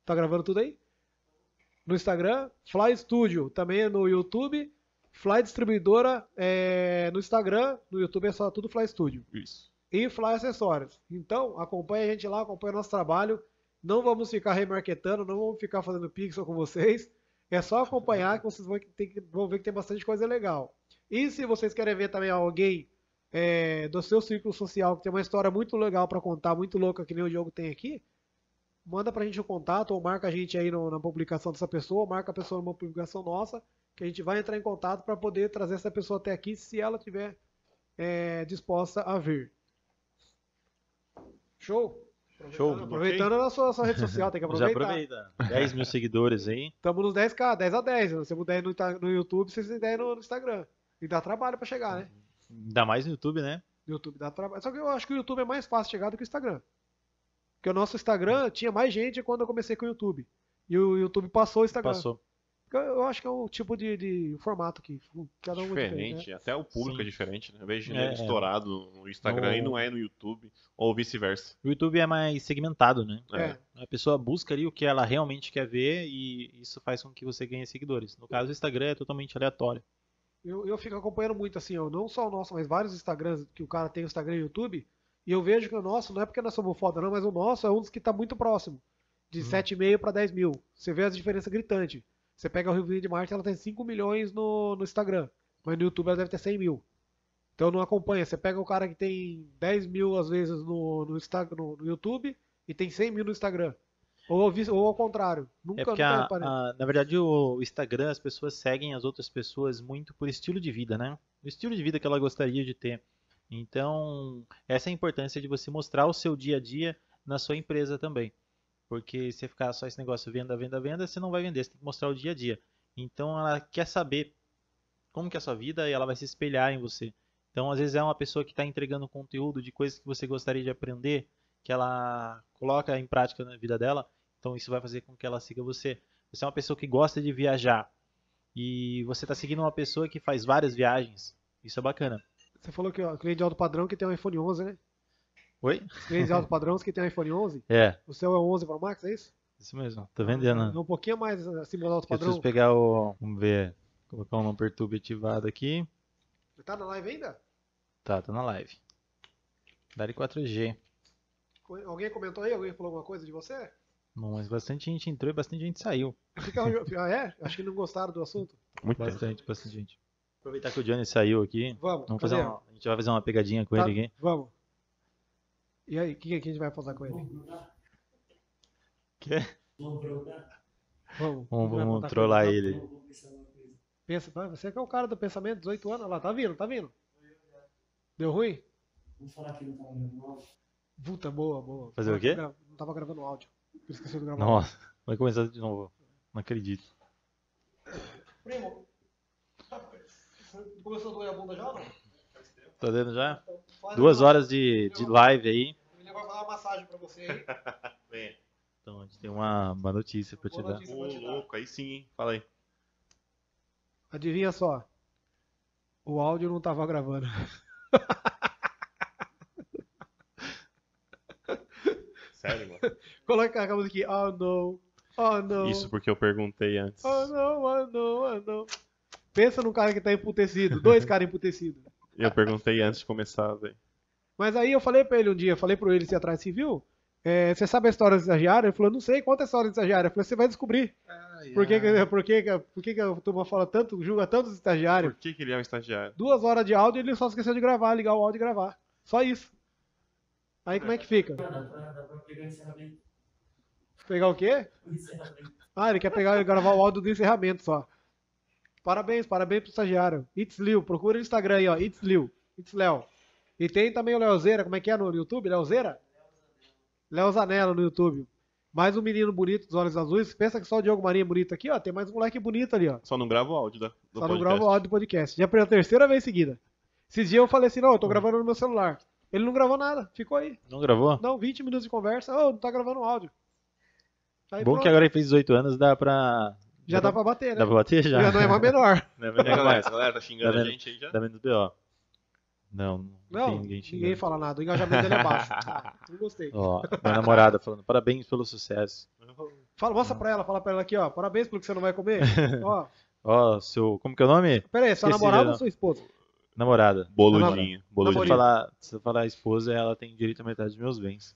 Speaker 1: Tá gravando tudo aí? no Instagram, Fly Studio, também é no YouTube, Fly Distribuidora é, no Instagram, no YouTube é só tudo Fly Studio. Isso. E Fly Acessórios. Então, acompanha a gente lá, acompanha o nosso trabalho. Não vamos ficar remarketando, não vamos ficar fazendo pixel com vocês. É só acompanhar que vocês vão, tem, vão ver que tem bastante coisa legal. E se vocês querem ver também alguém é, do seu círculo social que tem uma história muito legal para contar, muito louca que nem o Diogo tem aqui, manda pra gente o contato ou marca a gente aí no, na publicação dessa pessoa, marca a pessoa numa publicação nossa, que a gente vai entrar em contato para poder trazer essa pessoa até aqui se ela tiver é, disposta a vir. Show?
Speaker 3: Show. Aproveitando okay. a sua, sua, rede social, tem que (laughs) aproveitar. Já aproveita. 10 mil seguidores aí. (laughs)
Speaker 1: Estamos nos 10k, 10 a 10. Se Você puder no, no YouTube, se você der no, no Instagram. E dá trabalho para chegar, né?
Speaker 3: Ainda mais no YouTube, né?
Speaker 1: YouTube dá trabalho. Só que eu acho que o YouTube é mais fácil chegar do que o Instagram. Porque o nosso Instagram hum. tinha mais gente quando eu comecei com o YouTube. E o YouTube passou o Instagram. Passou. Eu acho que é o tipo de, de formato que
Speaker 3: cada um é diferente, tem, né? até o público é Sim.
Speaker 2: é diferente. Né? Eu vejo é, é, estourado no Instagram no... e não é no YouTube,
Speaker 3: ou vice-versa. O YouTube é mais segmentado, né? É. A pessoa busca ali o que ela realmente quer ver e isso faz com que você ganhe seguidores. No caso, o Instagram é totalmente aleatório.
Speaker 1: Eu, eu fico acompanhando muito, assim, ó, não só o nosso, mas vários Instagrams que o cara tem, o Instagram e o YouTube. E eu vejo que o nosso, não é porque nós somos foda, não, mas o nosso é um dos que está muito próximo. De hum. 7,5 para 10 mil. Você vê as diferenças gritante. Você pega o Rio Grande de Marte, ela tem 5 milhões no, no Instagram. Mas no YouTube ela deve ter 100 mil. Então não acompanha. Você pega o cara que tem 10 mil às vezes no, no, no, no YouTube e tem 100 mil no Instagram. Ou, ou ao contrário.
Speaker 3: Nunca, é porque nunca a, a, Na verdade, o Instagram, as pessoas seguem as outras pessoas muito por estilo de vida, né? O estilo de vida que ela gostaria de ter. Então, essa é a importância de você mostrar o seu dia a dia na sua empresa também. Porque se ficar só esse negócio venda, venda, venda, você não vai vender, você tem que mostrar o dia a dia. Então, ela quer saber como que é a sua vida e ela vai se espelhar em você. Então, às vezes é uma pessoa que está entregando conteúdo de coisas que você gostaria de aprender, que ela coloca em prática na vida dela. Então, isso vai fazer com que ela siga você. Você é uma pessoa que gosta de viajar e você está seguindo uma pessoa que faz várias viagens. Isso é bacana.
Speaker 1: Você falou que o cliente de alto padrão que tem um iPhone 11, né? Oi? Os clientes de alto padrão que tem um iPhone 11. (laughs) É. O seu é o 11 Pro Max, é isso?
Speaker 3: Isso mesmo, tô vendendo. É
Speaker 1: um pouquinho mais acima do alto padrão. Eu preciso
Speaker 3: pegar o... Vamos ver. Colocar o não perturbe ativado aqui.
Speaker 1: Tá na live ainda?
Speaker 3: Tá, tá na live. Dari 4G.
Speaker 1: Alguém comentou aí? Alguém falou alguma coisa de você?
Speaker 3: Não, mas bastante gente entrou e bastante gente saiu. (laughs)
Speaker 1: Ah, é? Acho que não gostaram do assunto. Muito
Speaker 3: bastante, bastante gente. Aproveitar que o Johnny saiu aqui. Vamos. vamos fazer uma, a gente vai fazer uma pegadinha com tá, ele aqui.
Speaker 1: Vamos. E aí, o que, que, a gente vai fazer com ele? Quer?
Speaker 3: Vamos Vamos, vamos, vamos trollar ele.
Speaker 4: Tá?
Speaker 1: Pensa, você que é o cara do pensamento, 18 anos, olha lá, tá vindo, tá vindo. Deu ruim?
Speaker 2: Vamos falar que não tava gravando áudio.
Speaker 1: Puta, boa, boa. Fazer o quê? Não tava gravando áudio. esqueci de gravar. Nossa,
Speaker 3: vai começar de novo. Não acredito. Primo,
Speaker 1: Começou a doer a bunda já ou não?
Speaker 3: Tá dando já? Então, Duas uma... horas de, de live aí. O William
Speaker 2: vai fazer uma massagem pra você aí. (laughs) Vem.
Speaker 3: Então, a gente tem uma, uma notícia pra te dar. Ô, louco,
Speaker 2: aí sim, hein? Fala aí.
Speaker 1: Adivinha só. O áudio não tava gravando. (laughs) Sério, mano? Coloca a música aqui. Oh, não. Oh, não. Isso
Speaker 2: porque eu perguntei antes.
Speaker 4: Oh, não, oh, não, oh, não.
Speaker 2: Pensa num cara que tá emputecido, dois (laughs) caras emputecidos. Eu perguntei antes de começar, velho. Mas aí eu falei pra ele um
Speaker 1: dia, falei pro ele se atrás civil. É, você sabe a história do estagiário? Ele falou, não sei, quantas a história do estagiário. Eu falei, você vai descobrir. Ah, por, que, por, que, por que a turma fala tanto, julga tantos estagiários?
Speaker 2: Por que, que ele é um estagiário?
Speaker 1: Duas horas de áudio e ele só esqueceu de gravar, ligar o áudio e gravar. Só isso. Aí como é que fica? Pegar o quê? Ah, ele quer pegar e gravar o áudio do encerramento só. Parabéns, parabéns pro estagiário. It's Liu, procura no Instagram aí, ó. It's Liu. It's Léo. E tem também o Leozeira, como é que é no YouTube? Leozeira? Léo Zanello no YouTube. Mais um menino bonito dos olhos azuis. Pensa que só o Diogo Maria é bonito aqui, ó. Tem mais um moleque bonito ali, ó.
Speaker 2: Só não grava o áudio da, do só podcast. Só não grava o áudio
Speaker 1: do podcast. Já pela terceira vez seguida. Esses dias eu falei assim, não, eu tô gravando no meu celular. Ele não gravou nada, ficou aí. Não gravou? Não, 20 minutos de conversa. Ô, oh, não tá gravando o áudio. Tá aí Bom pronto. que agora
Speaker 3: ele fez 18 anos, dá pra já dá, dá pra bater, né? Dá pra bater já. Já não é mais menor. (laughs) não é menor mais. Né? Galera, tá xingando a gente aí já. Dá menos BO. Não, não, não tem ninguém xingando. Ninguém fala nada, o engajamento dele é baixo. (laughs) Ah, não gostei. Ó, minha namorada falando, parabéns pelo sucesso.
Speaker 1: (laughs) Fala, mostra pra ela, fala pra ela aqui, ó. Parabéns pelo que você não vai comer. ó.
Speaker 3: Ó, seu. Como que é o nome? Pera aí, sua namorada ou sua esposa? Namorada. Boludinho. Namorada. Boludinho. Se falar, se falar esposa, ela tem direito a metade dos meus bens.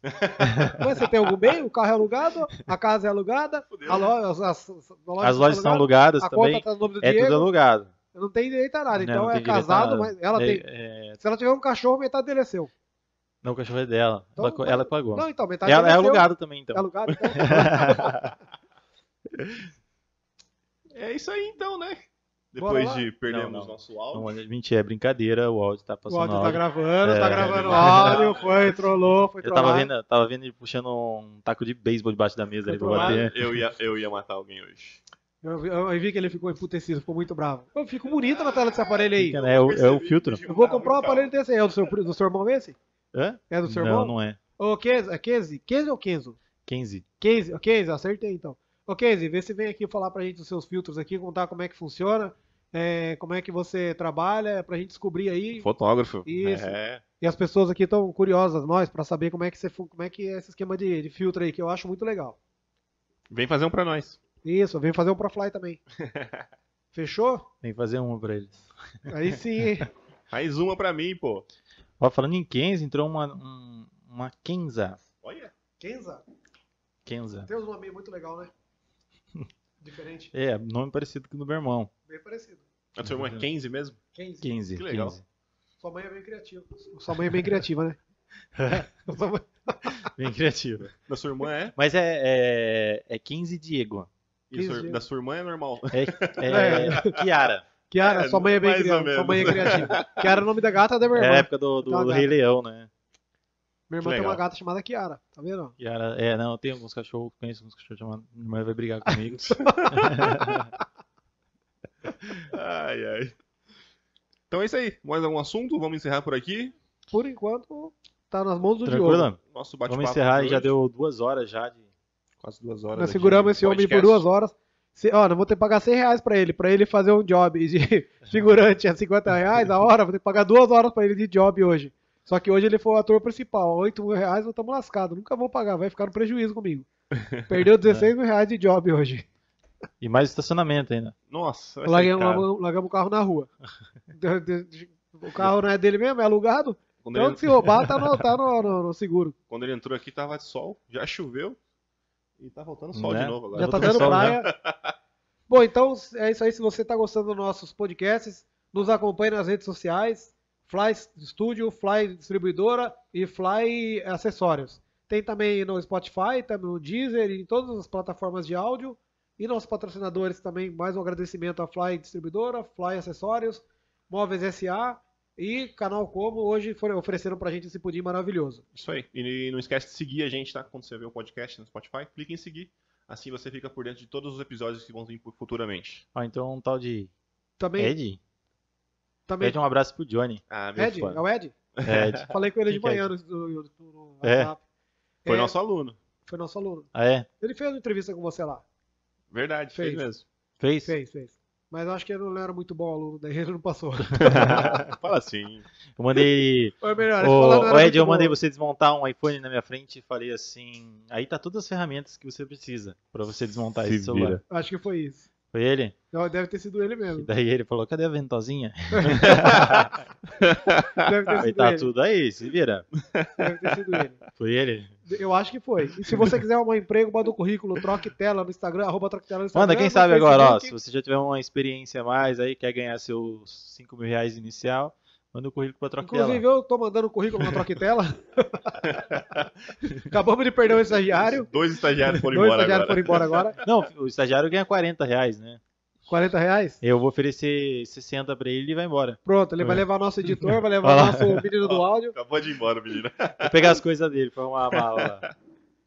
Speaker 1: Mas (laughs) você tem algum bem? O carro é alugado? A casa é alugada? as, as, as, lojas, as lojas são alugadas, também. Tá no é tudo alugado. Não tem direito a nada. Não, então não é casado, mas ela é, tem. É... Se ela tiver um cachorro, metade dele é seu.
Speaker 3: Não, o cachorro é dela. Então, ela, mas... ela pagou. Não, então, metade ela é, é alugado também, então. É alugado, então. (laughs)
Speaker 2: é isso aí, então, né? Depois de perdermos nosso
Speaker 3: áudio. Não, mentira, é brincadeira, o áudio tá passando. O áudio, tá áudio. tá é, gravando, é, né? tá gravando o áudio,
Speaker 4: foi, trollou,
Speaker 1: foi Eu trollado. tava
Speaker 3: vendo, tava vendo ele puxando um taco de beisebol debaixo da mesa ali pra bater. Eu ia, eu ia matar alguém hoje.
Speaker 1: Eu, eu, eu, vi que ele ficou emputecido, ficou muito bravo. Eu fico bonito na tela desse aparelho aí. Fica, né? é, o, é o filtro. Eu vou comprar um aparelho desse aí. É do seu, do seu irmão esse? Hã? É do seu irmão? Não, não é. Ô, Kenzo, é Kenzi? Kenzi ou Kenzo? Kenzi. Kenzi, Kenzi, acertei então. Ô, Kenzi, vê se vem aqui falar pra gente dos seus filtros aqui, contar como é que funciona é, como é que você trabalha, é para a gente descobrir aí.
Speaker 2: Fotógrafo. Isso. É.
Speaker 1: E as pessoas aqui estão curiosas, nós, para saber como é, que você, como é que é esse esquema de, de filtro aí, que eu acho muito legal.
Speaker 2: Vem
Speaker 3: fazer um para nós. Isso, vem fazer um para Fly também. (laughs) Fechou? Vem fazer uma para eles. Aí sim. (laughs) Mais uma para mim, pô. Ó, falando em Kenza, entrou uma, uma Kenza.
Speaker 1: Olha, Kenza? Kenza. Temos um amigo muito legal, né?
Speaker 3: Diferente. É, nome parecido que do meu irmão. Bem parecido. A sua irmã é 15
Speaker 2: mesmo?
Speaker 1: 15.
Speaker 3: 15. Que legal. 15.
Speaker 1: Sua mãe é bem criativa. Sua mãe é bem criativa, né?
Speaker 3: (laughs) bem criativa. Da sua irmã é? Mas é, é, é 15 Diego. sua, da sua irmã é normal. (laughs) É, é, é. Kiara. Kiara, é, sua mãe é bem criativa.
Speaker 2: Sua mãe é criativa. Kiara
Speaker 1: é o nome da gata da minha irmã. É a época do, então, do, do Rei Leão,
Speaker 2: né?
Speaker 4: Minha
Speaker 3: irmã tem uma gata
Speaker 1: chamada Kiara, tá vendo?
Speaker 3: Kiara, é, não, tem alguns cachorros, conheço alguns cachorros chamados. Minha irmã vai brigar comigo. (laughs)
Speaker 2: ai, ai. Então é isso aí. Mais algum assunto? Vamos encerrar por aqui? Por enquanto, tá nas mãos do Tranquilo?
Speaker 1: Diogo.
Speaker 3: Nosso bate-papo. Vamos encerrar, já deu duas horas já. De... Quase duas horas. Nós seguramos esse homem por duas
Speaker 1: horas. Se, ó, não vou ter que pagar 100 reais pra ele, pra ele fazer um job de (laughs) figurante a 50 reais a hora, vou ter que pagar duas horas pra ele de job hoje. Só que hoje ele foi o ator principal. 8 mil reais, eu estamos lascados. Nunca vou pagar, vai ficar no prejuízo comigo.
Speaker 3: (laughs) Perdeu 16 é. mil
Speaker 1: reais de job hoje.
Speaker 3: E mais estacionamento ainda. Nossa, largamos,
Speaker 1: largamos o carro na rua. (laughs) o carro não é dele mesmo, é alugado. Quando então, ele... se roubar, tá, no, tá no, no, no,
Speaker 2: seguro. Quando ele entrou aqui, tava de sol, já choveu e tá voltando sol né? de novo agora. Já tá dando né? praia.
Speaker 1: Bom, então é isso aí. Se você tá gostando dos nossos podcasts, nos acompanhe nas redes sociais. Fly Studio, Fly Distribuidora e Fly Acessórios. Tem também no Spotify, também no Deezer em todas as plataformas de áudio. E nossos patrocinadores também, mais um agradecimento à Fly Distribuidora, Fly Acessórios, Móveis SA e Canal Como, hoje foram, ofereceram pra gente esse pudim maravilhoso.
Speaker 2: Isso aí. E não esquece de seguir a gente, tá? Quando você vê o podcast no Spotify, clique em seguir. Assim você fica por dentro de todos os episódios que vão vir futuramente.
Speaker 3: Ah, então um tal de. Também. Ed? Também. Pede um abraço pro Johnny. Ah, Ed? Fã. É o Ed? Ed. (laughs) Falei
Speaker 1: com ele de é manhã no, no, no é. WhatsApp.
Speaker 3: É. Foi é, nosso aluno.
Speaker 1: Foi nosso aluno. Ah, é? Ele fez uma entrevista com você lá.
Speaker 3: Verdade, fez, fez mesmo. Fez? Fez, fez.
Speaker 1: Mas acho que ele não era muito bom aluno, daí ele não passou.
Speaker 3: (laughs) Fala assim. Eu mandei. Foi melhor, o, o Ed, eu mandei bom. você desmontar um iPhone na minha frente e falei assim: aí tá todas as ferramentas que você precisa para você desmontar Se esse celular. Vira. Acho que foi isso. Foi ele? Não, deve ter sido ele mesmo. E daí ele falou: cadê a ventosinha? (laughs) deve ter sido e tá ele. tudo aí, se vira. Deve ter sido ele. Foi ele?
Speaker 1: Eu acho que foi. E se você quiser um emprego, manda o um currículo, troque tela no Instagram, arroba troque tela no Instagram. Manda, quem sabe agora, ó, se
Speaker 3: você já tiver uma experiência a mais aí, quer ganhar seus 5 mil reais inicial, Manda o um currículo pra Troquitela. Inclusive,
Speaker 1: eu tô mandando o currículo pra tela. (laughs) Acabamos de perder um estagiário. Os
Speaker 3: dois estagiários foram dois embora estagiários agora. Foram embora agora. (laughs) Não, o estagiário ganha 40 reais, né? 40 reais? Eu vou oferecer 60 pra ele e vai embora. Pronto, ele vai é. levar nosso editor, (laughs) vai levar nosso menino do áudio. Acabou de ir embora, menino. Vou pegar as coisas dele Foi uma bala. mala.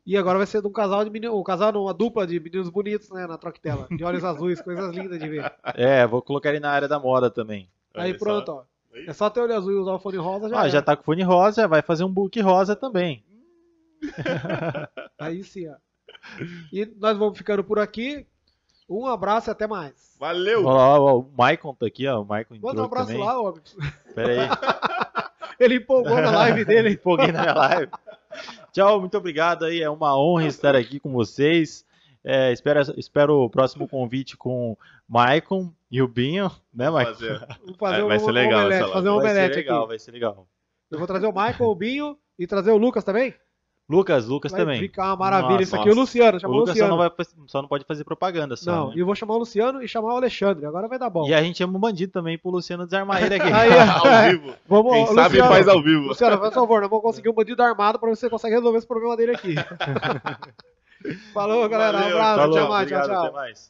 Speaker 1: E agora vai ser de um casal de meninos, um casal, uma dupla de meninos bonitos, né, na troquitela. De olhos azuis, coisas lindas de ver.
Speaker 3: É, vou colocar ele na área da moda também.
Speaker 1: Aí, Aí pronto, só... ó. É, é só ter olho azul e usar o fone rosa já. Ah, é. já
Speaker 3: tá com fone rosa, vai fazer um book rosa também.
Speaker 1: (laughs) Aí sim, ó. E nós vamos ficando por aqui. Um abraço e até mais. Valeu! Ó,
Speaker 3: ó, o Maicon tá aqui, ó. O Maicon entrou Manda um abraço também. lá, homem. Pera aí.
Speaker 1: Ele empolgou na live dele. (laughs) Empolguei na minha live.
Speaker 3: Tchau, muito obrigado aí. É uma honra estar aqui com vocês. É, espero, espero o próximo convite com Maicon e o Binho, né, Michael? Fazer. Fazer vai, é, um, vai ser legal omelete, essa Fazer um vai ser legal, aqui. vai ser legal.
Speaker 1: Eu vou trazer o Michael, o Binho e trazer o Lucas também?
Speaker 3: Lucas, Lucas vai também. Ficar uma maravilha nossa, isso aqui. Nossa. O Luciano, chama o Lucas Luciano. Só não, vai, só não pode fazer propaganda só. Não, né? e eu vou chamar o Luciano e chamar o Alexandre. Agora vai dar bom. E a gente chama o bandido também pro Luciano desarmar ele aqui. (laughs) Aí, (laughs) ao vivo. Vamos, Quem Luciano, sabe faz ao vivo. Luciano, faz
Speaker 1: favor, não vou conseguir um (laughs) bandido armado pra você
Speaker 4: conseguir resolver esse problema dele aqui. Falou, galera. Valeu, um abraço. Falou, tchau, obrigado, tchau, tchau. Até mais.